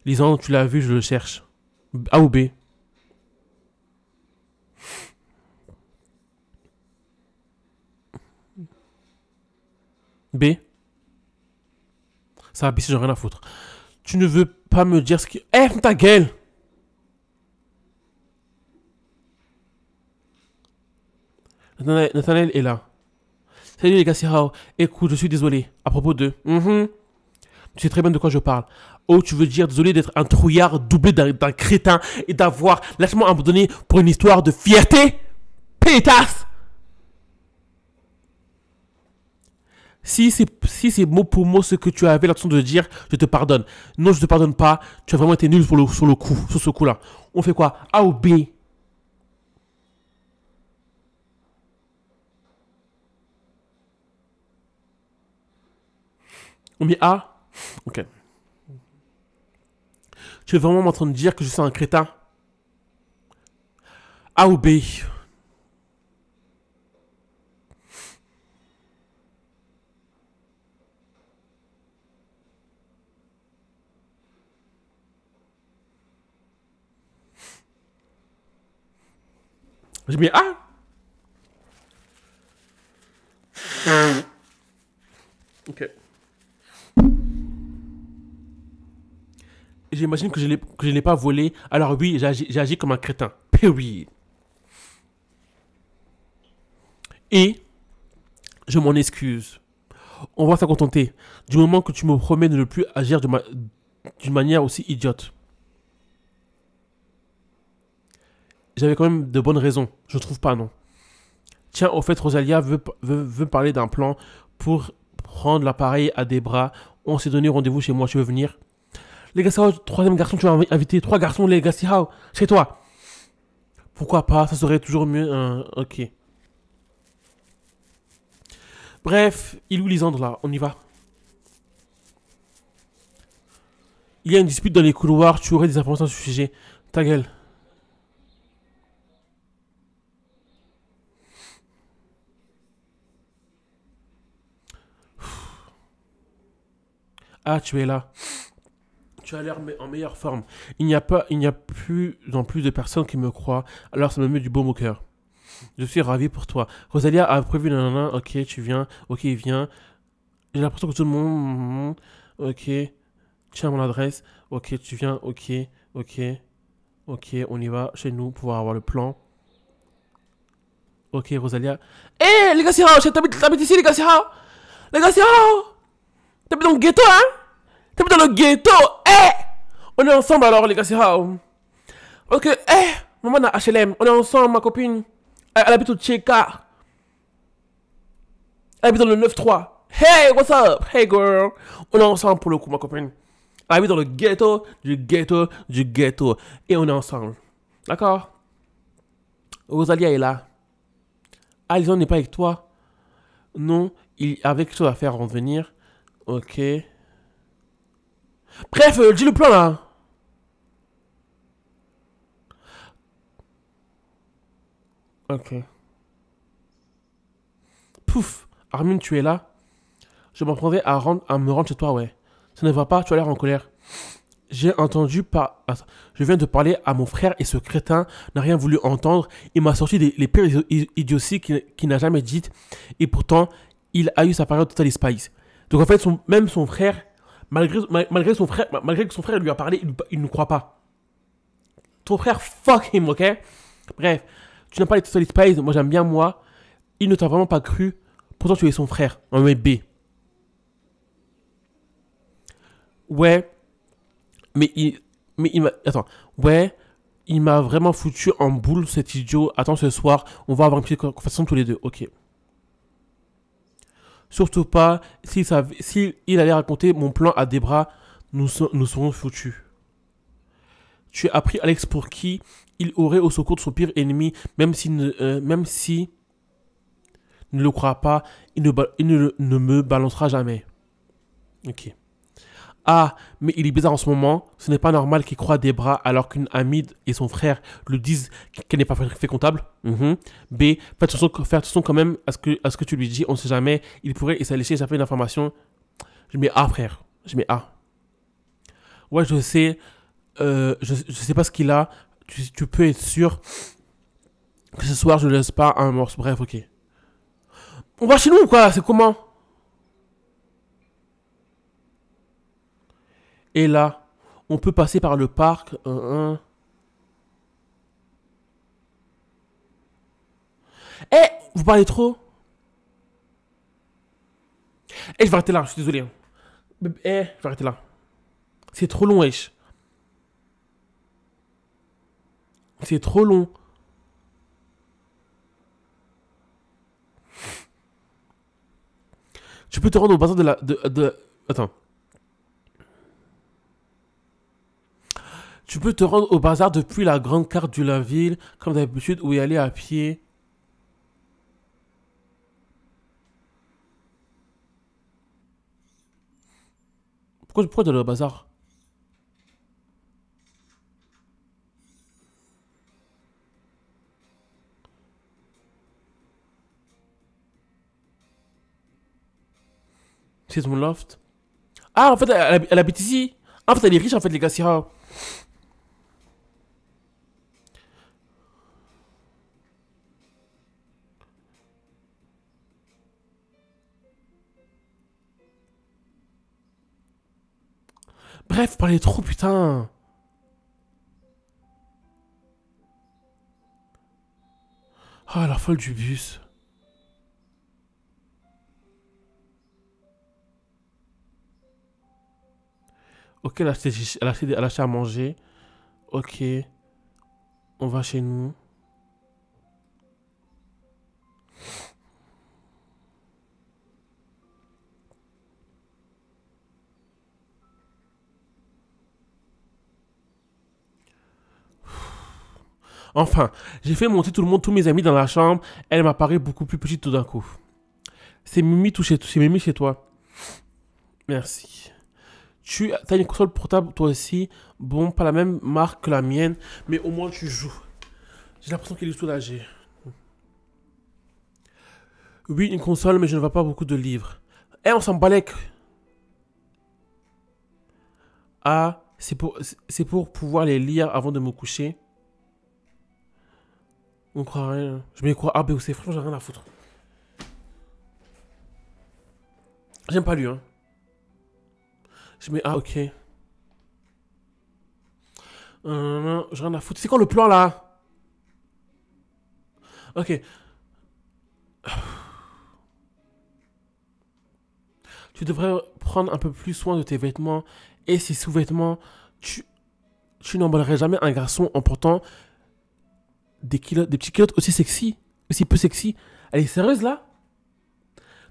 Lisande, tu l'as vu, je le cherche. A ou B B. Ça va pisser, j'en ai rien à foutre. Tu ne veux pas me dire ce qui... Eh, ta gueule Nathanael est là. Salut les gars, c'est Écoute, je suis désolé. À propos de... Mhm. Tu sais très bien de quoi je parle. Oh, tu veux dire désolé d'être un trouillard doublé d'un crétin et d'avoir lâchement abandonné pour une histoire de fierté Pétasse Si c'est si mot pour mot ce que tu avais l'intention de dire, je te pardonne. Non, je te pardonne pas. Tu as vraiment été nul sur le, coup, sur ce coup-là. On fait quoi A ou B On met A Ok. Tu es vraiment en train de dire que je suis un crétin A ou B J'ai mis ah Ok. J'imagine que je je n'ai pas volé. Alors oui, j'ai agi comme un crétin. oui. Et je m'en excuse. On va s'en contenter. Du moment que tu me promets de ne plus agir d'une manière aussi idiote. j'avais quand même de bonnes raisons. Je trouve pas, non. Tiens, au fait, Rosalia veut, parler d'un plan pour prendre l'appareil à des bras. On s'est donné rendez-vous chez moi, tu veux venir Les gars, troisième garçon, tu vas invité trois garçons, les gars, chez toi. Pourquoi pas, ça serait toujours mieux. Hein. ok. Bref, il ou Lisandre là, on y va. Il y a une dispute dans les couloirs, tu aurais des informations sur ce sujet. Ta gueule. Ah, tu es là. Tu as l'air en meilleure forme. Il n'y a pas, il n'y a plus en plus de personnes qui me croient. Alors ça me met du baume au cœur. Je suis ravi pour toi. Rosalia a prévu Ok, tu viens. Ok, viens vient. J'ai l'impression que tout le monde. Ok. Tiens mon adresse. Ok, tu viens. Ok, ok, ok. On y va chez nous pour avoir le plan. Ok, Rosalia. Eh, les gars, c'est ici, les gars, c'est Les gars, c'est T'es dans le ghetto, hein T'es dans le ghetto Eh On est ensemble alors, les gars, c'est how Ok, eh Maman a HLM, on est ensemble, ma copine. Elle, habite au Tcheka. Elle habite dans le 9-3. Hey, what's up Hey, girl On est ensemble pour le coup, ma copine. Elle habite dans le ghetto, du ghetto, du ghetto. Et on est ensemble. D'accord Rosalia est là. Alison n'est pas avec toi. Non, il avait quelque chose à faire avant de venir. Ok. Bref, euh, dis le plan là. Ok. Pouf. Armin, tu es là. Je m'en à, à me rendre chez toi, ouais. Ça ne va pas, tu as l'air en colère. J'ai entendu pas. Je viens de parler à mon frère et ce crétin n'a rien voulu entendre. Il m'a sorti des, les pires idioties qu'il n'a jamais dites. Et pourtant, il a eu sa période Total Spice. Donc en fait, son, même son frère, malgré, malgré, son frère, malgré que son frère lui a parlé, il, ne croit pas. Ton frère, fuck him, ok Bref, tu n'as pas les Totally Spies, moi j'aime bien moi. Il ne t'a vraiment pas cru, pourtant tu es son frère, en bébé B. Ouais, mais il, mais il m'a... Attends, ouais, il m'a vraiment foutu en boule cet idiot. Attends, ce soir, on va avoir une petite conversation tous les deux, ok Surtout pas, s'il si il allait raconter mon plan à Debra, nous, nous serons foutus. Tu as appris Alex pour qui il aurait au secours de son pire ennemi, même si, euh, même si ne le croit pas, il, ne, il ne, me balancera jamais. Ok. Ah, mais il est bizarre en ce moment, ce n'est pas normal qu'il croit des bras alors qu'une amie et son frère lui disent qu'elle n'est pas fait comptable. Mhm. B, fais attention, quand même à ce, que, à ce que tu lui dis, on ne sait jamais, il pourrait essayer d'échapper une information. Je mets A, frère. Je mets A. Ouais, je sais, euh, je, ne sais pas ce qu'il a, tu, tu, peux être sûr que ce soir je ne laisse pas un morceau. Bref, ok. On va chez nous ou quoi C'est comment Et là, on peut passer par le parc. Eh, vous parlez trop Eh, je vais arrêter là, je suis désolé. Hein. Eh, je vais arrêter là. C'est trop long, wesh. C'est trop long. Tu peux te rendre au bazar de la... Attends. Tu peux te rendre au bazar depuis la grande carte du la ville, comme d'habitude, ou y aller à pied. Pourquoi, peux aller au bazar C'est mon loft. Ah, en fait, elle, elle habite ici. En fait, elle est riche, en fait, les gars. Bref, parlez trop, putain. Ah, la folle du bus. Ok, elle a, à manger. Ok. On va chez nous. Enfin, j'ai fait monter tout le monde, tous mes amis dans la chambre. Elle m'apparaît beaucoup plus petite tout d'un coup. C'est Mimi, chez... Mimi chez toi. Merci. Tu as une console portable toi aussi. Bon, pas la même marque que la mienne, mais au moins tu joues. J'ai l'impression qu'il est soulagée. Oui, une console, mais je ne vois pas beaucoup de livres. Eh, on s'en balèque Ah, c'est pour, pour pouvoir les lire avant de me coucher. On croit rien. Hein. Je mets quoi A, B ou Franchement, j'ai rien à foutre. J'aime pas lui, hein. Je mets A, ok. Euh, j'ai rien à foutre. C'est quoi le plan, là Ok. Tu devrais prendre un peu plus soin de tes vêtements et si sous-vêtements. Tu, tu n'emballerais jamais un garçon en portant des, des petites culottes aussi sexy, aussi peu sexy. Elle est sérieuse là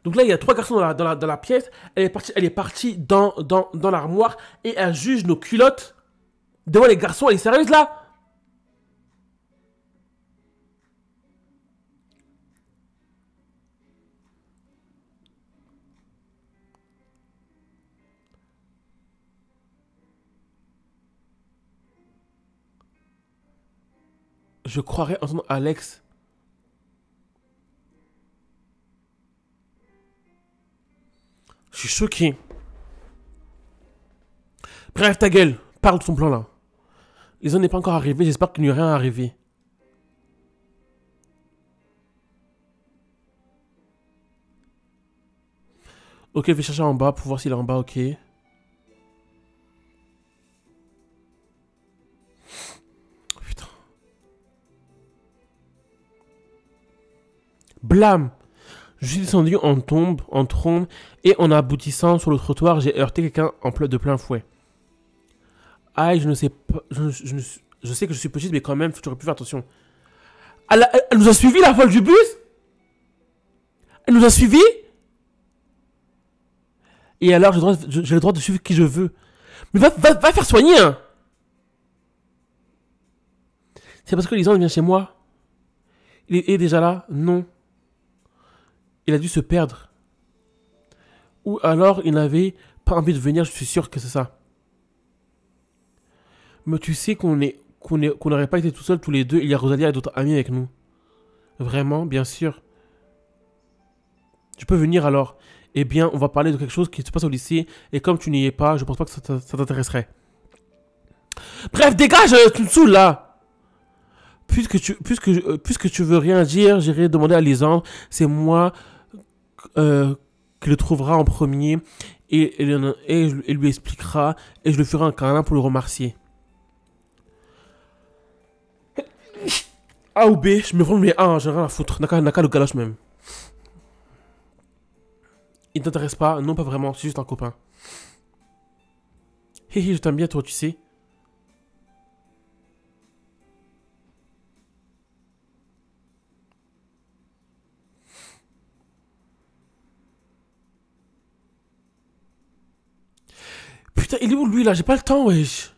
Donc là, il y a trois garçons dans la, dans la, pièce. Elle est partie, elle est partie dans, dans, dans l'armoire et elle juge nos culottes devant les garçons. Elle est sérieuse là je croirais entendre Alex. Je suis choqué. Bref, ta gueule. Parle de son plan là. Les en est pas encore arrivé. J'espère qu'il n'y a rien arrivé. Ok, je vais chercher en bas pour voir s'il est en bas. Ok. Blam Je suis descendu en tombe, en trombe, et en aboutissant sur le trottoir, j'ai heurté quelqu'un en de plein fouet. Aïe, je ne sais pas. Je, sais que je suis petit, mais quand même, tu aurais pu faire attention. Elle, nous a suivi la folle du bus Elle nous a suivi Et alors, j'ai le, droit de suivre qui je veux. Mais va, va, faire soigner hein C'est parce que Lisant vient chez moi. il est déjà là Non il a dû se perdre. Ou alors il n'avait pas envie de venir, je suis sûr que c'est ça. Mais tu sais qu'on est qu'on n'aurait pas été tout seul tous les deux, il y a Rosalie et d'autres amis avec nous. Vraiment, bien sûr. Tu peux venir alors. Eh bien, on va parler de quelque chose qui se passe au lycée, et comme tu n'y es pas, je pense pas que ça t'intéresserait. Bref, dégage, euh, tu me saoules là puisque tu, puisque, euh, puisque tu veux rien dire, j'irai demander à Lisandre. C'est moi euh, qu'il le trouvera en premier et, et, et, lui expliquera et je le ferai un câlin pour le remercier. A ou B, je me rends les A, j'ai rien à foutre. Naka, le galoche même. Il t'intéresse pas Non, pas vraiment, c'est juste un copain. Hé, je t'aime bien toi, tu sais. Putain, il est où lui là J'ai pas le temps, wesh.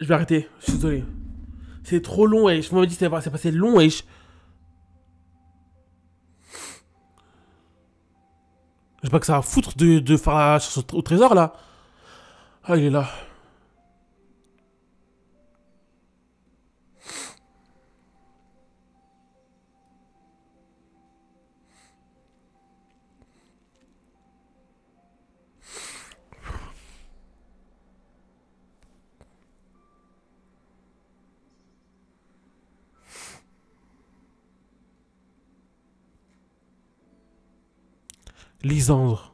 Je vais arrêter, je suis désolé. C'est trop long, et je me dis, c'est passé long, et Je sais pas que ça à foutre de, de faire au trésor, là. Ah, il est là. Lisandre.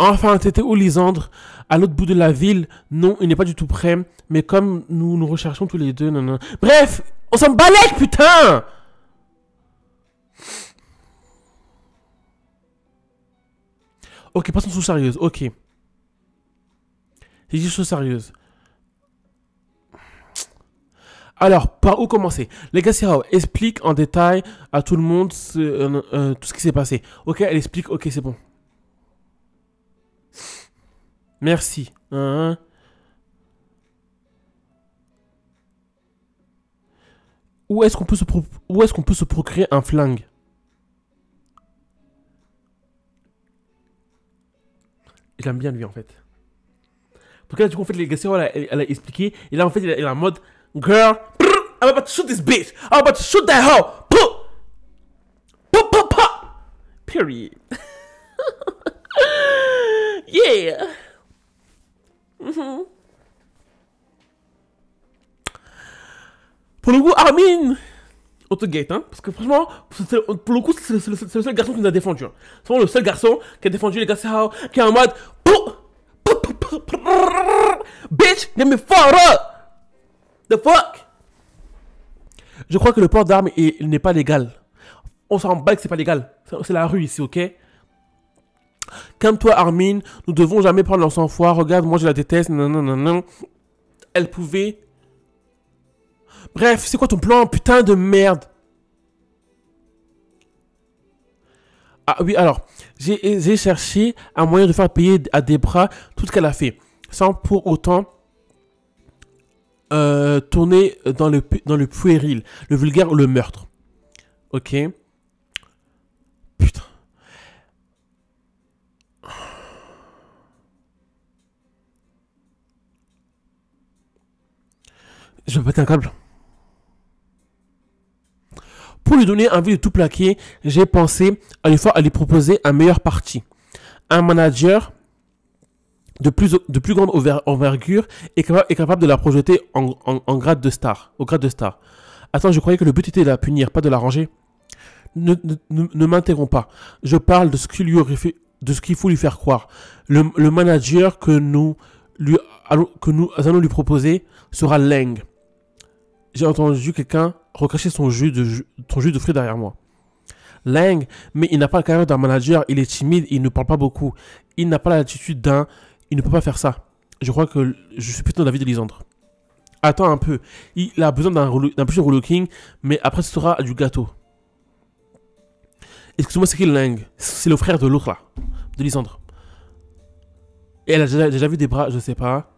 Enfin, c'était où, Lysandre, à l'autre bout de la ville, non, il n'est pas du tout prêt, mais comme nous nous recherchons tous les deux, non. Bref, on s'en balèque, putain Ok, passons sous sérieuse, ok. C'est juste chose sérieuse. Alors, par où commencer Les Legacy How explique en détail à tout le monde euh, euh, tout ce qui s'est passé. Ok, elle explique, ok, c'est bon, Merci. Hein? où est-ce qu'on peut, est peut se procurer un flingue Il aime bien lui en fait. Pourquoi là, du coup, en fait, les gars, elle, a expliqué. Et là, en fait, il est en mode Girl, I'm about to shoot this bitch. I'm about to shoot that hoe. Pouh! Pouh, pouh, Period. yeah! Mhm. Pour le coup, Armin Autogate, hein, parce que franchement, pour le coup, c'est le, seul garçon qui nous a défendu. Hein. C'est vraiment le seul garçon qui a défendu les gars, qui est en mode. Oh, oh, oh, bitch, let me far The fuck? Je crois que le port d'armes n'est pas légal. On s'en bat que c'est pas légal. C'est la rue ici, ok? Calme-toi Armin, nous devons jamais prendre leur sang-froid, regarde, moi je la déteste, non, non, non, non. Elle pouvait... Bref, c'est quoi ton plan, putain de merde Ah oui, alors, j'ai cherché un moyen de faire payer à Debra tout ce qu'elle a fait, sans pour autant euh, tourner dans le, dans le puéril, le vulgaire ou le meurtre. Ok Putain. je vais péter un câble. Pour lui donner envie de tout plaquer, j'ai pensé à une fois à lui proposer un meilleur parti. Un manager de plus, de plus grande envergure est capable, de la projeter en, grade de star, au grade de star. Attends, je croyais que le but était de la punir, pas de la ranger. Ne, m'interromps pas. Je parle de ce qu'il lui de ce qu'il faut lui faire croire. Le, manager que nous, que nous allons lui proposer sera Leng, j'ai entendu quelqu'un recracher son jus de, jus de fruits derrière moi. Lang, mais il n'a pas le carrière d'un manager, il est timide, il ne parle pas beaucoup. Il n'a pas l'attitude d'un, il ne peut pas faire ça. Je crois que je suis plutôt de Lisandre. Attends un peu, il a besoin d'un petit relooking, mais après ce sera du gâteau. Excuse-moi, c'est qui Lang C'est le frère de l'autre là, de Lisandre. Et elle a déjà, déjà vu des bras, je sais pas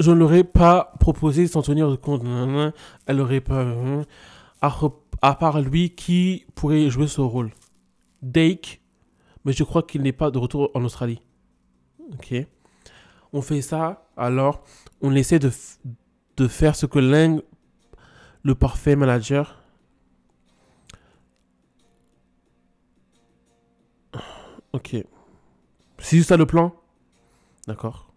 je ne l'aurais pas proposé sans tenir compte. Elle aurait pas. Hein, hein. À, part lui, qui pourrait jouer ce rôle Dake, mais je crois qu'il n'est pas de retour en Australie. Ok. On fait ça, alors on essaie de, de faire ce que Lang, le parfait manager, Ok. C'est juste ça le plan D'accord.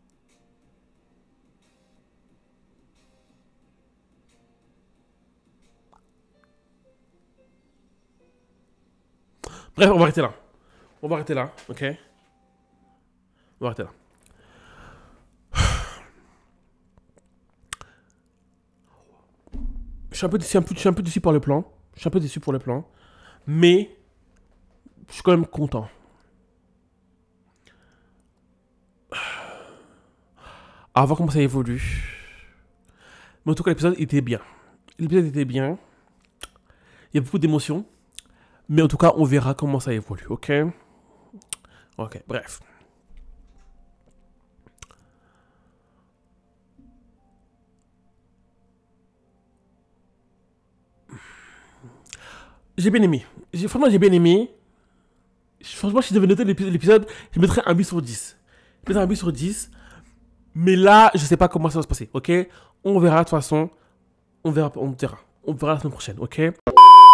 Bref, on va arrêter là. On va arrêter là, ok On va arrêter là. Je suis un peu déçu, par le plan. Je suis un peu déçu pour le plan. Mais je suis quand même content. Ah, à voir comment ça évolue. Mais en tout cas, l'épisode était bien. L'épisode était bien. Il y a beaucoup d'émotions. Mais en tout cas, on verra comment ça évolue, ok Ok, bref. J'ai bien aimé. franchement, j'ai bien aimé. Franchement, si je devais noter l'épisode, je mettrais un but sur 10. Je mettrais un but sur 10. Mais là, je sais pas comment ça va se passer, ok On verra de toute façon. On verra, on verra. On verra la semaine prochaine, ok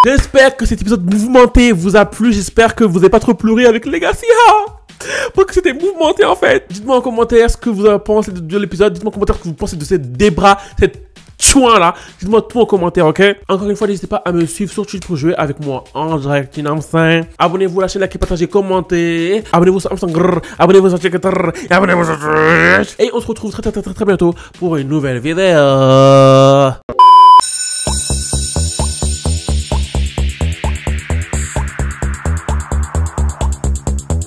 J'espère que cet épisode mouvementé vous a plu. J'espère que vous n'avez pas trop pleuré avec Legacy. Ah. Pour que c'était mouvementé en fait. Dites-moi en commentaire ce que vous avez pensé de, l'épisode. Dites-moi en commentaire ce que vous pensez de cette débra, cette chouin là. Dites-moi tout en commentaire, ok Encore une fois, n'hésitez pas à me suivre sur Twitch pour jouer avec moi en direct. Abonnez-vous à la chaîne, likez, partagez, commentez. Abonnez-vous sur Amazon, abonnez-vous sur et abonnez-vous sur Twitch. Et on se retrouve très très très très bientôt pour une nouvelle vidéo.